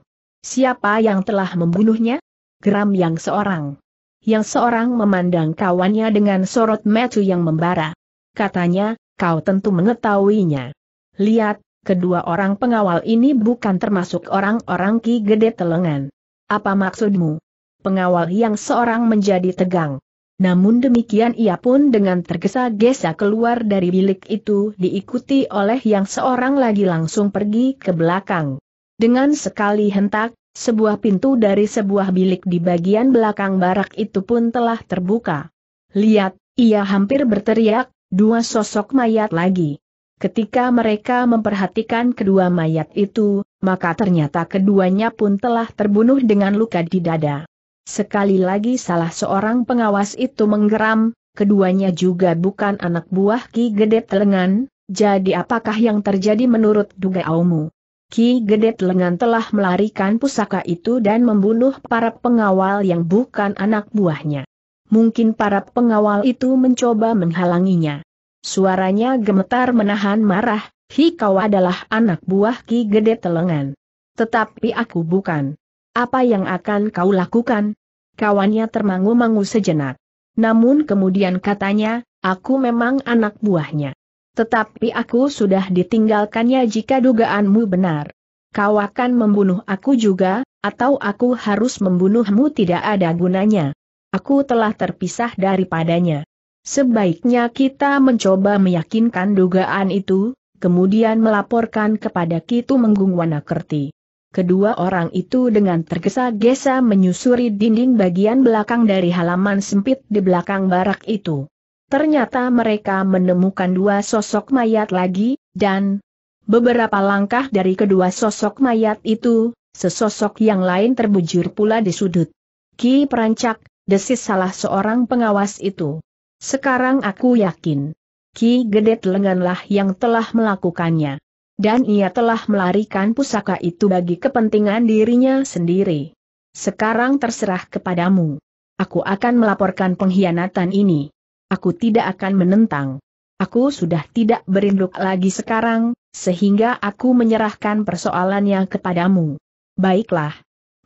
Siapa yang telah membunuhnya? Geram yang seorang yang seorang memandang kawannya dengan sorot metu yang membara. Katanya, kau tentu mengetahuinya. Lihat, kedua orang pengawal ini bukan termasuk orang-orang Ki Gede Telengan. Apa maksudmu? Pengawal yang seorang menjadi tegang. Namun demikian ia pun dengan tergesa-gesa keluar dari bilik itu diikuti oleh yang seorang lagi langsung pergi ke belakang. Dengan sekali hentak, sebuah pintu dari sebuah bilik di bagian belakang barak itu pun telah terbuka. Lihat, ia hampir berteriak, dua sosok mayat lagi. Ketika mereka memperhatikan kedua mayat itu, maka ternyata keduanya pun telah terbunuh dengan luka di dada. Sekali lagi salah seorang pengawas itu menggeram, keduanya juga bukan anak buah Ki Gede Telengan, jadi apakah yang terjadi menurut dugaanmu? Ki Gede Telengan telah melarikan pusaka itu dan membunuh para pengawal yang bukan anak buahnya. Mungkin para pengawal itu mencoba menghalanginya. Suaranya gemetar menahan marah, Hi Kau adalah anak buah Ki Gede Telengan. Tetapi aku bukan. Apa yang akan kau lakukan? Kawannya termangu-mangu sejenak. Namun kemudian katanya, aku memang anak buahnya. Tetapi aku sudah ditinggalkannya jika dugaanmu benar. Kau akan membunuh aku juga, atau aku harus membunuhmu tidak ada gunanya. Aku telah terpisah daripadanya. Sebaiknya kita mencoba meyakinkan dugaan itu, kemudian melaporkan kepada Kitu Menggung Wanakerti. Kedua orang itu dengan tergesa-gesa menyusuri dinding bagian belakang dari halaman sempit di belakang barak itu. Ternyata mereka menemukan dua sosok mayat lagi, dan beberapa langkah dari kedua sosok mayat itu, sesosok yang lain terbujur pula di sudut. Ki Perancak, desis salah seorang pengawas itu. Sekarang aku yakin. Ki Gede Lenganlah yang telah melakukannya. Dan ia telah melarikan pusaka itu bagi kepentingan dirinya sendiri. Sekarang terserah kepadamu. Aku akan melaporkan pengkhianatan ini aku tidak akan menentang. Aku sudah tidak berinduk lagi sekarang, sehingga aku menyerahkan persoalannya kepadamu. Baiklah.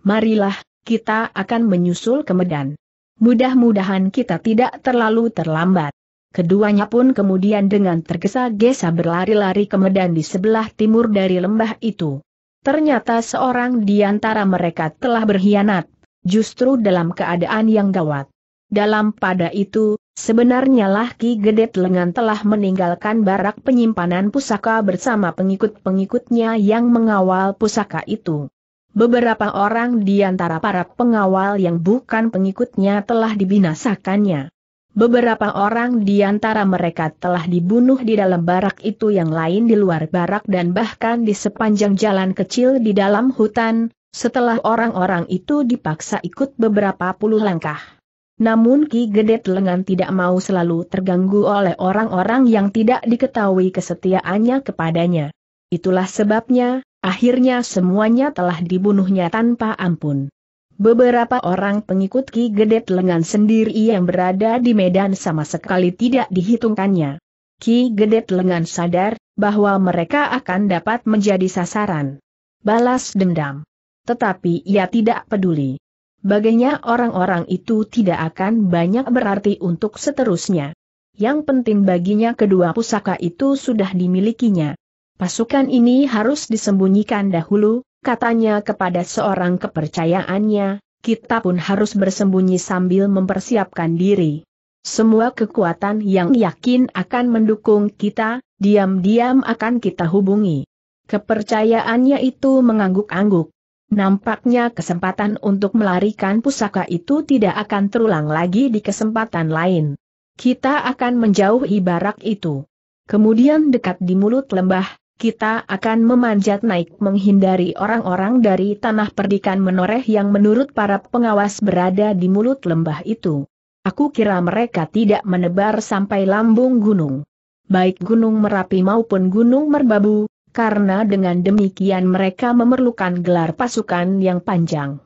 Marilah, kita akan menyusul ke Medan. Mudah-mudahan kita tidak terlalu terlambat. Keduanya pun kemudian dengan tergesa-gesa berlari-lari ke Medan di sebelah timur dari lembah itu. Ternyata seorang di antara mereka telah berkhianat, justru dalam keadaan yang gawat. Dalam pada itu, Sebenarnya lah Ki Gedet Lengan telah meninggalkan barak penyimpanan pusaka bersama pengikut-pengikutnya yang mengawal pusaka itu. Beberapa orang di antara para pengawal yang bukan pengikutnya telah dibinasakannya. Beberapa orang di antara mereka telah dibunuh di dalam barak itu yang lain di luar barak dan bahkan di sepanjang jalan kecil di dalam hutan, setelah orang-orang itu dipaksa ikut beberapa puluh langkah. Namun Ki Gede Lengan tidak mau selalu terganggu oleh orang-orang yang tidak diketahui kesetiaannya kepadanya. Itulah sebabnya, akhirnya semuanya telah dibunuhnya tanpa ampun. Beberapa orang pengikut Ki Gede Lengan sendiri yang berada di medan sama sekali tidak dihitungkannya. Ki Gede Lengan sadar bahwa mereka akan dapat menjadi sasaran. Balas dendam. Tetapi ia tidak peduli. Baginya orang-orang itu tidak akan banyak berarti untuk seterusnya. Yang penting baginya kedua pusaka itu sudah dimilikinya. Pasukan ini harus disembunyikan dahulu, katanya kepada seorang kepercayaannya, kita pun harus bersembunyi sambil mempersiapkan diri. Semua kekuatan yang yakin akan mendukung kita, diam-diam akan kita hubungi. Kepercayaannya itu mengangguk-angguk. Nampaknya kesempatan untuk melarikan pusaka itu tidak akan terulang lagi di kesempatan lain. Kita akan menjauhi barak itu. Kemudian dekat di mulut lembah, kita akan memanjat naik menghindari orang-orang dari tanah perdikan menoreh yang menurut para pengawas berada di mulut lembah itu. Aku kira mereka tidak menebar sampai lambung gunung. Baik gunung Merapi maupun gunung Merbabu, karena dengan demikian mereka memerlukan gelar pasukan yang panjang.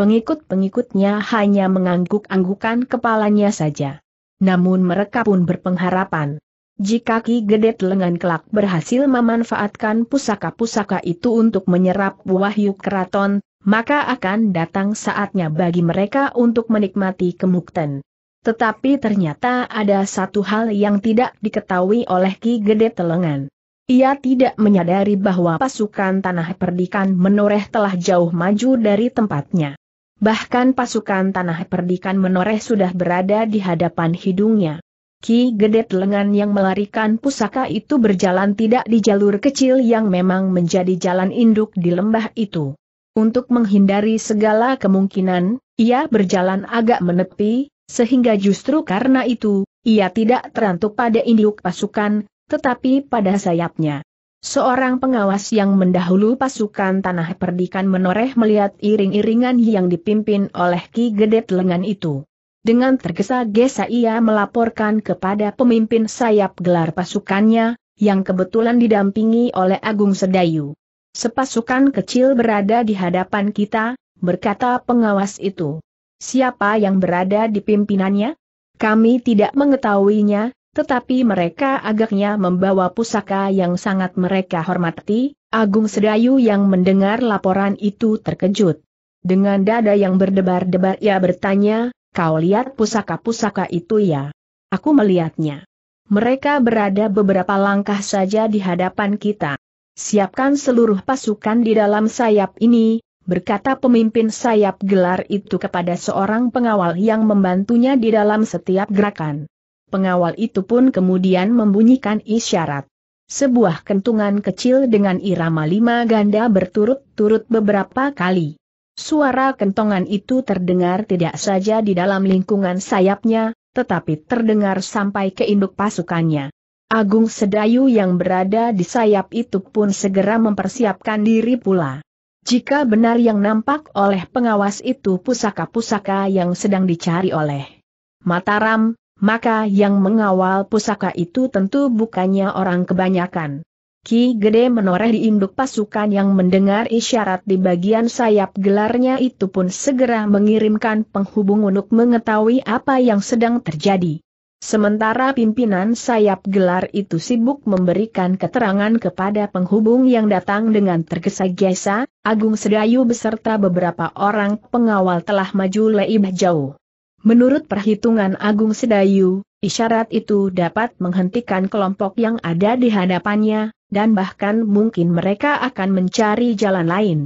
Pengikut-pengikutnya hanya mengangguk-anggukan kepalanya saja. Namun mereka pun berpengharapan. Jika Ki Gedet Lengan Kelak berhasil memanfaatkan pusaka-pusaka itu untuk menyerap wahyu keraton, maka akan datang saatnya bagi mereka untuk menikmati kemukten. Tetapi ternyata ada satu hal yang tidak diketahui oleh Ki Gedet Lengan. Ia tidak menyadari bahwa pasukan tanah perdikan menoreh telah jauh maju dari tempatnya. Bahkan pasukan tanah perdikan menoreh sudah berada di hadapan hidungnya. Ki Gedet lengan yang melarikan pusaka itu berjalan tidak di jalur kecil yang memang menjadi jalan induk di lembah itu. Untuk menghindari segala kemungkinan, ia berjalan agak menepi, sehingga justru karena itu, ia tidak terantuk pada induk pasukan, tetapi pada sayapnya, seorang pengawas yang mendahulu pasukan tanah perdikan menoreh melihat iring-iringan yang dipimpin oleh Ki Gedet lengan itu. Dengan tergesa-gesa ia melaporkan kepada pemimpin sayap gelar pasukannya, yang kebetulan didampingi oleh Agung Sedayu. Sepasukan kecil berada di hadapan kita, berkata pengawas itu. Siapa yang berada di pimpinannya? Kami tidak mengetahuinya, tetapi mereka agaknya membawa pusaka yang sangat mereka hormati, Agung Sedayu yang mendengar laporan itu terkejut. Dengan dada yang berdebar-debar ia bertanya, kau lihat pusaka-pusaka itu ya? Aku melihatnya. Mereka berada beberapa langkah saja di hadapan kita. Siapkan seluruh pasukan di dalam sayap ini, berkata pemimpin sayap gelar itu kepada seorang pengawal yang membantunya di dalam setiap gerakan. Pengawal itu pun kemudian membunyikan isyarat. Sebuah kentungan kecil dengan irama lima ganda berturut-turut beberapa kali. Suara kentongan itu terdengar tidak saja di dalam lingkungan sayapnya, tetapi terdengar sampai ke induk pasukannya. Agung Sedayu yang berada di sayap itu pun segera mempersiapkan diri pula. Jika benar yang nampak oleh pengawas itu pusaka-pusaka yang sedang dicari oleh Mataram, maka yang mengawal pusaka itu tentu bukannya orang kebanyakan. Ki Gede menoreh di induk pasukan yang mendengar isyarat di bagian sayap gelarnya itu pun segera mengirimkan penghubung untuk mengetahui apa yang sedang terjadi. Sementara pimpinan sayap gelar itu sibuk memberikan keterangan kepada penghubung yang datang dengan tergesa-gesa, Agung Sedayu beserta beberapa orang pengawal telah maju lebih jauh. Menurut perhitungan Agung Sedayu, isyarat itu dapat menghentikan kelompok yang ada di hadapannya, dan bahkan mungkin mereka akan mencari jalan lain.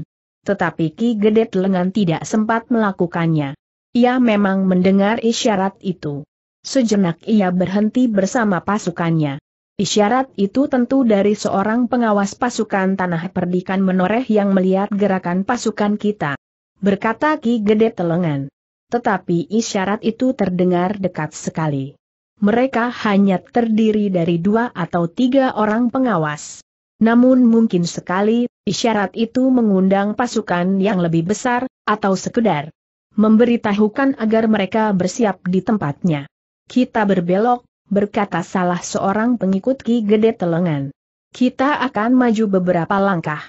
Tetapi Ki Gedet Lengan tidak sempat melakukannya. Ia memang mendengar isyarat itu. Sejenak ia berhenti bersama pasukannya. Isyarat itu tentu dari seorang pengawas pasukan tanah perdikan menoreh yang melihat gerakan pasukan kita. Berkata Ki Gede Telengan tetapi isyarat itu terdengar dekat sekali. Mereka hanya terdiri dari dua atau tiga orang pengawas. Namun mungkin sekali, isyarat itu mengundang pasukan yang lebih besar, atau sekedar memberitahukan agar mereka bersiap di tempatnya. Kita berbelok, berkata salah seorang pengikut Ki Gede Telengan. Kita akan maju beberapa langkah.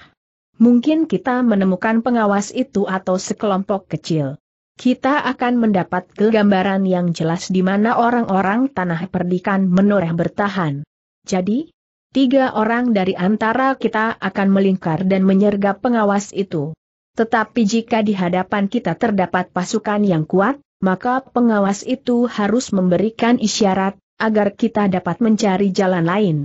Mungkin kita menemukan pengawas itu atau sekelompok kecil kita akan mendapat kegambaran yang jelas di mana orang-orang tanah perdikan menoreh bertahan. Jadi, tiga orang dari antara kita akan melingkar dan menyergap pengawas itu. Tetapi jika di hadapan kita terdapat pasukan yang kuat, maka pengawas itu harus memberikan isyarat, agar kita dapat mencari jalan lain.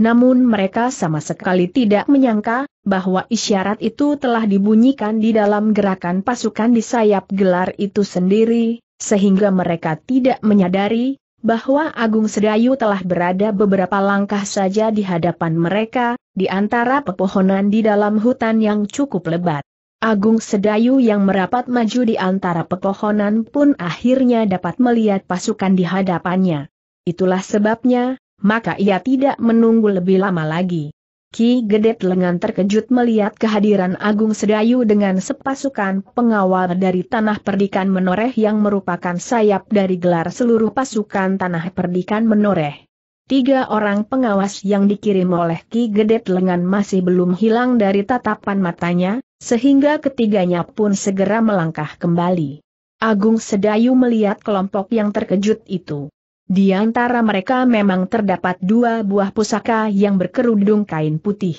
Namun mereka sama sekali tidak menyangka, bahwa isyarat itu telah dibunyikan di dalam gerakan pasukan di sayap gelar itu sendiri, sehingga mereka tidak menyadari, bahwa Agung Sedayu telah berada beberapa langkah saja di hadapan mereka, di antara pepohonan di dalam hutan yang cukup lebat. Agung Sedayu yang merapat maju di antara pepohonan pun akhirnya dapat melihat pasukan di hadapannya. Itulah sebabnya, maka ia tidak menunggu lebih lama lagi. Ki Gede Lengan terkejut melihat kehadiran Agung Sedayu dengan sepasukan pengawal dari Tanah Perdikan Menoreh yang merupakan sayap dari gelar seluruh pasukan Tanah Perdikan Menoreh. Tiga orang pengawas yang dikirim oleh Ki Gede Lengan masih belum hilang dari tatapan matanya, sehingga ketiganya pun segera melangkah kembali. Agung Sedayu melihat kelompok yang terkejut itu. Di antara mereka memang terdapat dua buah pusaka yang berkerudung kain putih.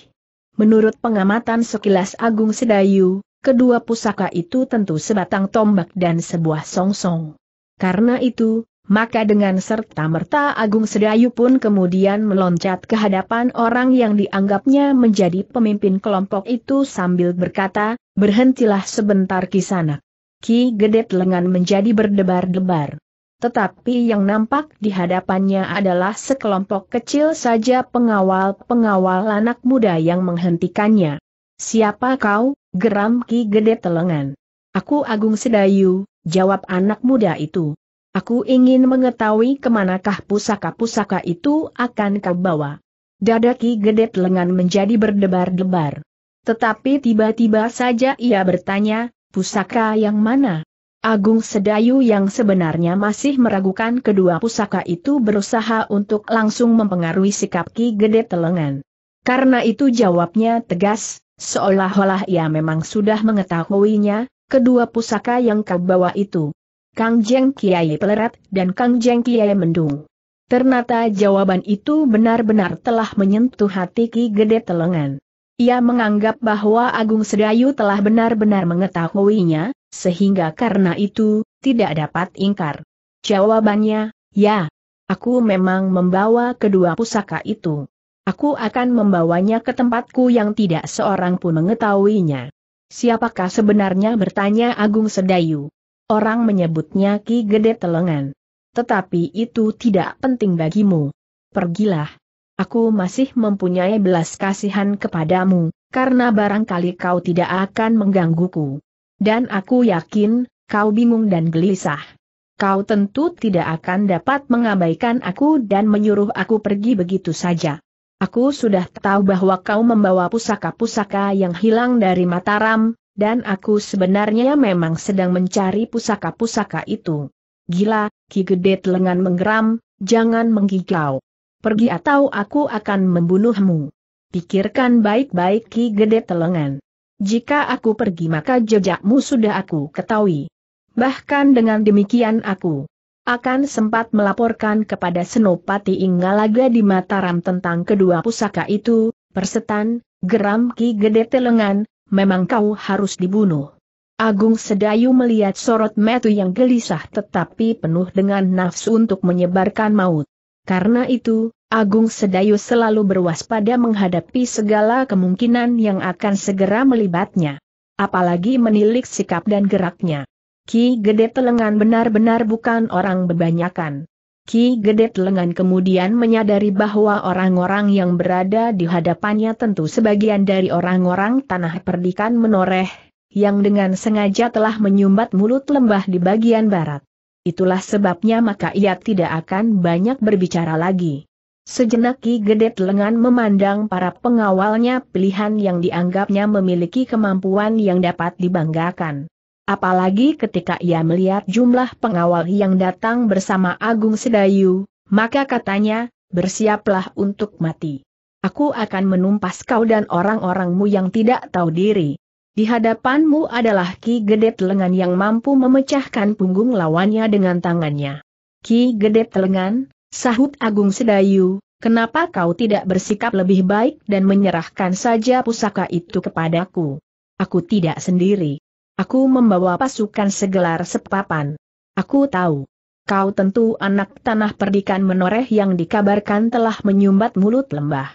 Menurut pengamatan sekilas Agung Sedayu, kedua pusaka itu tentu sebatang tombak dan sebuah songsong. Karena itu, maka dengan serta-merta Agung Sedayu pun kemudian meloncat ke hadapan orang yang dianggapnya menjadi pemimpin kelompok itu sambil berkata, berhentilah sebentar kisana. Ki Gedet lengan menjadi berdebar-debar tetapi yang nampak di hadapannya adalah sekelompok kecil saja pengawal-pengawal anak muda yang menghentikannya. Siapa kau, geram Ki Gede Telengan? Aku Agung Sedayu, jawab anak muda itu. Aku ingin mengetahui kemanakah pusaka-pusaka itu akan kau bawa. Dada Ki Gede Telengan menjadi berdebar-debar. Tetapi tiba-tiba saja ia bertanya, pusaka yang mana? Agung Sedayu yang sebenarnya masih meragukan kedua pusaka itu berusaha untuk langsung mempengaruhi sikap Ki Gede Telengan. Karena itu jawabnya tegas, seolah-olah ia memang sudah mengetahuinya, kedua pusaka yang kau bawa itu. Kang Jeng Kiai Pelerat dan Kang Jeng Kiai Mendung. Ternyata jawaban itu benar-benar telah menyentuh hati Ki Gede Telengan. Ia menganggap bahwa Agung Sedayu telah benar-benar mengetahuinya, sehingga karena itu, tidak dapat ingkar. Jawabannya, ya. Aku memang membawa kedua pusaka itu. Aku akan membawanya ke tempatku yang tidak seorang pun mengetahuinya. Siapakah sebenarnya bertanya Agung Sedayu? Orang menyebutnya Ki Gede Telengan. Tetapi itu tidak penting bagimu. Pergilah. Aku masih mempunyai belas kasihan kepadamu, karena barangkali kau tidak akan menggangguku. Dan aku yakin, kau bingung dan gelisah. Kau tentu tidak akan dapat mengabaikan aku dan menyuruh aku pergi begitu saja. Aku sudah tahu bahwa kau membawa pusaka-pusaka yang hilang dari Mataram, dan aku sebenarnya memang sedang mencari pusaka-pusaka itu. Gila, Ki Gede telengan menggeram, jangan menggigau. Pergi atau aku akan membunuhmu. Pikirkan baik-baik Ki Gede Telengan. Jika aku pergi maka jejakmu sudah aku ketahui. Bahkan dengan demikian aku akan sempat melaporkan kepada Senopati Inggalaga di Mataram tentang kedua pusaka itu, persetan, geram Ki Gede Telengan, memang kau harus dibunuh. Agung Sedayu melihat sorot metu yang gelisah tetapi penuh dengan nafsu untuk menyebarkan maut. Karena itu, Agung Sedayu selalu berwaspada menghadapi segala kemungkinan yang akan segera melibatnya. Apalagi menilik sikap dan geraknya. Ki Gede Telengan benar-benar bukan orang bebanyakan. Ki Gede Telengan kemudian menyadari bahwa orang-orang yang berada di hadapannya tentu sebagian dari orang-orang tanah perdikan menoreh, yang dengan sengaja telah menyumbat mulut lembah di bagian barat. Itulah sebabnya maka ia tidak akan banyak berbicara lagi. Sejenak Ki Gede lengan memandang para pengawalnya pilihan yang dianggapnya memiliki kemampuan yang dapat dibanggakan. Apalagi ketika ia melihat jumlah pengawal yang datang bersama Agung Sedayu, maka katanya, bersiaplah untuk mati. Aku akan menumpas kau dan orang-orangmu yang tidak tahu diri. Di hadapanmu adalah Ki Gede Lengan yang mampu memecahkan punggung lawannya dengan tangannya. Ki Gede Lengan, Sahut Agung Sedayu, kenapa kau tidak bersikap lebih baik dan menyerahkan saja pusaka itu kepadaku? Aku tidak sendiri. Aku membawa pasukan segelar sepapan. Aku tahu. Kau tentu anak tanah perdikan menoreh yang dikabarkan telah menyumbat mulut lembah.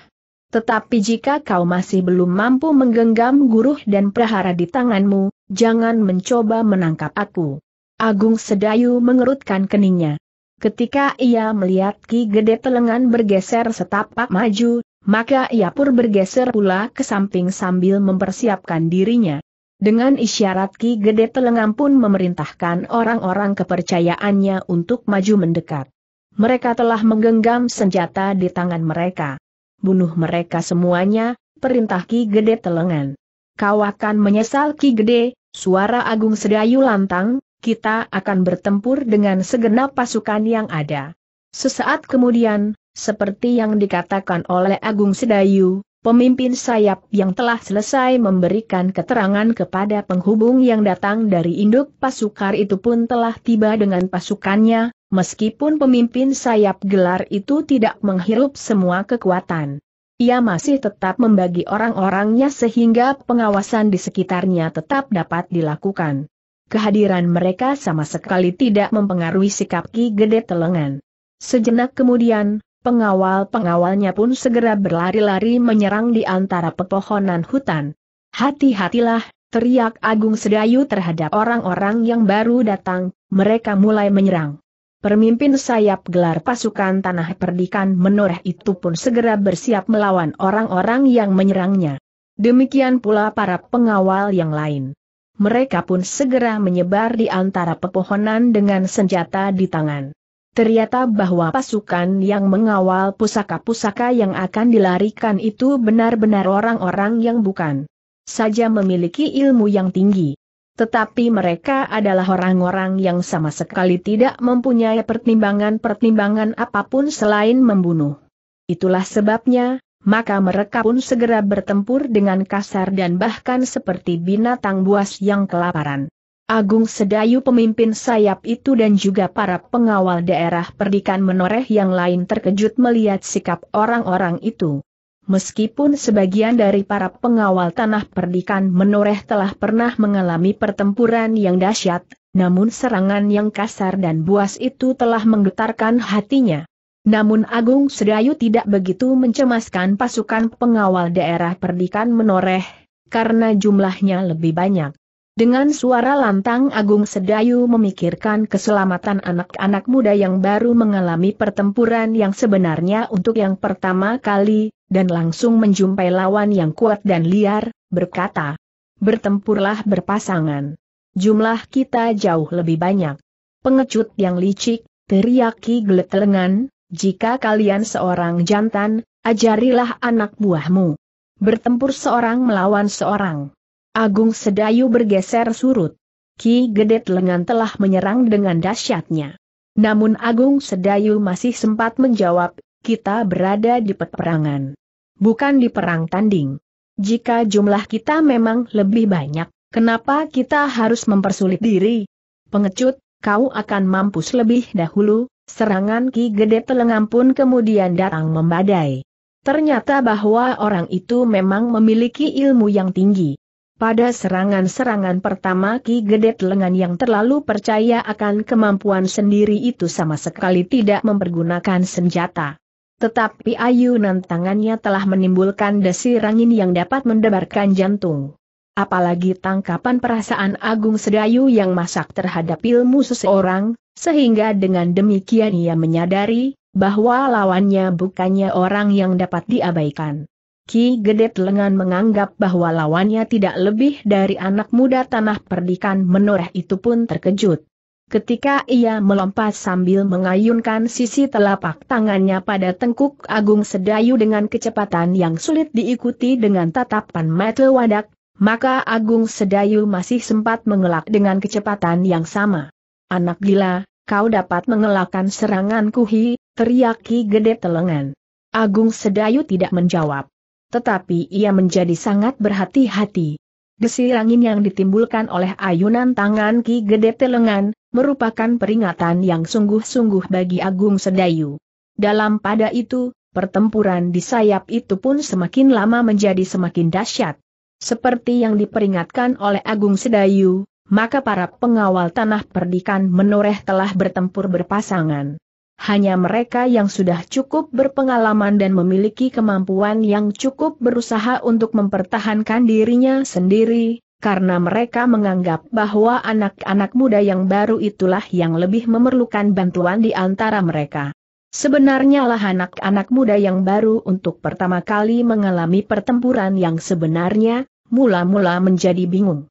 Tetapi jika kau masih belum mampu menggenggam guruh dan prahara di tanganmu, jangan mencoba menangkap aku. Agung Sedayu mengerutkan keningnya. Ketika ia melihat Ki Gede Telengan bergeser setapak maju, maka ia pur bergeser pula ke samping sambil mempersiapkan dirinya. Dengan isyarat Ki Gede Telengan pun memerintahkan orang-orang kepercayaannya untuk maju mendekat. Mereka telah menggenggam senjata di tangan mereka. Bunuh mereka semuanya, perintah Ki Gede Telengan. Kau akan menyesal Ki Gede, suara Agung Sedayu lantang, kita akan bertempur dengan segenap pasukan yang ada. Sesaat kemudian, seperti yang dikatakan oleh Agung Sedayu, pemimpin sayap yang telah selesai memberikan keterangan kepada penghubung yang datang dari induk pasukar itu pun telah tiba dengan pasukannya, meskipun pemimpin sayap gelar itu tidak menghirup semua kekuatan. Ia masih tetap membagi orang-orangnya sehingga pengawasan di sekitarnya tetap dapat dilakukan kehadiran mereka sama sekali tidak mempengaruhi sikap Ki Gede Telengan. Sejenak kemudian, pengawal-pengawalnya pun segera berlari-lari menyerang di antara pepohonan hutan. Hati-hatilah, teriak Agung Sedayu terhadap orang-orang yang baru datang, mereka mulai menyerang. Permimpin sayap gelar pasukan tanah perdikan menoreh itu pun segera bersiap melawan orang-orang yang menyerangnya. Demikian pula para pengawal yang lain mereka pun segera menyebar di antara pepohonan dengan senjata di tangan. Ternyata bahwa pasukan yang mengawal pusaka-pusaka yang akan dilarikan itu benar-benar orang-orang yang bukan saja memiliki ilmu yang tinggi. Tetapi mereka adalah orang-orang yang sama sekali tidak mempunyai pertimbangan-pertimbangan apapun selain membunuh. Itulah sebabnya, maka mereka pun segera bertempur dengan kasar dan bahkan seperti binatang buas yang kelaparan. Agung Sedayu pemimpin sayap itu dan juga para pengawal daerah perdikan menoreh yang lain terkejut melihat sikap orang-orang itu. Meskipun sebagian dari para pengawal tanah perdikan menoreh telah pernah mengalami pertempuran yang dahsyat, namun serangan yang kasar dan buas itu telah menggetarkan hatinya. Namun Agung Sedayu tidak begitu mencemaskan pasukan pengawal daerah perdikan menoreh, karena jumlahnya lebih banyak. Dengan suara lantang Agung Sedayu memikirkan keselamatan anak-anak muda yang baru mengalami pertempuran yang sebenarnya untuk yang pertama kali, dan langsung menjumpai lawan yang kuat dan liar, berkata, bertempurlah berpasangan. Jumlah kita jauh lebih banyak. Pengecut yang licik, teriak Ki Geletelengan, jika kalian seorang jantan, ajarilah anak buahmu. Bertempur seorang melawan seorang. Agung Sedayu bergeser surut. Ki Gedet Lengan telah menyerang dengan dahsyatnya. Namun Agung Sedayu masih sempat menjawab, kita berada di peperangan. Bukan di perang tanding. Jika jumlah kita memang lebih banyak, kenapa kita harus mempersulit diri? Pengecut, kau akan mampus lebih dahulu, Serangan Ki Gede Telengam pun kemudian datang membadai. Ternyata bahwa orang itu memang memiliki ilmu yang tinggi. Pada serangan-serangan pertama Ki Gede Telengan yang terlalu percaya akan kemampuan sendiri itu sama sekali tidak mempergunakan senjata. Tetapi ayunan tangannya telah menimbulkan desirangin yang dapat mendebarkan jantung. Apalagi tangkapan perasaan Agung Sedayu yang masak terhadap ilmu seseorang, sehingga dengan demikian ia menyadari, bahwa lawannya bukannya orang yang dapat diabaikan. Ki gede Lengan menganggap bahwa lawannya tidak lebih dari anak muda tanah perdikan menoreh itu pun terkejut. Ketika ia melompat sambil mengayunkan sisi telapak tangannya pada tengkuk Agung Sedayu dengan kecepatan yang sulit diikuti dengan tatapan mata wadak, maka Agung Sedayu masih sempat mengelak dengan kecepatan yang sama. Anak gila, kau dapat mengelakkan seranganku hi, teriaki Gede Telengan. Agung Sedayu tidak menjawab. Tetapi ia menjadi sangat berhati-hati. Desir angin yang ditimbulkan oleh ayunan tangan Ki Gede Telengan, merupakan peringatan yang sungguh-sungguh bagi Agung Sedayu. Dalam pada itu, pertempuran di sayap itu pun semakin lama menjadi semakin dahsyat. Seperti yang diperingatkan oleh Agung Sedayu, maka para pengawal tanah perdikan menoreh telah bertempur berpasangan. Hanya mereka yang sudah cukup berpengalaman dan memiliki kemampuan yang cukup berusaha untuk mempertahankan dirinya sendiri, karena mereka menganggap bahwa anak-anak muda yang baru itulah yang lebih memerlukan bantuan di antara mereka. Sebenarnya lah anak-anak muda yang baru untuk pertama kali mengalami pertempuran yang sebenarnya, mula-mula menjadi bingung.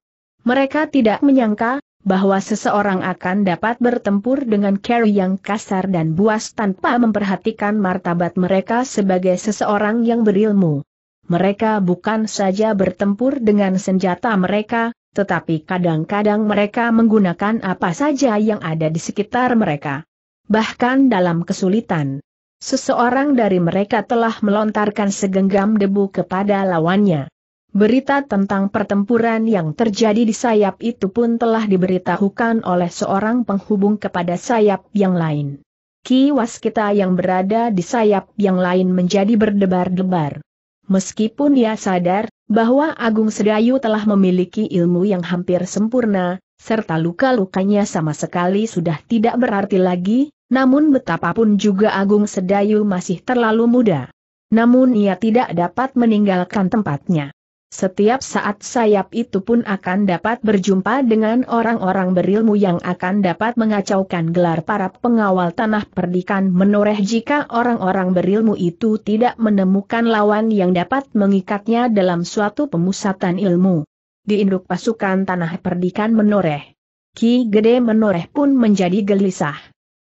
Mereka tidak menyangka bahwa seseorang akan dapat bertempur dengan Carrie yang kasar dan buas tanpa memperhatikan martabat mereka sebagai seseorang yang berilmu. Mereka bukan saja bertempur dengan senjata mereka, tetapi kadang-kadang mereka menggunakan apa saja yang ada di sekitar mereka. Bahkan dalam kesulitan, seseorang dari mereka telah melontarkan segenggam debu kepada lawannya. Berita tentang pertempuran yang terjadi di sayap itu pun telah diberitahukan oleh seorang penghubung kepada sayap yang lain. Ki Waskita yang berada di sayap yang lain menjadi berdebar-debar. Meskipun ia sadar bahwa Agung Sedayu telah memiliki ilmu yang hampir sempurna, serta luka-lukanya sama sekali sudah tidak berarti lagi, namun betapapun juga Agung Sedayu masih terlalu muda. Namun ia tidak dapat meninggalkan tempatnya. Setiap saat sayap itu pun akan dapat berjumpa dengan orang-orang berilmu yang akan dapat mengacaukan gelar para pengawal tanah perdikan menoreh jika orang-orang berilmu itu tidak menemukan lawan yang dapat mengikatnya dalam suatu pemusatan ilmu. Di induk pasukan tanah perdikan menoreh. Ki Gede menoreh pun menjadi gelisah.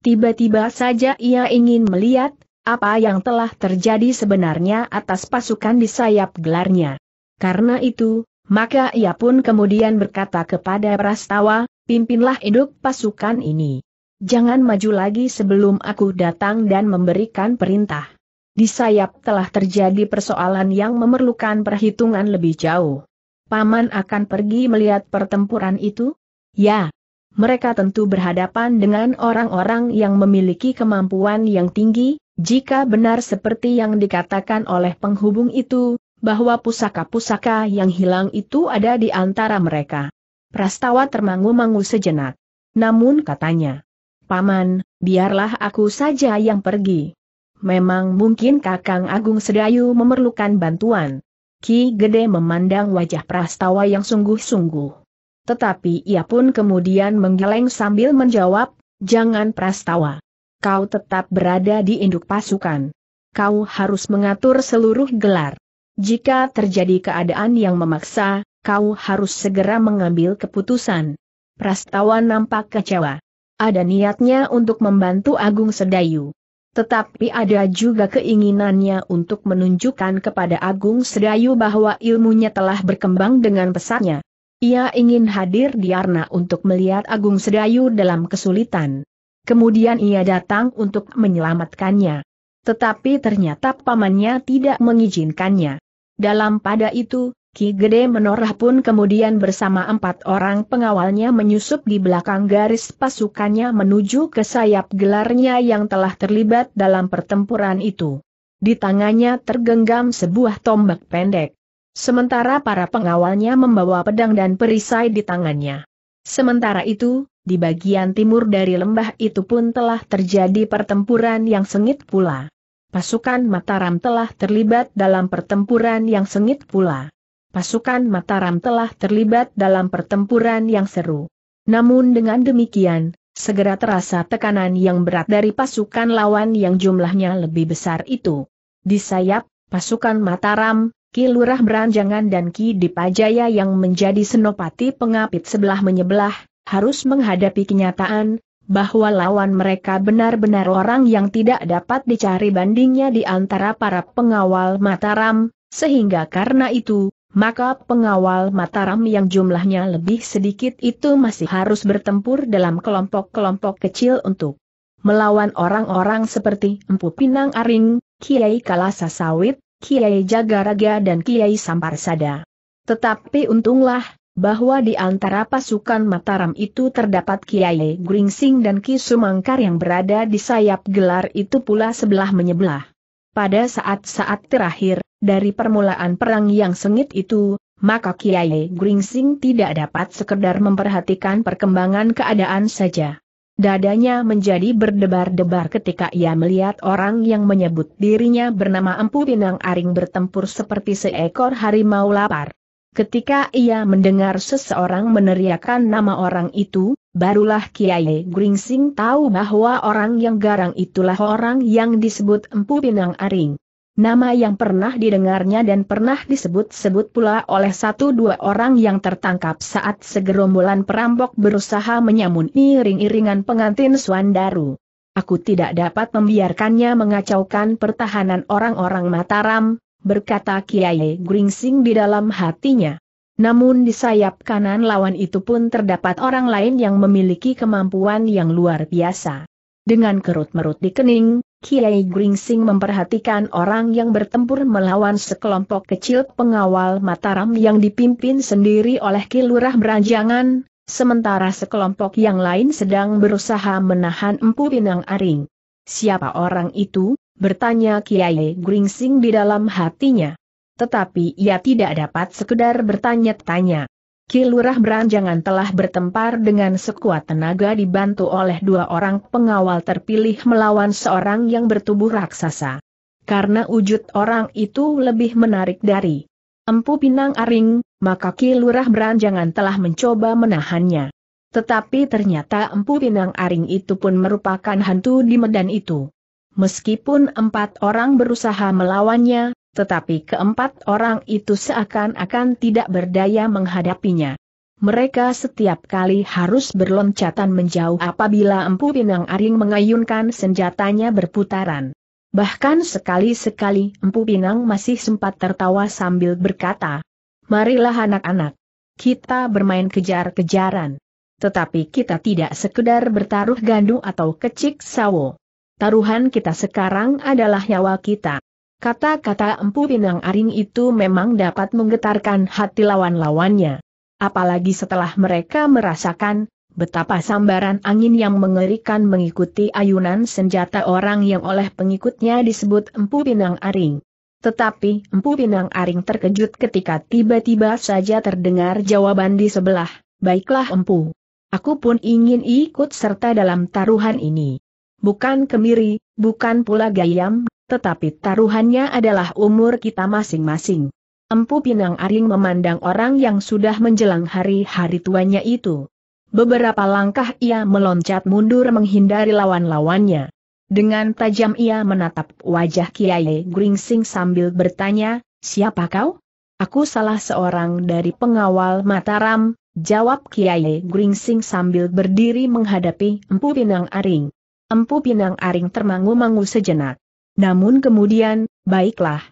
Tiba-tiba saja ia ingin melihat, apa yang telah terjadi sebenarnya atas pasukan di sayap gelarnya. Karena itu, maka ia pun kemudian berkata kepada Prastawa, pimpinlah induk pasukan ini. Jangan maju lagi sebelum aku datang dan memberikan perintah. Di sayap telah terjadi persoalan yang memerlukan perhitungan lebih jauh. Paman akan pergi melihat pertempuran itu? Ya. Mereka tentu berhadapan dengan orang-orang yang memiliki kemampuan yang tinggi, jika benar seperti yang dikatakan oleh penghubung itu, bahwa pusaka-pusaka yang hilang itu ada di antara mereka. Prastawa termangu-mangu sejenak. Namun katanya, Paman, biarlah aku saja yang pergi. Memang mungkin Kakang Agung Sedayu memerlukan bantuan. Ki Gede memandang wajah Prastawa yang sungguh-sungguh. Tetapi ia pun kemudian menggeleng sambil menjawab, jangan Prastawa. Kau tetap berada di induk pasukan. Kau harus mengatur seluruh gelar. Jika terjadi keadaan yang memaksa, kau harus segera mengambil keputusan. Prastawa nampak kecewa. Ada niatnya untuk membantu Agung Sedayu. Tetapi ada juga keinginannya untuk menunjukkan kepada Agung Sedayu bahwa ilmunya telah berkembang dengan pesatnya. Ia ingin hadir di Arna untuk melihat Agung Sedayu dalam kesulitan. Kemudian ia datang untuk menyelamatkannya. Tetapi ternyata pamannya tidak mengizinkannya. Dalam pada itu, Ki Gede Menorah pun kemudian bersama empat orang pengawalnya menyusup di belakang garis pasukannya menuju ke sayap gelarnya yang telah terlibat dalam pertempuran itu. Di tangannya tergenggam sebuah tombak pendek. Sementara para pengawalnya membawa pedang dan perisai di tangannya. Sementara itu, di bagian timur dari lembah itu pun telah terjadi pertempuran yang sengit pula pasukan Mataram telah terlibat dalam pertempuran yang sengit pula. Pasukan Mataram telah terlibat dalam pertempuran yang seru. Namun dengan demikian, segera terasa tekanan yang berat dari pasukan lawan yang jumlahnya lebih besar itu. Di sayap, pasukan Mataram, Ki Lurah Beranjangan dan Ki Dipajaya yang menjadi senopati pengapit sebelah menyebelah, harus menghadapi kenyataan, bahwa lawan mereka benar-benar orang yang tidak dapat dicari bandingnya di antara para pengawal Mataram, sehingga karena itu, maka pengawal Mataram yang jumlahnya lebih sedikit itu masih harus bertempur dalam kelompok-kelompok kecil untuk melawan orang-orang seperti Empu Pinang Aring, Kiai Kalasa Sawit, Kiai Jagaraga dan Kiai Samparsada. Tetapi untunglah, bahwa di antara pasukan Mataram itu terdapat Kiai Gringsing dan Ki Sumangkar yang berada di sayap gelar itu pula sebelah menyebelah. Pada saat-saat terakhir, dari permulaan perang yang sengit itu, maka Kiai Gringsing tidak dapat sekedar memperhatikan perkembangan keadaan saja. Dadanya menjadi berdebar-debar ketika ia melihat orang yang menyebut dirinya bernama Empu Pinang Aring bertempur seperti seekor harimau lapar. Ketika ia mendengar seseorang meneriakkan nama orang itu, barulah Kiai Gringsing tahu bahwa orang yang garang itulah orang yang disebut Empu Pinang Aring. Nama yang pernah didengarnya dan pernah disebut-sebut pula oleh satu dua orang yang tertangkap saat segerombolan perampok berusaha menyamun iring-iringan pengantin Suandaru. Aku tidak dapat membiarkannya mengacaukan pertahanan orang-orang Mataram, berkata Kiai Gringsing di dalam hatinya. Namun di sayap kanan lawan itu pun terdapat orang lain yang memiliki kemampuan yang luar biasa. Dengan kerut-merut di kening, Kiai Gringsing memperhatikan orang yang bertempur melawan sekelompok kecil pengawal Mataram yang dipimpin sendiri oleh Kilurah Beranjangan, sementara sekelompok yang lain sedang berusaha menahan Empu Pinang Aring. Siapa orang itu? bertanya Kiai Gringsing di dalam hatinya. Tetapi ia tidak dapat sekedar bertanya-tanya. Kilurah Beranjangan telah bertempar dengan sekuat tenaga dibantu oleh dua orang pengawal terpilih melawan seorang yang bertubuh raksasa. Karena wujud orang itu lebih menarik dari Empu Pinang Aring, maka Kilurah Beranjangan telah mencoba menahannya. Tetapi ternyata Empu Pinang Aring itu pun merupakan hantu di medan itu. Meskipun empat orang berusaha melawannya, tetapi keempat orang itu seakan-akan tidak berdaya menghadapinya. Mereka setiap kali harus berloncatan menjauh apabila Empu Pinang Aring mengayunkan senjatanya berputaran. Bahkan sekali-sekali Empu Pinang masih sempat tertawa sambil berkata, Marilah anak-anak, kita bermain kejar-kejaran. Tetapi kita tidak sekedar bertaruh gandu atau kecik sawo. Taruhan kita sekarang adalah nyawa kita. Kata-kata empu pinang aring itu memang dapat menggetarkan hati lawan-lawannya. Apalagi setelah mereka merasakan betapa sambaran angin yang mengerikan mengikuti ayunan senjata orang yang oleh pengikutnya disebut empu pinang aring. Tetapi empu pinang aring terkejut ketika tiba-tiba saja terdengar jawaban di sebelah, baiklah empu. Aku pun ingin ikut serta dalam taruhan ini bukan kemiri, bukan pula gayam, tetapi taruhannya adalah umur kita masing-masing. Empu Pinang Aring memandang orang yang sudah menjelang hari-hari tuanya itu. Beberapa langkah ia meloncat mundur menghindari lawan-lawannya. Dengan tajam ia menatap wajah Kiai Gringsing sambil bertanya, siapa kau? Aku salah seorang dari pengawal Mataram, jawab Kiai Gringsing sambil berdiri menghadapi Empu Pinang Aring. Empu Pinang Aring termangu-mangu sejenak. Namun kemudian, baiklah.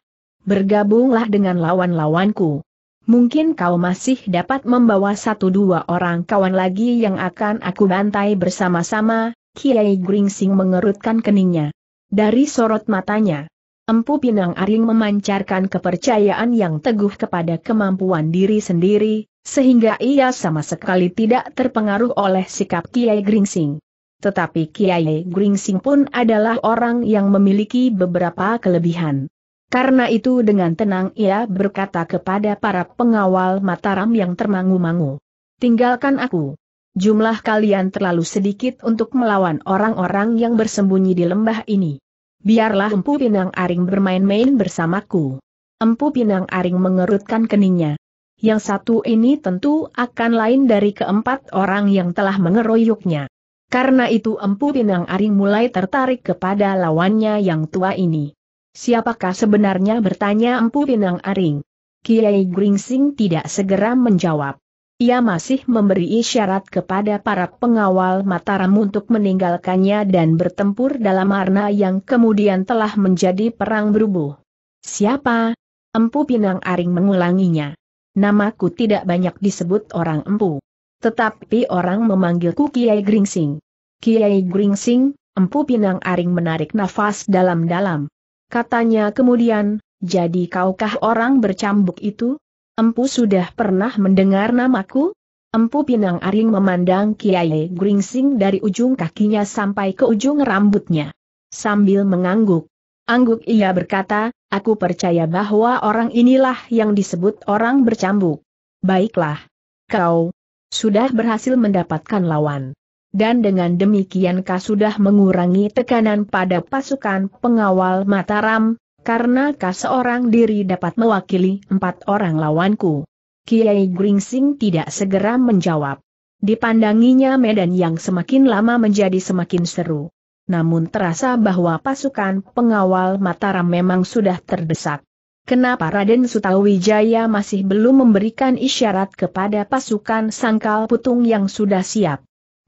Bergabunglah dengan lawan-lawanku. Mungkin kau masih dapat membawa satu dua orang kawan lagi yang akan aku bantai bersama-sama, Kiai Gringsing mengerutkan keningnya. Dari sorot matanya, Empu Pinang Aring memancarkan kepercayaan yang teguh kepada kemampuan diri sendiri, sehingga ia sama sekali tidak terpengaruh oleh sikap Kiai Gringsing. Tetapi Kiai Gringsing pun adalah orang yang memiliki beberapa kelebihan. Karena itu dengan tenang ia berkata kepada para pengawal Mataram yang termangu-mangu. Tinggalkan aku. Jumlah kalian terlalu sedikit untuk melawan orang-orang yang bersembunyi di lembah ini. Biarlah Empu Pinang Aring bermain-main bersamaku. Empu Pinang Aring mengerutkan keningnya. Yang satu ini tentu akan lain dari keempat orang yang telah mengeroyoknya. Karena itu Empu Pinang Aring mulai tertarik kepada lawannya yang tua ini. Siapakah sebenarnya bertanya Empu Pinang Aring? Kiai Gringsing tidak segera menjawab. Ia masih memberi isyarat kepada para pengawal Mataram untuk meninggalkannya dan bertempur dalam arna yang kemudian telah menjadi perang berubuh. Siapa? Empu Pinang Aring mengulanginya. Namaku tidak banyak disebut orang empu. Tetapi orang memanggilku Kiai Gringsing. Kiai Gringsing, Empu Pinang Aring menarik nafas dalam-dalam. Katanya kemudian, jadi kaukah orang bercambuk itu? Empu sudah pernah mendengar namaku? Empu Pinang Aring memandang Kiai Gringsing dari ujung kakinya sampai ke ujung rambutnya. Sambil mengangguk. Angguk ia berkata, aku percaya bahwa orang inilah yang disebut orang bercambuk. Baiklah. Kau sudah berhasil mendapatkan lawan dan dengan demikian kau sudah mengurangi tekanan pada pasukan pengawal Mataram, karena kau seorang diri dapat mewakili empat orang lawanku. Kiai Gringsing tidak segera menjawab. Dipandanginya medan yang semakin lama menjadi semakin seru. Namun terasa bahwa pasukan pengawal Mataram memang sudah terdesak. Kenapa Raden Sutawijaya masih belum memberikan isyarat kepada pasukan Sangkal Putung yang sudah siap?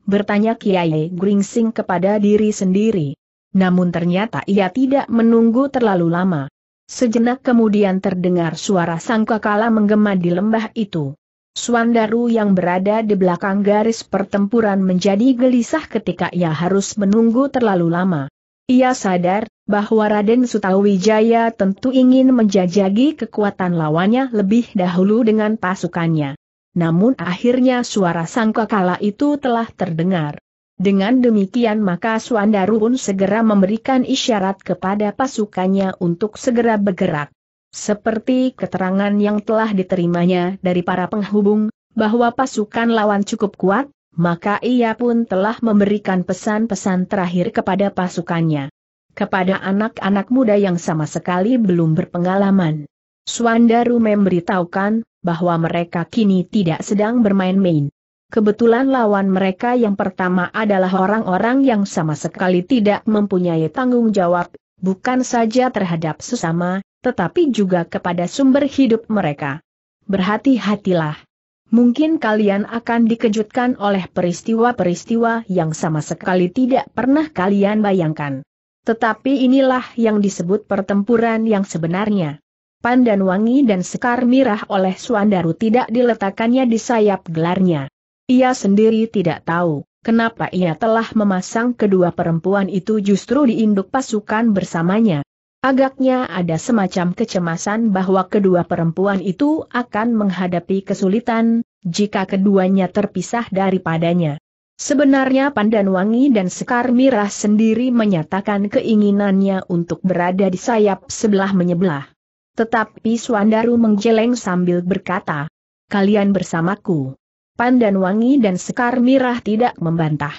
bertanya Kiai Gringsing kepada diri sendiri. Namun ternyata ia tidak menunggu terlalu lama. Sejenak kemudian terdengar suara sangkakala menggema di lembah itu. Swandaru yang berada di belakang garis pertempuran menjadi gelisah ketika ia harus menunggu terlalu lama. Ia sadar bahwa Raden Sutawijaya tentu ingin menjajagi kekuatan lawannya lebih dahulu dengan pasukannya namun akhirnya suara sangkakala itu telah terdengar. Dengan demikian maka Suandaru pun segera memberikan isyarat kepada pasukannya untuk segera bergerak. Seperti keterangan yang telah diterimanya dari para penghubung, bahwa pasukan lawan cukup kuat, maka ia pun telah memberikan pesan-pesan terakhir kepada pasukannya. Kepada anak-anak muda yang sama sekali belum berpengalaman Suandaru memberitahukan, bahwa mereka kini tidak sedang bermain-main. Kebetulan lawan mereka yang pertama adalah orang-orang yang sama sekali tidak mempunyai tanggung jawab, bukan saja terhadap sesama, tetapi juga kepada sumber hidup mereka. Berhati-hatilah. Mungkin kalian akan dikejutkan oleh peristiwa-peristiwa yang sama sekali tidak pernah kalian bayangkan. Tetapi inilah yang disebut pertempuran yang sebenarnya. Pandan wangi dan sekar mirah oleh Suandaru tidak diletakkannya di sayap gelarnya. Ia sendiri tidak tahu, kenapa ia telah memasang kedua perempuan itu justru di induk pasukan bersamanya. Agaknya ada semacam kecemasan bahwa kedua perempuan itu akan menghadapi kesulitan, jika keduanya terpisah daripadanya. Sebenarnya Pandan Wangi dan Sekar Mirah sendiri menyatakan keinginannya untuk berada di sayap sebelah menyebelah. Tetapi Suandaru menggeleng sambil berkata, Kalian bersamaku. Pandan Wangi dan Sekar Mirah tidak membantah.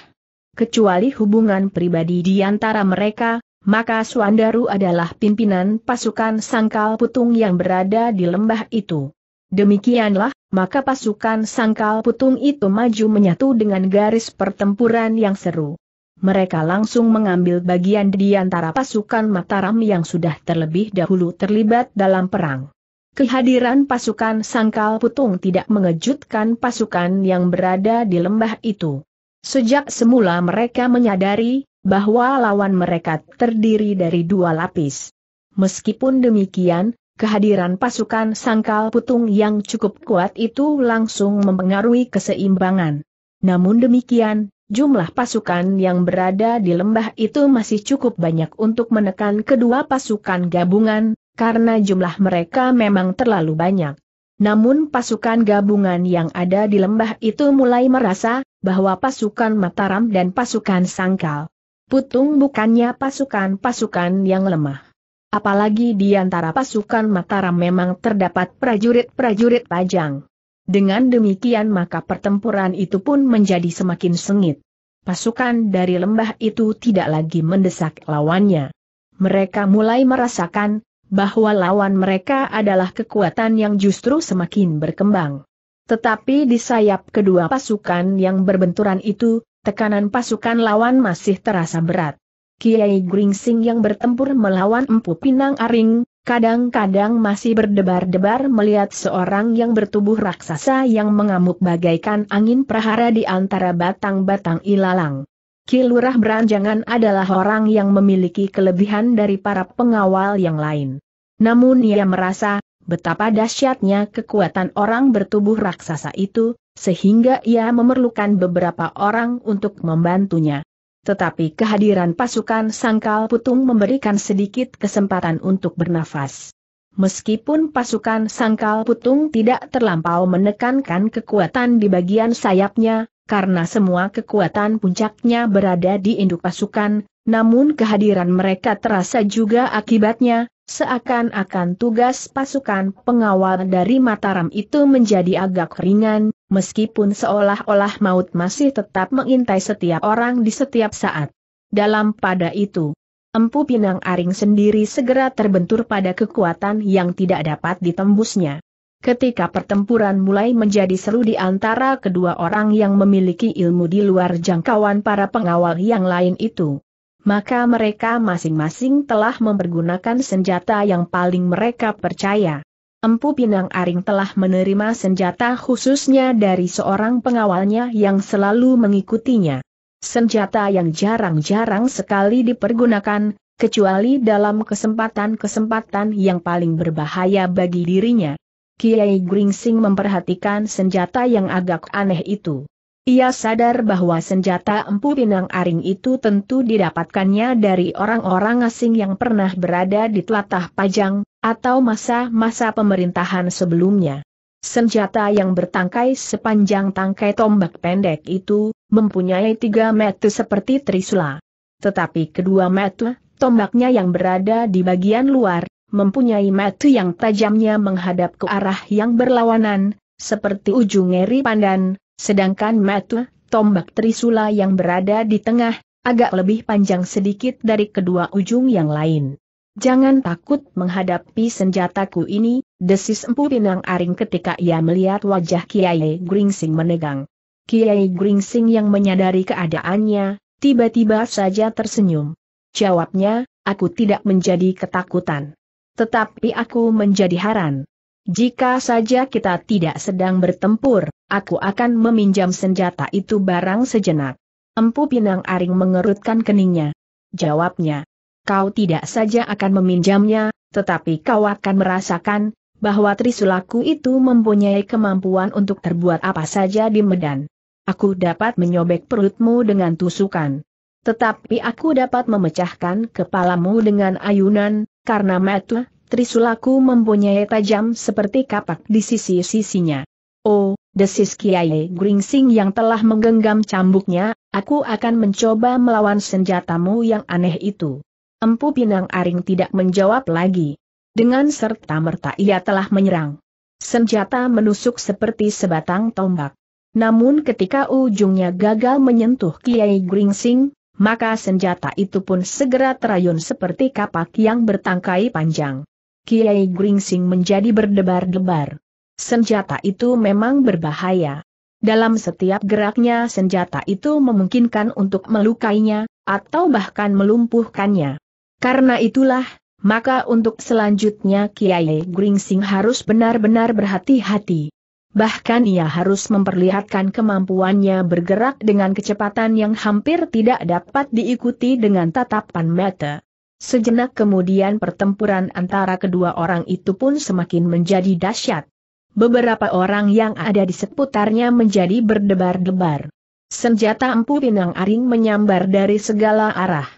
Kecuali hubungan pribadi di antara mereka, maka Suandaru adalah pimpinan pasukan Sangkal Putung yang berada di lembah itu. Demikianlah, maka pasukan Sangkal Putung itu maju menyatu dengan garis pertempuran yang seru mereka langsung mengambil bagian di antara pasukan Mataram yang sudah terlebih dahulu terlibat dalam perang. Kehadiran pasukan Sangkal Putung tidak mengejutkan pasukan yang berada di lembah itu. Sejak semula mereka menyadari bahwa lawan mereka terdiri dari dua lapis. Meskipun demikian, kehadiran pasukan Sangkal Putung yang cukup kuat itu langsung mempengaruhi keseimbangan. Namun demikian, Jumlah pasukan yang berada di lembah itu masih cukup banyak untuk menekan kedua pasukan gabungan, karena jumlah mereka memang terlalu banyak. Namun pasukan gabungan yang ada di lembah itu mulai merasa, bahwa pasukan Mataram dan pasukan Sangkal. Putung bukannya pasukan-pasukan yang lemah. Apalagi di antara pasukan Mataram memang terdapat prajurit-prajurit pajang. Dengan demikian maka pertempuran itu pun menjadi semakin sengit. Pasukan dari lembah itu tidak lagi mendesak lawannya. Mereka mulai merasakan bahwa lawan mereka adalah kekuatan yang justru semakin berkembang. Tetapi di sayap kedua pasukan yang berbenturan itu, tekanan pasukan lawan masih terasa berat. Kiai Gringsing yang bertempur melawan Empu Pinang Aring, kadang-kadang masih berdebar-debar melihat seorang yang bertubuh raksasa yang mengamuk bagaikan angin prahara di antara batang-batang ilalang. Kilurah Beranjangan adalah orang yang memiliki kelebihan dari para pengawal yang lain. Namun ia merasa, betapa dahsyatnya kekuatan orang bertubuh raksasa itu, sehingga ia memerlukan beberapa orang untuk membantunya tetapi kehadiran pasukan Sangkal Putung memberikan sedikit kesempatan untuk bernafas. Meskipun pasukan Sangkal Putung tidak terlampau menekankan kekuatan di bagian sayapnya, karena semua kekuatan puncaknya berada di induk pasukan, namun kehadiran mereka terasa juga akibatnya, seakan-akan tugas pasukan pengawal dari Mataram itu menjadi agak ringan, meskipun seolah-olah maut masih tetap mengintai setiap orang di setiap saat. Dalam pada itu, Empu Pinang Aring sendiri segera terbentur pada kekuatan yang tidak dapat ditembusnya. Ketika pertempuran mulai menjadi seru di antara kedua orang yang memiliki ilmu di luar jangkauan para pengawal yang lain itu, maka mereka masing-masing telah mempergunakan senjata yang paling mereka percaya. Empu Pinang Aring telah menerima senjata khususnya dari seorang pengawalnya yang selalu mengikutinya. Senjata yang jarang-jarang sekali dipergunakan, kecuali dalam kesempatan-kesempatan yang paling berbahaya bagi dirinya. Kiai Gringsing memperhatikan senjata yang agak aneh itu. Ia sadar bahwa senjata Empu Pinang Aring itu tentu didapatkannya dari orang-orang asing yang pernah berada di telatah Pajang, atau masa-masa pemerintahan sebelumnya. Senjata yang bertangkai sepanjang tangkai tombak pendek itu, mempunyai tiga metu seperti trisula. Tetapi kedua metu, tombaknya yang berada di bagian luar, mempunyai metu yang tajamnya menghadap ke arah yang berlawanan, seperti ujung eri pandan, sedangkan metu, tombak trisula yang berada di tengah, agak lebih panjang sedikit dari kedua ujung yang lain. Jangan takut menghadapi senjataku ini, desis Empu Pinang Aring ketika ia melihat wajah Kiai Gringsing menegang. Kiai Gringsing yang menyadari keadaannya, tiba-tiba saja tersenyum. Jawabnya, aku tidak menjadi ketakutan. Tetapi aku menjadi haran. Jika saja kita tidak sedang bertempur, aku akan meminjam senjata itu barang sejenak. Empu Pinang Aring mengerutkan keningnya. Jawabnya, kau tidak saja akan meminjamnya, tetapi kau akan merasakan bahwa Trisulaku itu mempunyai kemampuan untuk terbuat apa saja di Medan. Aku dapat menyobek perutmu dengan tusukan. Tetapi aku dapat memecahkan kepalamu dengan ayunan, karena metu, Trisulaku mempunyai tajam seperti kapak di sisi-sisinya. Oh, desis Kiai Gringsing yang telah menggenggam cambuknya, aku akan mencoba melawan senjatamu yang aneh itu. Empu Pinang Aring tidak menjawab lagi. Dengan serta-merta ia telah menyerang. Senjata menusuk seperti sebatang tombak. Namun ketika ujungnya gagal menyentuh Kiai Gringsing, maka senjata itu pun segera terayun seperti kapak yang bertangkai panjang. Kiai Gringsing menjadi berdebar-debar. Senjata itu memang berbahaya. Dalam setiap geraknya senjata itu memungkinkan untuk melukainya, atau bahkan melumpuhkannya. Karena itulah, maka untuk selanjutnya Kiai Gringsing harus benar-benar berhati-hati. Bahkan ia harus memperlihatkan kemampuannya bergerak dengan kecepatan yang hampir tidak dapat diikuti dengan tatapan mata. Sejenak kemudian pertempuran antara kedua orang itu pun semakin menjadi dahsyat. Beberapa orang yang ada di seputarnya menjadi berdebar-debar. Senjata empu pinang aring menyambar dari segala arah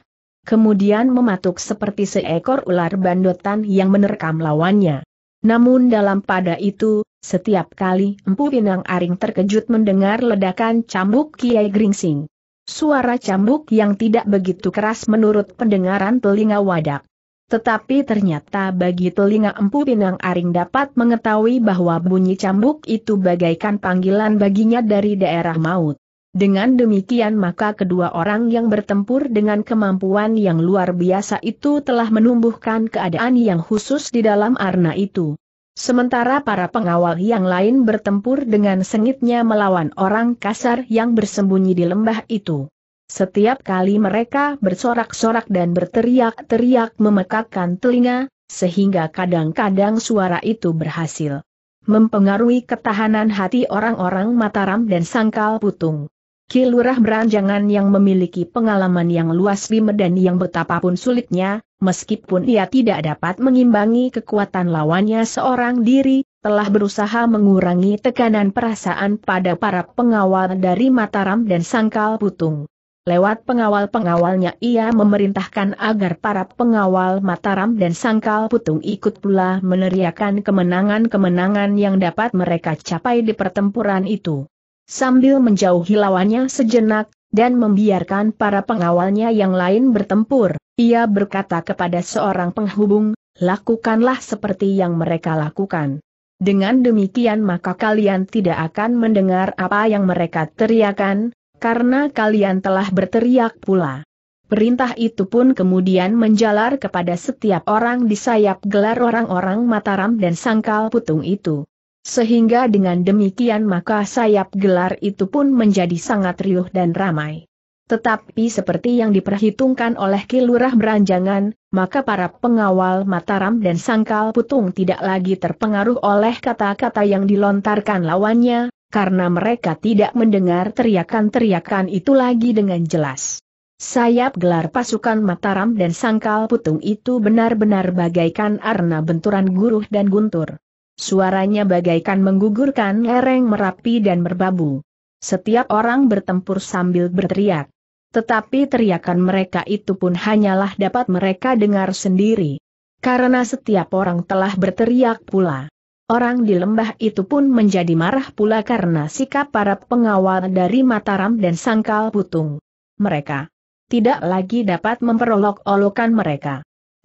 kemudian mematuk seperti seekor ular bandotan yang menerkam lawannya. Namun dalam pada itu, setiap kali Empu Pinang Aring terkejut mendengar ledakan cambuk Kiai Gringsing. Suara cambuk yang tidak begitu keras menurut pendengaran telinga wadak. Tetapi ternyata bagi telinga Empu Pinang Aring dapat mengetahui bahwa bunyi cambuk itu bagaikan panggilan baginya dari daerah maut. Dengan demikian maka kedua orang yang bertempur dengan kemampuan yang luar biasa itu telah menumbuhkan keadaan yang khusus di dalam arna itu. Sementara para pengawal yang lain bertempur dengan sengitnya melawan orang kasar yang bersembunyi di lembah itu. Setiap kali mereka bersorak-sorak dan berteriak-teriak memekakkan telinga, sehingga kadang-kadang suara itu berhasil mempengaruhi ketahanan hati orang-orang Mataram dan Sangkal Putung. Kilurah Beranjangan yang memiliki pengalaman yang luas di medan yang betapapun sulitnya, meskipun ia tidak dapat mengimbangi kekuatan lawannya seorang diri, telah berusaha mengurangi tekanan perasaan pada para pengawal dari Mataram dan Sangkal Putung. Lewat pengawal-pengawalnya ia memerintahkan agar para pengawal Mataram dan Sangkal Putung ikut pula meneriakan kemenangan-kemenangan yang dapat mereka capai di pertempuran itu sambil menjauhi lawannya sejenak, dan membiarkan para pengawalnya yang lain bertempur. Ia berkata kepada seorang penghubung, lakukanlah seperti yang mereka lakukan. Dengan demikian maka kalian tidak akan mendengar apa yang mereka teriakan, karena kalian telah berteriak pula. Perintah itu pun kemudian menjalar kepada setiap orang di sayap gelar orang-orang Mataram dan Sangkal Putung itu sehingga dengan demikian maka sayap gelar itu pun menjadi sangat riuh dan ramai. Tetapi seperti yang diperhitungkan oleh Kilurah Beranjangan, maka para pengawal Mataram dan Sangkal Putung tidak lagi terpengaruh oleh kata-kata yang dilontarkan lawannya, karena mereka tidak mendengar teriakan-teriakan itu lagi dengan jelas. Sayap gelar pasukan Mataram dan Sangkal Putung itu benar-benar bagaikan arna benturan guruh dan guntur. Suaranya bagaikan menggugurkan lereng merapi dan merbabu. Setiap orang bertempur sambil berteriak. Tetapi teriakan mereka itu pun hanyalah dapat mereka dengar sendiri. Karena setiap orang telah berteriak pula. Orang di lembah itu pun menjadi marah pula karena sikap para pengawal dari Mataram dan Sangkal Putung. Mereka tidak lagi dapat memperolok-olokan mereka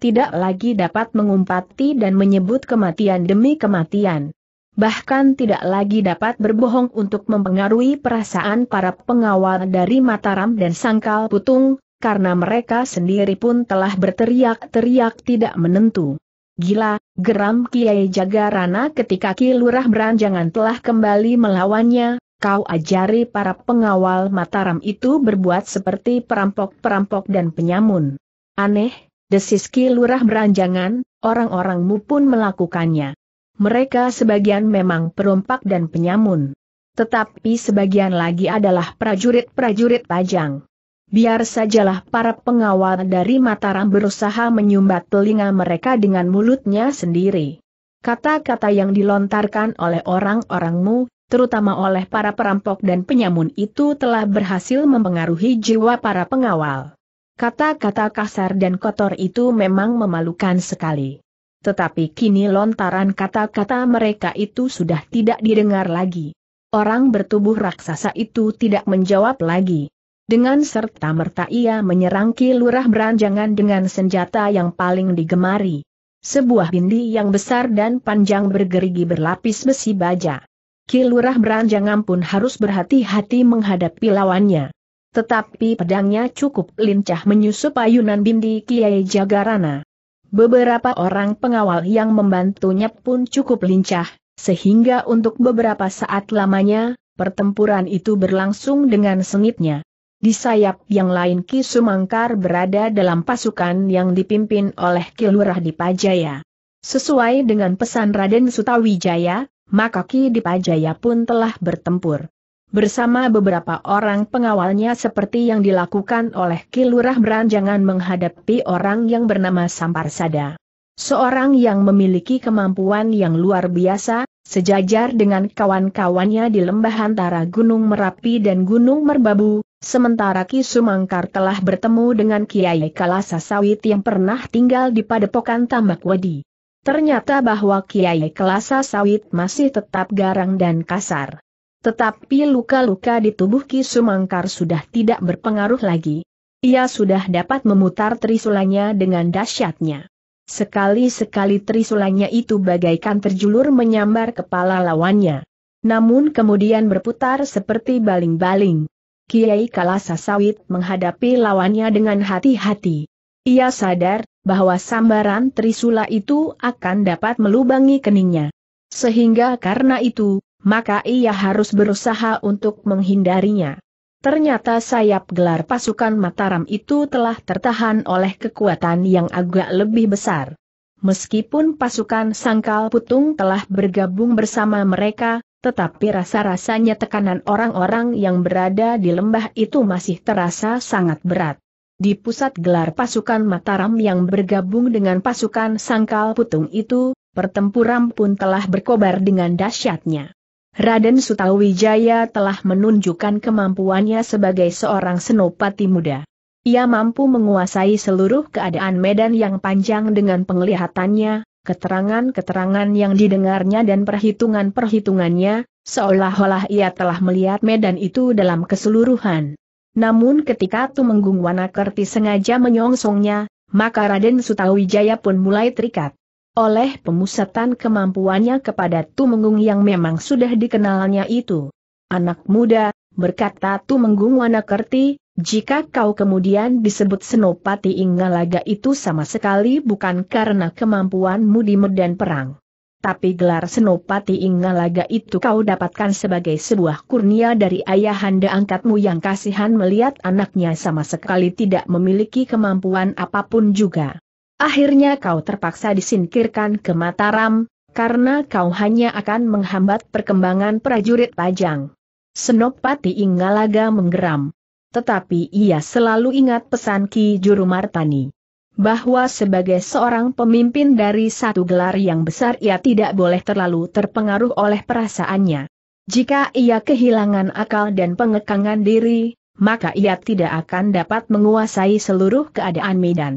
tidak lagi dapat mengumpati dan menyebut kematian demi kematian. Bahkan tidak lagi dapat berbohong untuk mempengaruhi perasaan para pengawal dari Mataram dan Sangkal Putung, karena mereka sendiri pun telah berteriak-teriak tidak menentu. Gila, geram Kiai Jagarana ketika Ki Lurah Beranjangan telah kembali melawannya, kau ajari para pengawal Mataram itu berbuat seperti perampok-perampok dan penyamun. Aneh, desis Ki Lurah Beranjangan, orang-orangmu pun melakukannya. Mereka sebagian memang perompak dan penyamun. Tetapi sebagian lagi adalah prajurit-prajurit pajang. Biar sajalah para pengawal dari Mataram berusaha menyumbat telinga mereka dengan mulutnya sendiri. Kata-kata yang dilontarkan oleh orang-orangmu, terutama oleh para perampok dan penyamun itu telah berhasil mempengaruhi jiwa para pengawal. Kata-kata kasar dan kotor itu memang memalukan sekali. Tetapi kini lontaran kata-kata mereka itu sudah tidak didengar lagi. Orang bertubuh raksasa itu tidak menjawab lagi. Dengan serta-merta ia menyerang Ki Lurah Beranjangan dengan senjata yang paling digemari. Sebuah bindi yang besar dan panjang bergerigi berlapis besi baja. Ki Lurah Beranjangan pun harus berhati-hati menghadapi lawannya. Tetapi pedangnya cukup lincah menyusup ayunan bindi Kiai Jagarana. Beberapa orang pengawal yang membantunya pun cukup lincah, sehingga untuk beberapa saat lamanya, pertempuran itu berlangsung dengan sengitnya. Di sayap yang lain Ki Sumangkar berada dalam pasukan yang dipimpin oleh Ki Lurah Dipajaya. Sesuai dengan pesan Raden Sutawijaya, maka Ki Dipajaya pun telah bertempur bersama beberapa orang pengawalnya seperti yang dilakukan oleh Kilurah Beranjangan menghadapi orang yang bernama Samparsada. Seorang yang memiliki kemampuan yang luar biasa, sejajar dengan kawan-kawannya di lembah antara Gunung Merapi dan Gunung Merbabu, sementara Ki Sumangkar telah bertemu dengan Kiai Kalasa Sawit yang pernah tinggal di padepokan Tambak Wadi. Ternyata bahwa Kiai Kelasa Sawit masih tetap garang dan kasar. Tetapi luka-luka di tubuh Ki Sumangkar sudah tidak berpengaruh lagi. Ia sudah dapat memutar trisulanya dengan dahsyatnya. Sekali-sekali trisulanya itu bagaikan terjulur menyambar kepala lawannya. Namun kemudian berputar seperti baling-baling. Kiai Kalasa Sawit menghadapi lawannya dengan hati-hati. Ia sadar bahwa sambaran trisula itu akan dapat melubangi keningnya. Sehingga karena itu, maka ia harus berusaha untuk menghindarinya. Ternyata sayap gelar pasukan Mataram itu telah tertahan oleh kekuatan yang agak lebih besar. Meskipun pasukan Sangkal Putung telah bergabung bersama mereka, tetapi rasa-rasanya tekanan orang-orang yang berada di lembah itu masih terasa sangat berat. Di pusat gelar pasukan Mataram yang bergabung dengan pasukan Sangkal Putung itu, pertempuran pun telah berkobar dengan dahsyatnya. Raden Sutawijaya telah menunjukkan kemampuannya sebagai seorang senopati muda. Ia mampu menguasai seluruh keadaan medan yang panjang dengan penglihatannya, keterangan-keterangan yang didengarnya dan perhitungan-perhitungannya, seolah-olah ia telah melihat medan itu dalam keseluruhan. Namun ketika Tumenggung Wanakerti sengaja menyongsongnya, maka Raden Sutawijaya pun mulai terikat oleh pemusatan kemampuannya kepada Tumenggung yang memang sudah dikenalnya itu. Anak muda, berkata Tumenggung Wanakerti, jika kau kemudian disebut Senopati Inggalaga itu sama sekali bukan karena kemampuanmu di medan perang. Tapi gelar Senopati Inggalaga itu kau dapatkan sebagai sebuah kurnia dari ayahanda angkatmu yang kasihan melihat anaknya sama sekali tidak memiliki kemampuan apapun juga. Akhirnya kau terpaksa disingkirkan ke Mataram, karena kau hanya akan menghambat perkembangan prajurit Pajang. Senopati Inggalaga menggeram. Tetapi ia selalu ingat pesan Ki Juru Martani. Bahwa sebagai seorang pemimpin dari satu gelar yang besar ia tidak boleh terlalu terpengaruh oleh perasaannya. Jika ia kehilangan akal dan pengekangan diri, maka ia tidak akan dapat menguasai seluruh keadaan medan.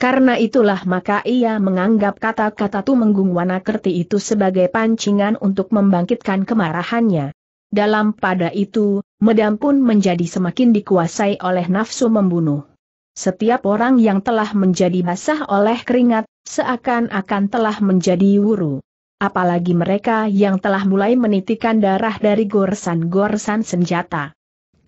Karena itulah maka ia menganggap kata-kata Tumenggung Wanakerti itu sebagai pancingan untuk membangkitkan kemarahannya. Dalam pada itu, medam pun menjadi semakin dikuasai oleh nafsu membunuh. Setiap orang yang telah menjadi basah oleh keringat, seakan-akan telah menjadi wuru. Apalagi mereka yang telah mulai menitikan darah dari goresan-goresan senjata.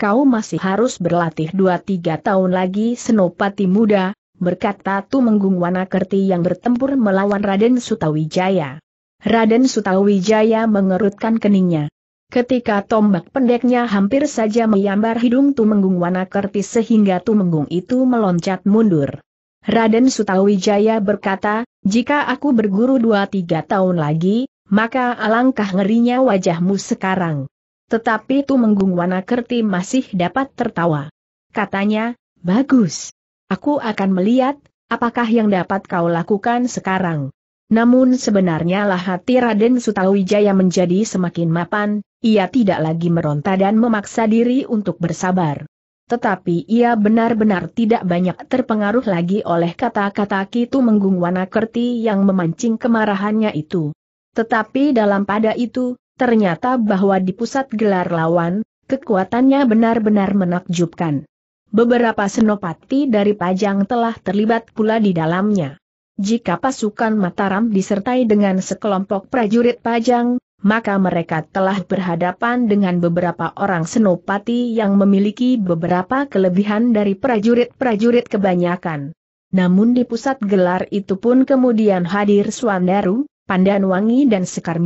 Kau masih harus berlatih 2-3 tahun lagi senopati muda, berkata Tumenggung Wanakerti yang bertempur melawan Raden Sutawijaya. Raden Sutawijaya mengerutkan keningnya. Ketika tombak pendeknya hampir saja menyambar hidung Tumenggung Wanakerti sehingga menggung itu meloncat mundur. Raden Sutawijaya berkata, jika aku berguru dua tiga tahun lagi, maka alangkah ngerinya wajahmu sekarang. Tetapi Tumenggung Wanakerti masih dapat tertawa. Katanya, bagus. Aku akan melihat, apakah yang dapat kau lakukan sekarang. Namun sebenarnya lah hati Raden Sutawijaya menjadi semakin mapan, ia tidak lagi meronta dan memaksa diri untuk bersabar. Tetapi ia benar-benar tidak banyak terpengaruh lagi oleh kata-kata Kitu Menggung Wanakerti yang memancing kemarahannya itu. Tetapi dalam pada itu, ternyata bahwa di pusat gelar lawan, kekuatannya benar-benar menakjubkan. Beberapa senopati dari Pajang telah terlibat pula di dalamnya. Jika pasukan Mataram disertai dengan sekelompok prajurit Pajang, maka mereka telah berhadapan dengan beberapa orang senopati yang memiliki beberapa kelebihan dari prajurit-prajurit kebanyakan. Namun di pusat gelar itu pun kemudian hadir Swandaru, Pandanwangi dan Sekar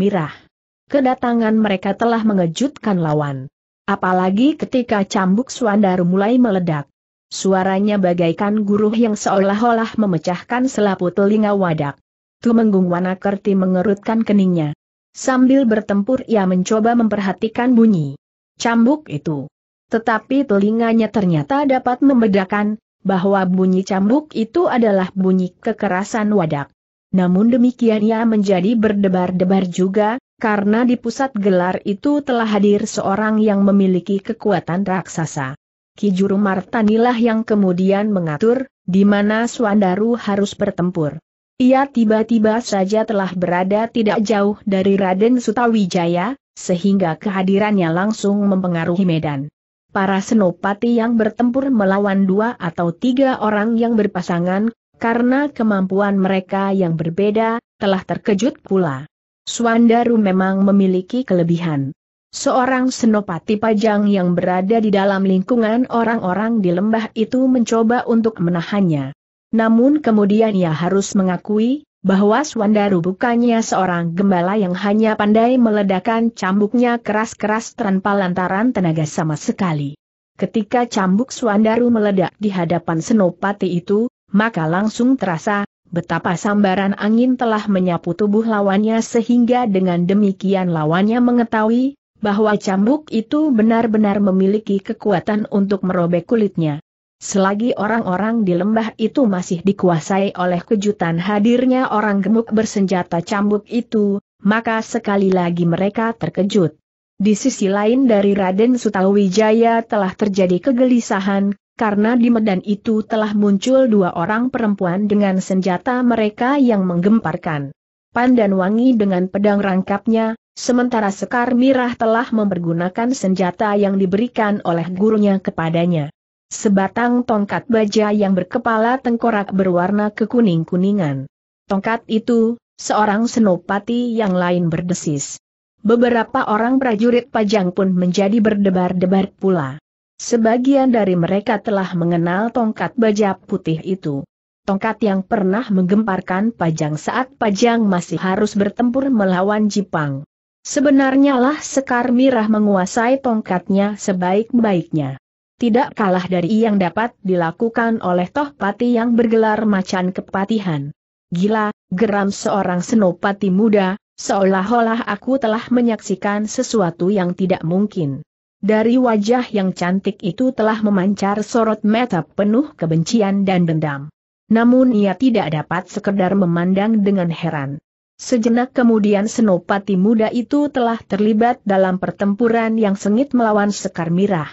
Kedatangan mereka telah mengejutkan lawan. Apalagi ketika cambuk Suandar mulai meledak. Suaranya bagaikan guruh yang seolah-olah memecahkan selaput telinga wadak. Tumenggung Wanakerti mengerutkan keningnya. Sambil bertempur ia mencoba memperhatikan bunyi cambuk itu. Tetapi telinganya ternyata dapat membedakan bahwa bunyi cambuk itu adalah bunyi kekerasan wadak. Namun demikian ia menjadi berdebar-debar juga, karena di pusat gelar itu telah hadir seorang yang memiliki kekuatan raksasa. Kijuru Martanilah yang kemudian mengatur, di mana Suandaru harus bertempur. Ia tiba-tiba saja telah berada tidak jauh dari Raden Sutawijaya, sehingga kehadirannya langsung mempengaruhi medan. Para senopati yang bertempur melawan dua atau tiga orang yang berpasangan, karena kemampuan mereka yang berbeda, telah terkejut pula. Swandaru memang memiliki kelebihan. Seorang senopati pajang yang berada di dalam lingkungan orang-orang di lembah itu mencoba untuk menahannya. Namun kemudian ia harus mengakui, bahwa Swandaru bukannya seorang gembala yang hanya pandai meledakkan cambuknya keras-keras tanpa lantaran tenaga sama sekali. Ketika cambuk Swandaru meledak di hadapan senopati itu, maka langsung terasa, Betapa sambaran angin telah menyapu tubuh lawannya sehingga dengan demikian lawannya mengetahui bahwa cambuk itu benar-benar memiliki kekuatan untuk merobek kulitnya. Selagi orang-orang di lembah itu masih dikuasai oleh kejutan hadirnya orang gemuk bersenjata cambuk itu, maka sekali lagi mereka terkejut. Di sisi lain dari Raden Sutawijaya telah terjadi kegelisahan karena di medan itu telah muncul dua orang perempuan dengan senjata mereka yang menggemparkan. Pandan Wangi dengan pedang rangkapnya, sementara Sekar Mirah telah mempergunakan senjata yang diberikan oleh gurunya kepadanya. Sebatang tongkat baja yang berkepala tengkorak berwarna kekuning-kuningan. Tongkat itu, seorang senopati yang lain berdesis. Beberapa orang prajurit pajang pun menjadi berdebar-debar pula. Sebagian dari mereka telah mengenal tongkat baja putih itu. Tongkat yang pernah menggemparkan Pajang saat Pajang masih harus bertempur melawan Jepang. Sebenarnya lah Sekar Mirah menguasai tongkatnya sebaik-baiknya. Tidak kalah dari yang dapat dilakukan oleh Tohpati yang bergelar macan kepatihan. Gila, geram seorang senopati muda, seolah-olah aku telah menyaksikan sesuatu yang tidak mungkin. Dari wajah yang cantik itu telah memancar sorot mata penuh kebencian dan dendam. Namun ia tidak dapat sekedar memandang dengan heran. Sejenak kemudian senopati muda itu telah terlibat dalam pertempuran yang sengit melawan Sekar Mirah.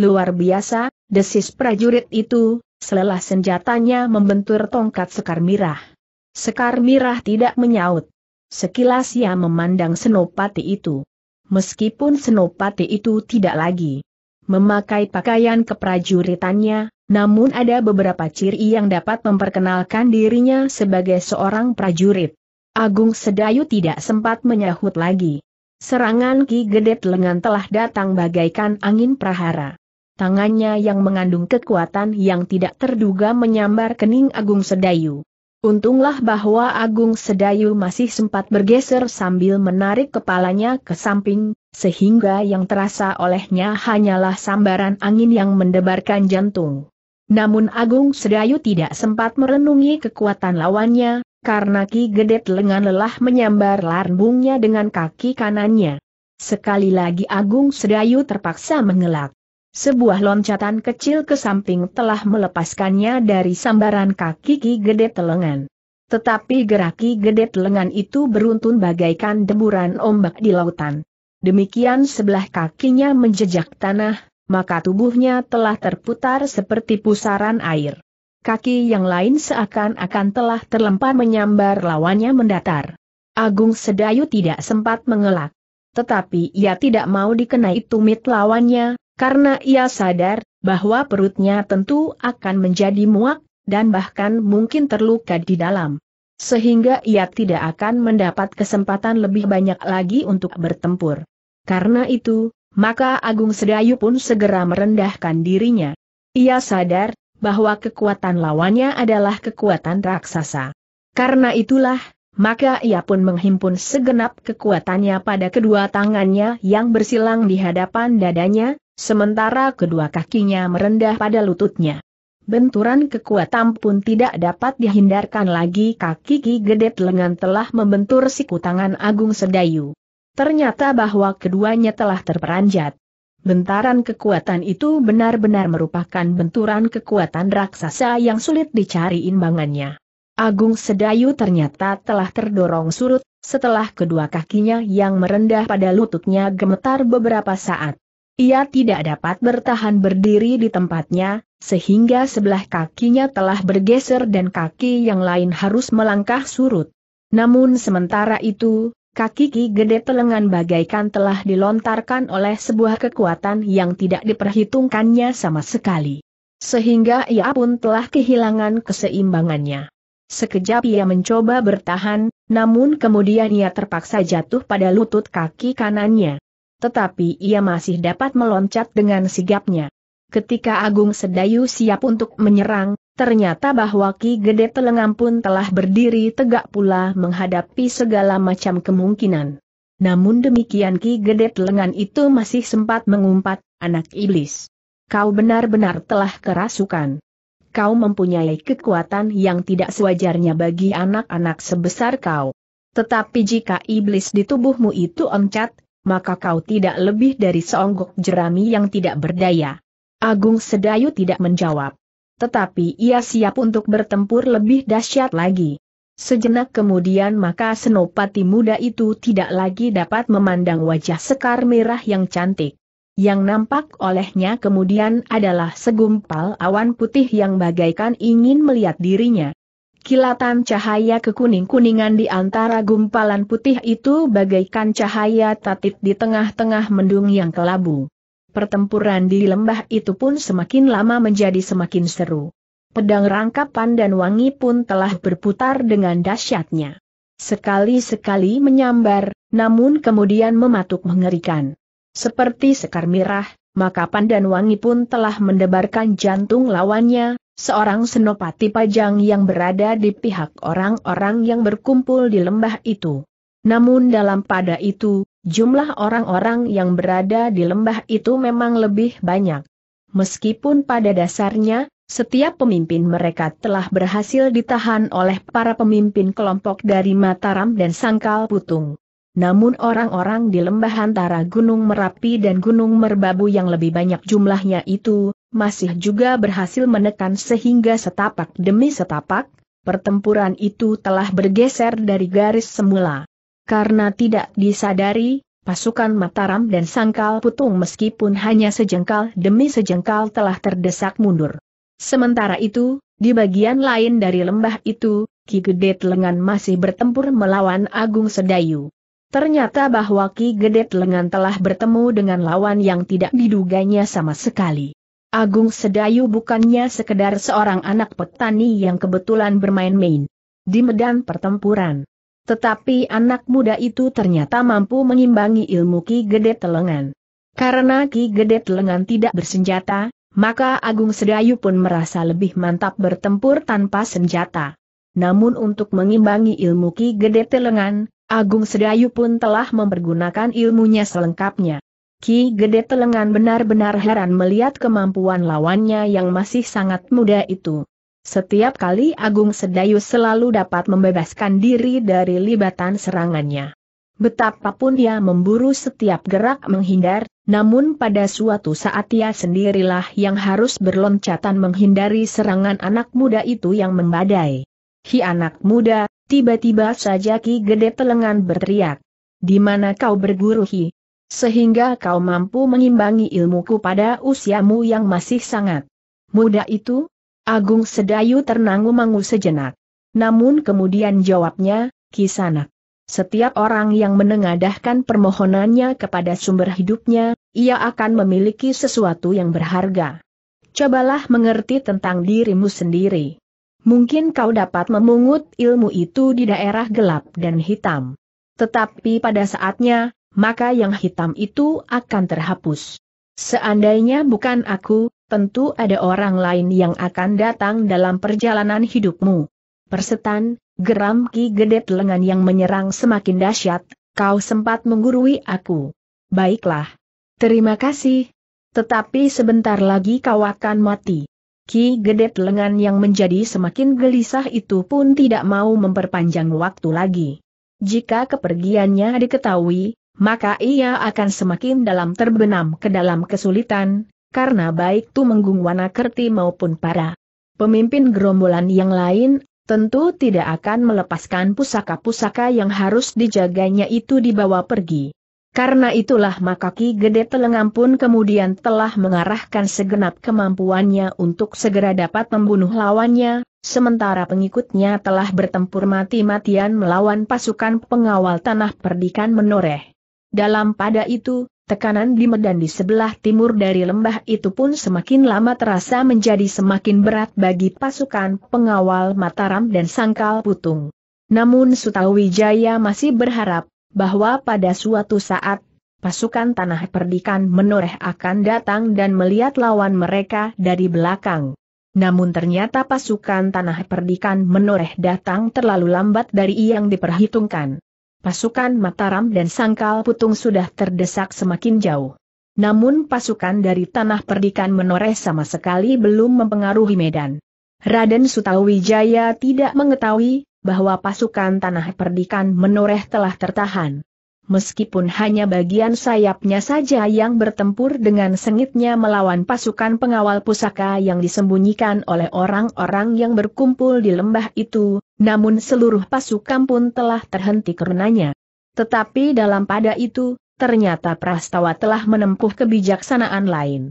Luar biasa, desis prajurit itu, selelah senjatanya membentur tongkat Sekar Mirah. Sekar Mirah tidak menyaut. Sekilas ia memandang senopati itu meskipun Senopati itu tidak lagi memakai pakaian keprajuritannya, namun ada beberapa ciri yang dapat memperkenalkan dirinya sebagai seorang prajurit. Agung Sedayu tidak sempat menyahut lagi. Serangan Ki Gedet lengan telah datang bagaikan angin prahara. Tangannya yang mengandung kekuatan yang tidak terduga menyambar kening Agung Sedayu. Untunglah bahwa Agung Sedayu masih sempat bergeser sambil menarik kepalanya ke samping, sehingga yang terasa olehnya hanyalah sambaran angin yang mendebarkan jantung. Namun Agung Sedayu tidak sempat merenungi kekuatan lawannya, karena Ki Gedet lengan lelah menyambar lambungnya dengan kaki kanannya. Sekali lagi Agung Sedayu terpaksa mengelak. Sebuah loncatan kecil ke samping telah melepaskannya dari sambaran kaki Ki Gede Telengan. Tetapi gerak Ki Gede Telengan itu beruntun bagaikan deburan ombak di lautan. Demikian sebelah kakinya menjejak tanah, maka tubuhnya telah terputar seperti pusaran air. Kaki yang lain seakan-akan telah terlempar menyambar lawannya mendatar. Agung Sedayu tidak sempat mengelak. Tetapi ia tidak mau dikenai tumit lawannya, karena ia sadar bahwa perutnya tentu akan menjadi muak, dan bahkan mungkin terluka di dalam. Sehingga ia tidak akan mendapat kesempatan lebih banyak lagi untuk bertempur. Karena itu, maka Agung Sedayu pun segera merendahkan dirinya. Ia sadar bahwa kekuatan lawannya adalah kekuatan raksasa. Karena itulah, maka ia pun menghimpun segenap kekuatannya pada kedua tangannya yang bersilang di hadapan dadanya, Sementara kedua kakinya merendah pada lututnya. Benturan kekuatan pun tidak dapat dihindarkan lagi kaki Ki Gedet lengan telah membentur siku tangan Agung Sedayu. Ternyata bahwa keduanya telah terperanjat. Bentaran kekuatan itu benar-benar merupakan benturan kekuatan raksasa yang sulit dicari imbangannya. Agung Sedayu ternyata telah terdorong surut, setelah kedua kakinya yang merendah pada lututnya gemetar beberapa saat. Ia tidak dapat bertahan berdiri di tempatnya, sehingga sebelah kakinya telah bergeser dan kaki yang lain harus melangkah surut. Namun sementara itu, kaki Ki Gede Telengan bagaikan telah dilontarkan oleh sebuah kekuatan yang tidak diperhitungkannya sama sekali. Sehingga ia pun telah kehilangan keseimbangannya. Sekejap ia mencoba bertahan, namun kemudian ia terpaksa jatuh pada lutut kaki kanannya tetapi ia masih dapat meloncat dengan sigapnya. Ketika Agung Sedayu siap untuk menyerang, ternyata bahwa Ki Gede Telengam pun telah berdiri tegak pula menghadapi segala macam kemungkinan. Namun demikian Ki Gede Telengan itu masih sempat mengumpat, anak iblis. Kau benar-benar telah kerasukan kau mempunyai kekuatan yang tidak sewajarnya bagi anak-anak sebesar kau. Tetapi jika iblis di tubuhmu itu oncat, maka kau tidak lebih dari seonggok jerami yang tidak berdaya. Agung Sedayu tidak menjawab. Tetapi ia siap untuk bertempur lebih dahsyat lagi. Sejenak kemudian maka senopati muda itu tidak lagi dapat memandang wajah sekar merah yang cantik. Yang nampak olehnya kemudian adalah segumpal awan putih yang bagaikan ingin melihat dirinya. Kilatan cahaya kekuning-kuningan di antara gumpalan putih itu bagaikan cahaya tatit di tengah-tengah mendung yang kelabu. Pertempuran di lembah itu pun semakin lama menjadi semakin seru. Pedang rangkapan dan wangi pun telah berputar dengan dahsyatnya. Sekali-sekali menyambar, namun kemudian mematuk mengerikan. Seperti sekar mirah, maka pandan wangi pun telah mendebarkan jantung lawannya, seorang senopati pajang yang berada di pihak orang-orang yang berkumpul di lembah itu. Namun dalam pada itu, jumlah orang-orang yang berada di lembah itu memang lebih banyak. Meskipun pada dasarnya, setiap pemimpin mereka telah berhasil ditahan oleh para pemimpin kelompok dari Mataram dan Sangkal Putung. Namun orang-orang di lembah antara Gunung Merapi dan Gunung Merbabu yang lebih banyak jumlahnya itu, masih juga berhasil menekan sehingga setapak demi setapak, pertempuran itu telah bergeser dari garis semula. Karena tidak disadari, pasukan Mataram dan Sangkal Putung meskipun hanya sejengkal demi sejengkal telah terdesak mundur. Sementara itu, di bagian lain dari lembah itu, Ki Gede Lengan masih bertempur melawan Agung Sedayu. Ternyata bahwa Ki Gede Lengan telah bertemu dengan lawan yang tidak diduganya sama sekali. Agung Sedayu bukannya sekedar seorang anak petani yang kebetulan bermain-main di medan pertempuran. Tetapi anak muda itu ternyata mampu mengimbangi ilmu Ki Gede Telengan. Karena Ki Gede Telengan tidak bersenjata, maka Agung Sedayu pun merasa lebih mantap bertempur tanpa senjata. Namun untuk mengimbangi ilmu Ki Gede Telengan, Agung Sedayu pun telah mempergunakan ilmunya selengkapnya. Ki Gede Telengan benar-benar heran melihat kemampuan lawannya yang masih sangat muda itu. Setiap kali Agung Sedayu selalu dapat membebaskan diri dari libatan serangannya. Betapapun ia memburu setiap gerak menghindar, namun pada suatu saat ia sendirilah yang harus berloncatan menghindari serangan anak muda itu yang membadai. Hi anak muda, tiba-tiba saja Ki Gede Telengan berteriak. Di mana kau berguru Hi? Sehingga kau mampu mengimbangi ilmuku pada usiamu yang masih sangat muda itu? Agung Sedayu ternangu-mangu sejenak. Namun kemudian jawabnya, Kisanak. Setiap orang yang menengadahkan permohonannya kepada sumber hidupnya, ia akan memiliki sesuatu yang berharga. Cobalah mengerti tentang dirimu sendiri. Mungkin kau dapat memungut ilmu itu di daerah gelap dan hitam. Tetapi pada saatnya, maka yang hitam itu akan terhapus. Seandainya bukan aku, tentu ada orang lain yang akan datang dalam perjalanan hidupmu. Persetan, geram Ki Gedet lengan yang menyerang semakin dahsyat, kau sempat menggurui aku. Baiklah. Terima kasih. Tetapi sebentar lagi kau akan mati. Ki Gedet lengan yang menjadi semakin gelisah itu pun tidak mau memperpanjang waktu lagi. Jika kepergiannya diketahui, maka ia akan semakin dalam terbenam ke dalam kesulitan, karena baik Tumenggung Wanakerti maupun para pemimpin gerombolan yang lain, tentu tidak akan melepaskan pusaka-pusaka yang harus dijaganya itu dibawa pergi. Karena itulah makaki Gede Telengam pun kemudian telah mengarahkan segenap kemampuannya untuk segera dapat membunuh lawannya, sementara pengikutnya telah bertempur mati-matian melawan pasukan pengawal tanah perdikan menoreh. Dalam pada itu, tekanan di Medan di sebelah timur dari lembah itu pun semakin lama terasa menjadi semakin berat bagi pasukan pengawal Mataram dan Sangkal Putung. Namun Sutawijaya masih berharap bahwa pada suatu saat, pasukan Tanah Perdikan menoreh akan datang dan melihat lawan mereka dari belakang. Namun ternyata pasukan Tanah Perdikan menoreh datang terlalu lambat dari yang diperhitungkan pasukan Mataram dan Sangkal Putung sudah terdesak semakin jauh. Namun pasukan dari Tanah Perdikan menoreh sama sekali belum mempengaruhi Medan. Raden Sutawijaya tidak mengetahui bahwa pasukan Tanah Perdikan menoreh telah tertahan meskipun hanya bagian sayapnya saja yang bertempur dengan sengitnya melawan pasukan pengawal pusaka yang disembunyikan oleh orang-orang yang berkumpul di lembah itu, namun seluruh pasukan pun telah terhenti karenanya. Tetapi dalam pada itu, ternyata Prastawa telah menempuh kebijaksanaan lain.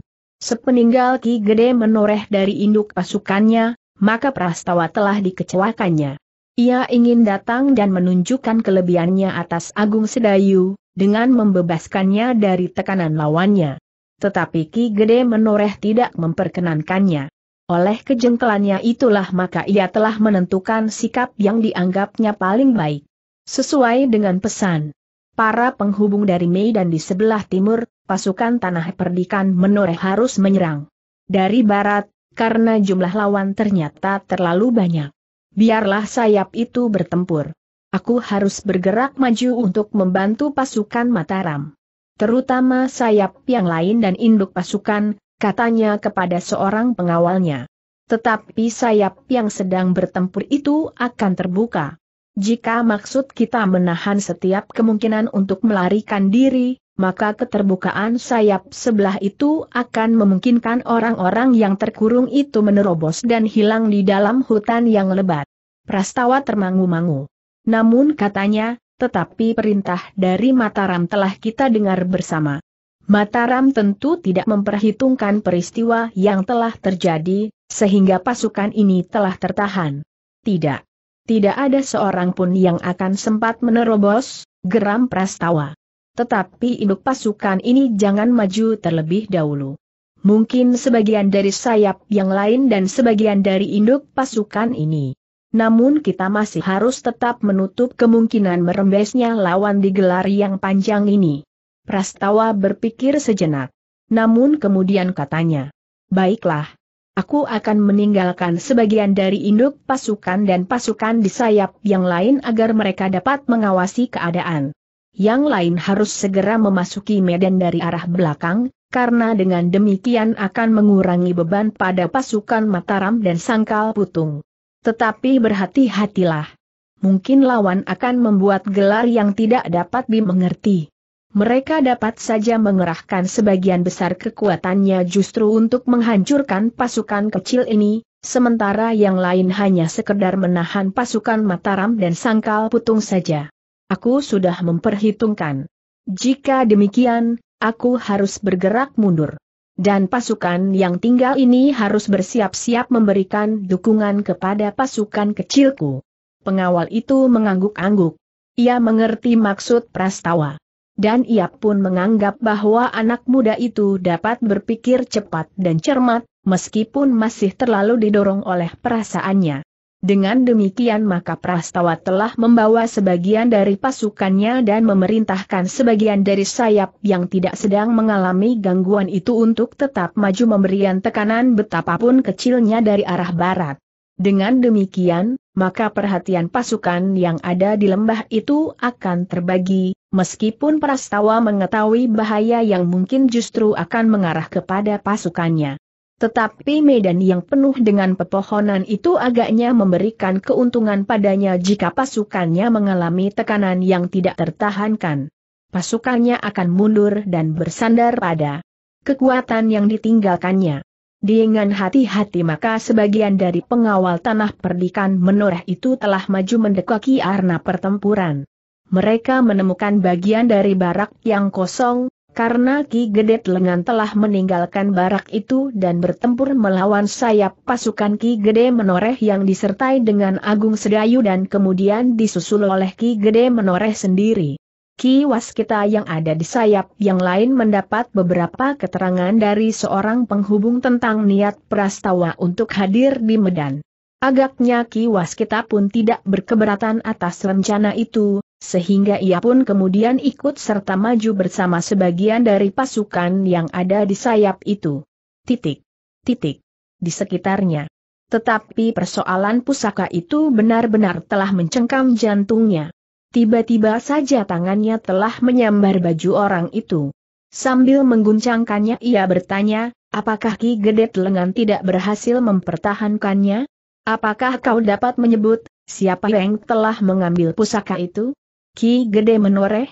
Sepeninggal Ki Gede menoreh dari induk pasukannya, maka Prastawa telah dikecewakannya. Ia ingin datang dan menunjukkan kelebihannya atas Agung Sedayu, dengan membebaskannya dari tekanan lawannya. Tetapi Ki Gede menoreh tidak memperkenankannya. Oleh kejengkelannya itulah maka ia telah menentukan sikap yang dianggapnya paling baik. Sesuai dengan pesan. Para penghubung dari Mei dan di sebelah timur, pasukan tanah perdikan menoreh harus menyerang. Dari barat, karena jumlah lawan ternyata terlalu banyak biarlah sayap itu bertempur. Aku harus bergerak maju untuk membantu pasukan Mataram. Terutama sayap yang lain dan induk pasukan, katanya kepada seorang pengawalnya. Tetapi sayap yang sedang bertempur itu akan terbuka. Jika maksud kita menahan setiap kemungkinan untuk melarikan diri, maka keterbukaan sayap sebelah itu akan memungkinkan orang-orang yang terkurung itu menerobos dan hilang di dalam hutan yang lebat. Prastawa termangu-mangu. Namun katanya, tetapi perintah dari Mataram telah kita dengar bersama. Mataram tentu tidak memperhitungkan peristiwa yang telah terjadi, sehingga pasukan ini telah tertahan. Tidak. Tidak ada seorang pun yang akan sempat menerobos, geram Prastawa. Tetapi induk pasukan ini jangan maju terlebih dahulu. Mungkin sebagian dari sayap yang lain dan sebagian dari induk pasukan ini. Namun kita masih harus tetap menutup kemungkinan merembesnya lawan di gelar yang panjang ini. Prastawa berpikir sejenak. Namun kemudian katanya, Baiklah, aku akan meninggalkan sebagian dari induk pasukan dan pasukan di sayap yang lain agar mereka dapat mengawasi keadaan. Yang lain harus segera memasuki medan dari arah belakang, karena dengan demikian akan mengurangi beban pada pasukan Mataram dan Sangkal Putung. Tetapi berhati-hatilah. Mungkin lawan akan membuat gelar yang tidak dapat dimengerti. Mereka dapat saja mengerahkan sebagian besar kekuatannya justru untuk menghancurkan pasukan kecil ini, sementara yang lain hanya sekedar menahan pasukan Mataram dan Sangkal Putung saja. Aku sudah memperhitungkan. Jika demikian, aku harus bergerak mundur. Dan pasukan yang tinggal ini harus bersiap-siap memberikan dukungan kepada pasukan kecilku. Pengawal itu mengangguk-angguk. Ia mengerti maksud prastawa. Dan ia pun menganggap bahwa anak muda itu dapat berpikir cepat dan cermat, meskipun masih terlalu didorong oleh perasaannya. Dengan demikian maka Prastawa telah membawa sebagian dari pasukannya dan memerintahkan sebagian dari sayap yang tidak sedang mengalami gangguan itu untuk tetap maju memberikan tekanan betapapun kecilnya dari arah barat. Dengan demikian, maka perhatian pasukan yang ada di lembah itu akan terbagi, meskipun Prastawa mengetahui bahaya yang mungkin justru akan mengarah kepada pasukannya. Tetapi medan yang penuh dengan pepohonan itu agaknya memberikan keuntungan padanya jika pasukannya mengalami tekanan yang tidak tertahankan. Pasukannya akan mundur dan bersandar pada kekuatan yang ditinggalkannya. Dengan hati-hati maka sebagian dari pengawal tanah perdikan menoreh itu telah maju mendekaki arena pertempuran. Mereka menemukan bagian dari barak yang kosong, karena Ki Gedet Lengan telah meninggalkan barak itu dan bertempur melawan sayap pasukan Ki Gede Menoreh yang disertai dengan Agung Sedayu dan kemudian disusul oleh Ki Gede Menoreh sendiri. Ki Waskita yang ada di sayap yang lain mendapat beberapa keterangan dari seorang penghubung tentang niat prastawa untuk hadir di Medan. Agaknya Ki Waskita pun tidak berkeberatan atas rencana itu, sehingga ia pun kemudian ikut serta maju bersama sebagian dari pasukan yang ada di sayap itu. Titik. Titik. Di sekitarnya. Tetapi persoalan pusaka itu benar-benar telah mencengkam jantungnya. Tiba-tiba saja tangannya telah menyambar baju orang itu. Sambil mengguncangkannya ia bertanya, apakah Ki Gedet Lengan tidak berhasil mempertahankannya? Apakah kau dapat menyebut, siapa yang telah mengambil pusaka itu? Ki Gede menoreh?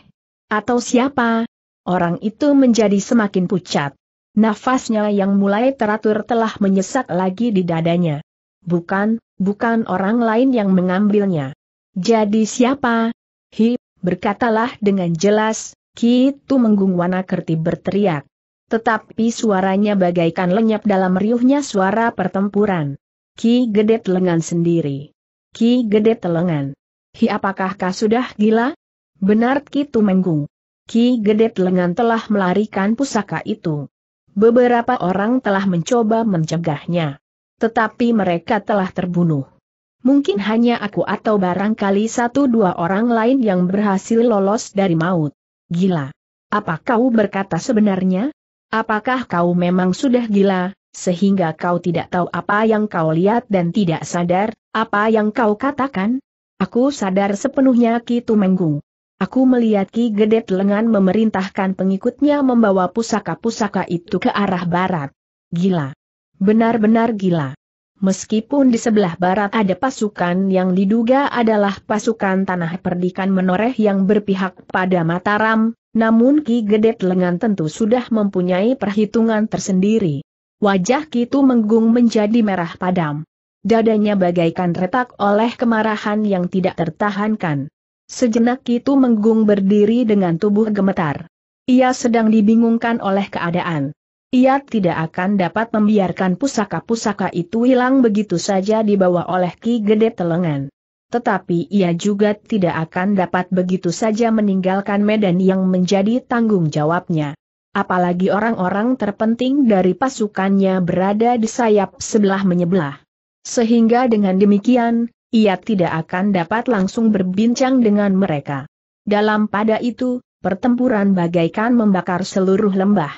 Atau siapa? Orang itu menjadi semakin pucat. Nafasnya yang mulai teratur telah menyesak lagi di dadanya. Bukan, bukan orang lain yang mengambilnya. Jadi siapa? Hi, berkatalah dengan jelas, Ki itu Tumenggung Wanakerti berteriak tetapi suaranya bagaikan lenyap dalam riuhnya suara pertempuran. Ki Gede Telengan sendiri. Ki Gede Telengan. Hi apakah kau sudah gila? Benar Ki Tumenggung. Ki Gede Telengan telah melarikan pusaka itu. Beberapa orang telah mencoba mencegahnya. Tetapi mereka telah terbunuh. Mungkin hanya aku atau barangkali satu dua orang lain yang berhasil lolos dari maut. Gila. Apa kau berkata sebenarnya? Apakah kau memang sudah gila? sehingga kau tidak tahu apa yang kau lihat dan tidak sadar, apa yang kau katakan? Aku sadar sepenuhnya Ki Tumenggung. Aku melihat Ki Gedet Lengan memerintahkan pengikutnya membawa pusaka-pusaka itu ke arah barat. Gila. Benar-benar gila. Meskipun di sebelah barat ada pasukan yang diduga adalah pasukan tanah perdikan menoreh yang berpihak pada Mataram, namun Ki Gedet Lengan tentu sudah mempunyai perhitungan tersendiri wajah Kitu Menggung menjadi merah padam. Dadanya bagaikan retak oleh kemarahan yang tidak tertahankan. Sejenak Kitu Menggung berdiri dengan tubuh gemetar. Ia sedang dibingungkan oleh keadaan. Ia tidak akan dapat membiarkan pusaka-pusaka itu hilang begitu saja dibawa oleh Ki Gede Telengan. Tetapi ia juga tidak akan dapat begitu saja meninggalkan medan yang menjadi tanggung jawabnya apalagi orang-orang terpenting dari pasukannya berada di sayap sebelah menyebelah. Sehingga dengan demikian, ia tidak akan dapat langsung berbincang dengan mereka. Dalam pada itu, pertempuran bagaikan membakar seluruh lembah.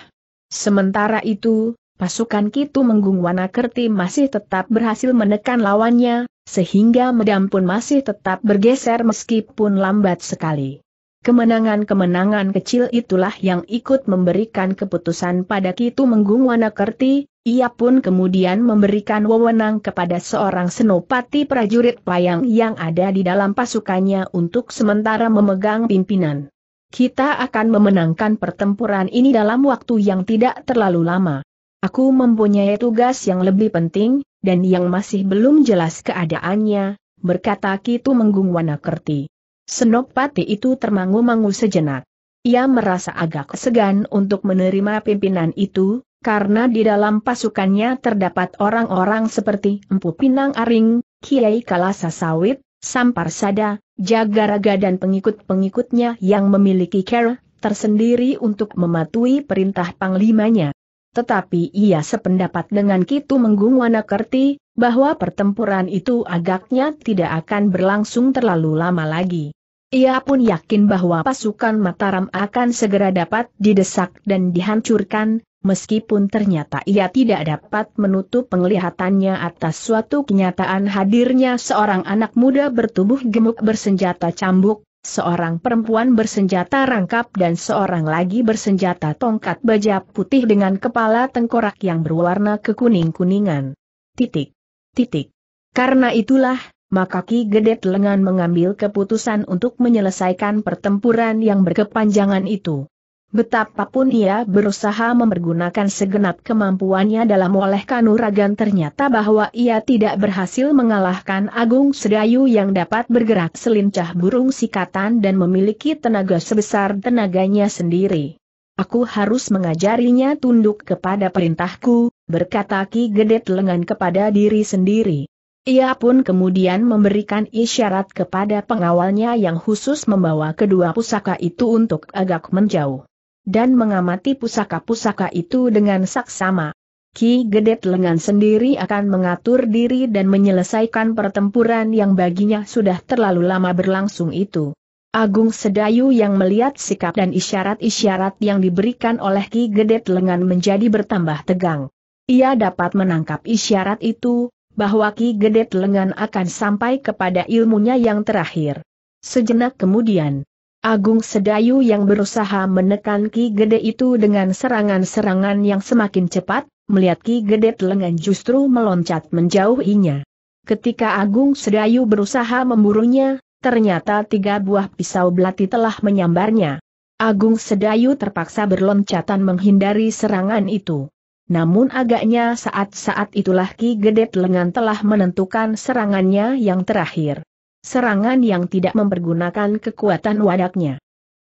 Sementara itu, pasukan Kitu Menggung Wanakerti masih tetap berhasil menekan lawannya, sehingga medan pun masih tetap bergeser meskipun lambat sekali. Kemenangan-kemenangan kecil itulah yang ikut memberikan keputusan pada Kitu Menggung Wanakerti, ia pun kemudian memberikan wewenang kepada seorang senopati prajurit payang yang ada di dalam pasukannya untuk sementara memegang pimpinan. Kita akan memenangkan pertempuran ini dalam waktu yang tidak terlalu lama. Aku mempunyai tugas yang lebih penting, dan yang masih belum jelas keadaannya, berkata Kitu Menggung Wanakerti. Senopati itu termangu-mangu sejenak. Ia merasa agak segan untuk menerima pimpinan itu, karena di dalam pasukannya terdapat orang-orang seperti Empu Pinang Aring, Kiai Kalasa Sawit, Sampar Sada, Jagaraga dan pengikut-pengikutnya yang memiliki cara tersendiri untuk mematuhi perintah panglimanya. Tetapi ia sependapat dengan Kitu Menggung Wanakerti, bahwa pertempuran itu agaknya tidak akan berlangsung terlalu lama lagi. Ia pun yakin bahwa pasukan Mataram akan segera dapat didesak dan dihancurkan, meskipun ternyata ia tidak dapat menutup penglihatannya atas suatu kenyataan hadirnya seorang anak muda bertubuh gemuk bersenjata cambuk, seorang perempuan bersenjata rangkap dan seorang lagi bersenjata tongkat baja putih dengan kepala tengkorak yang berwarna kekuning-kuningan. Titik. Titik. Karena itulah, maka Ki Gede Lengan mengambil keputusan untuk menyelesaikan pertempuran yang berkepanjangan itu. Betapapun ia berusaha mempergunakan segenap kemampuannya dalam oleh kanuragan ternyata bahwa ia tidak berhasil mengalahkan Agung Sedayu yang dapat bergerak selincah burung sikatan dan memiliki tenaga sebesar tenaganya sendiri. Aku harus mengajarinya tunduk kepada perintahku, berkata Ki Gedet lengan kepada diri sendiri. Ia pun kemudian memberikan isyarat kepada pengawalnya yang khusus membawa kedua pusaka itu untuk agak menjauh. Dan mengamati pusaka-pusaka itu dengan saksama. Ki Gedet lengan sendiri akan mengatur diri dan menyelesaikan pertempuran yang baginya sudah terlalu lama berlangsung itu. Agung Sedayu yang melihat sikap dan isyarat-isyarat yang diberikan oleh Ki Gedet lengan menjadi bertambah tegang. Ia dapat menangkap isyarat itu, bahwa Ki Gede Lengan akan sampai kepada ilmunya yang terakhir. Sejenak kemudian, Agung Sedayu yang berusaha menekan Ki Gede itu dengan serangan-serangan yang semakin cepat, melihat Ki Gede Lengan justru meloncat menjauhinya. Ketika Agung Sedayu berusaha memburunya, ternyata tiga buah pisau belati telah menyambarnya. Agung Sedayu terpaksa berloncatan menghindari serangan itu. Namun agaknya saat-saat itulah Ki Gedet Lengan telah menentukan serangannya yang terakhir. Serangan yang tidak mempergunakan kekuatan wadaknya.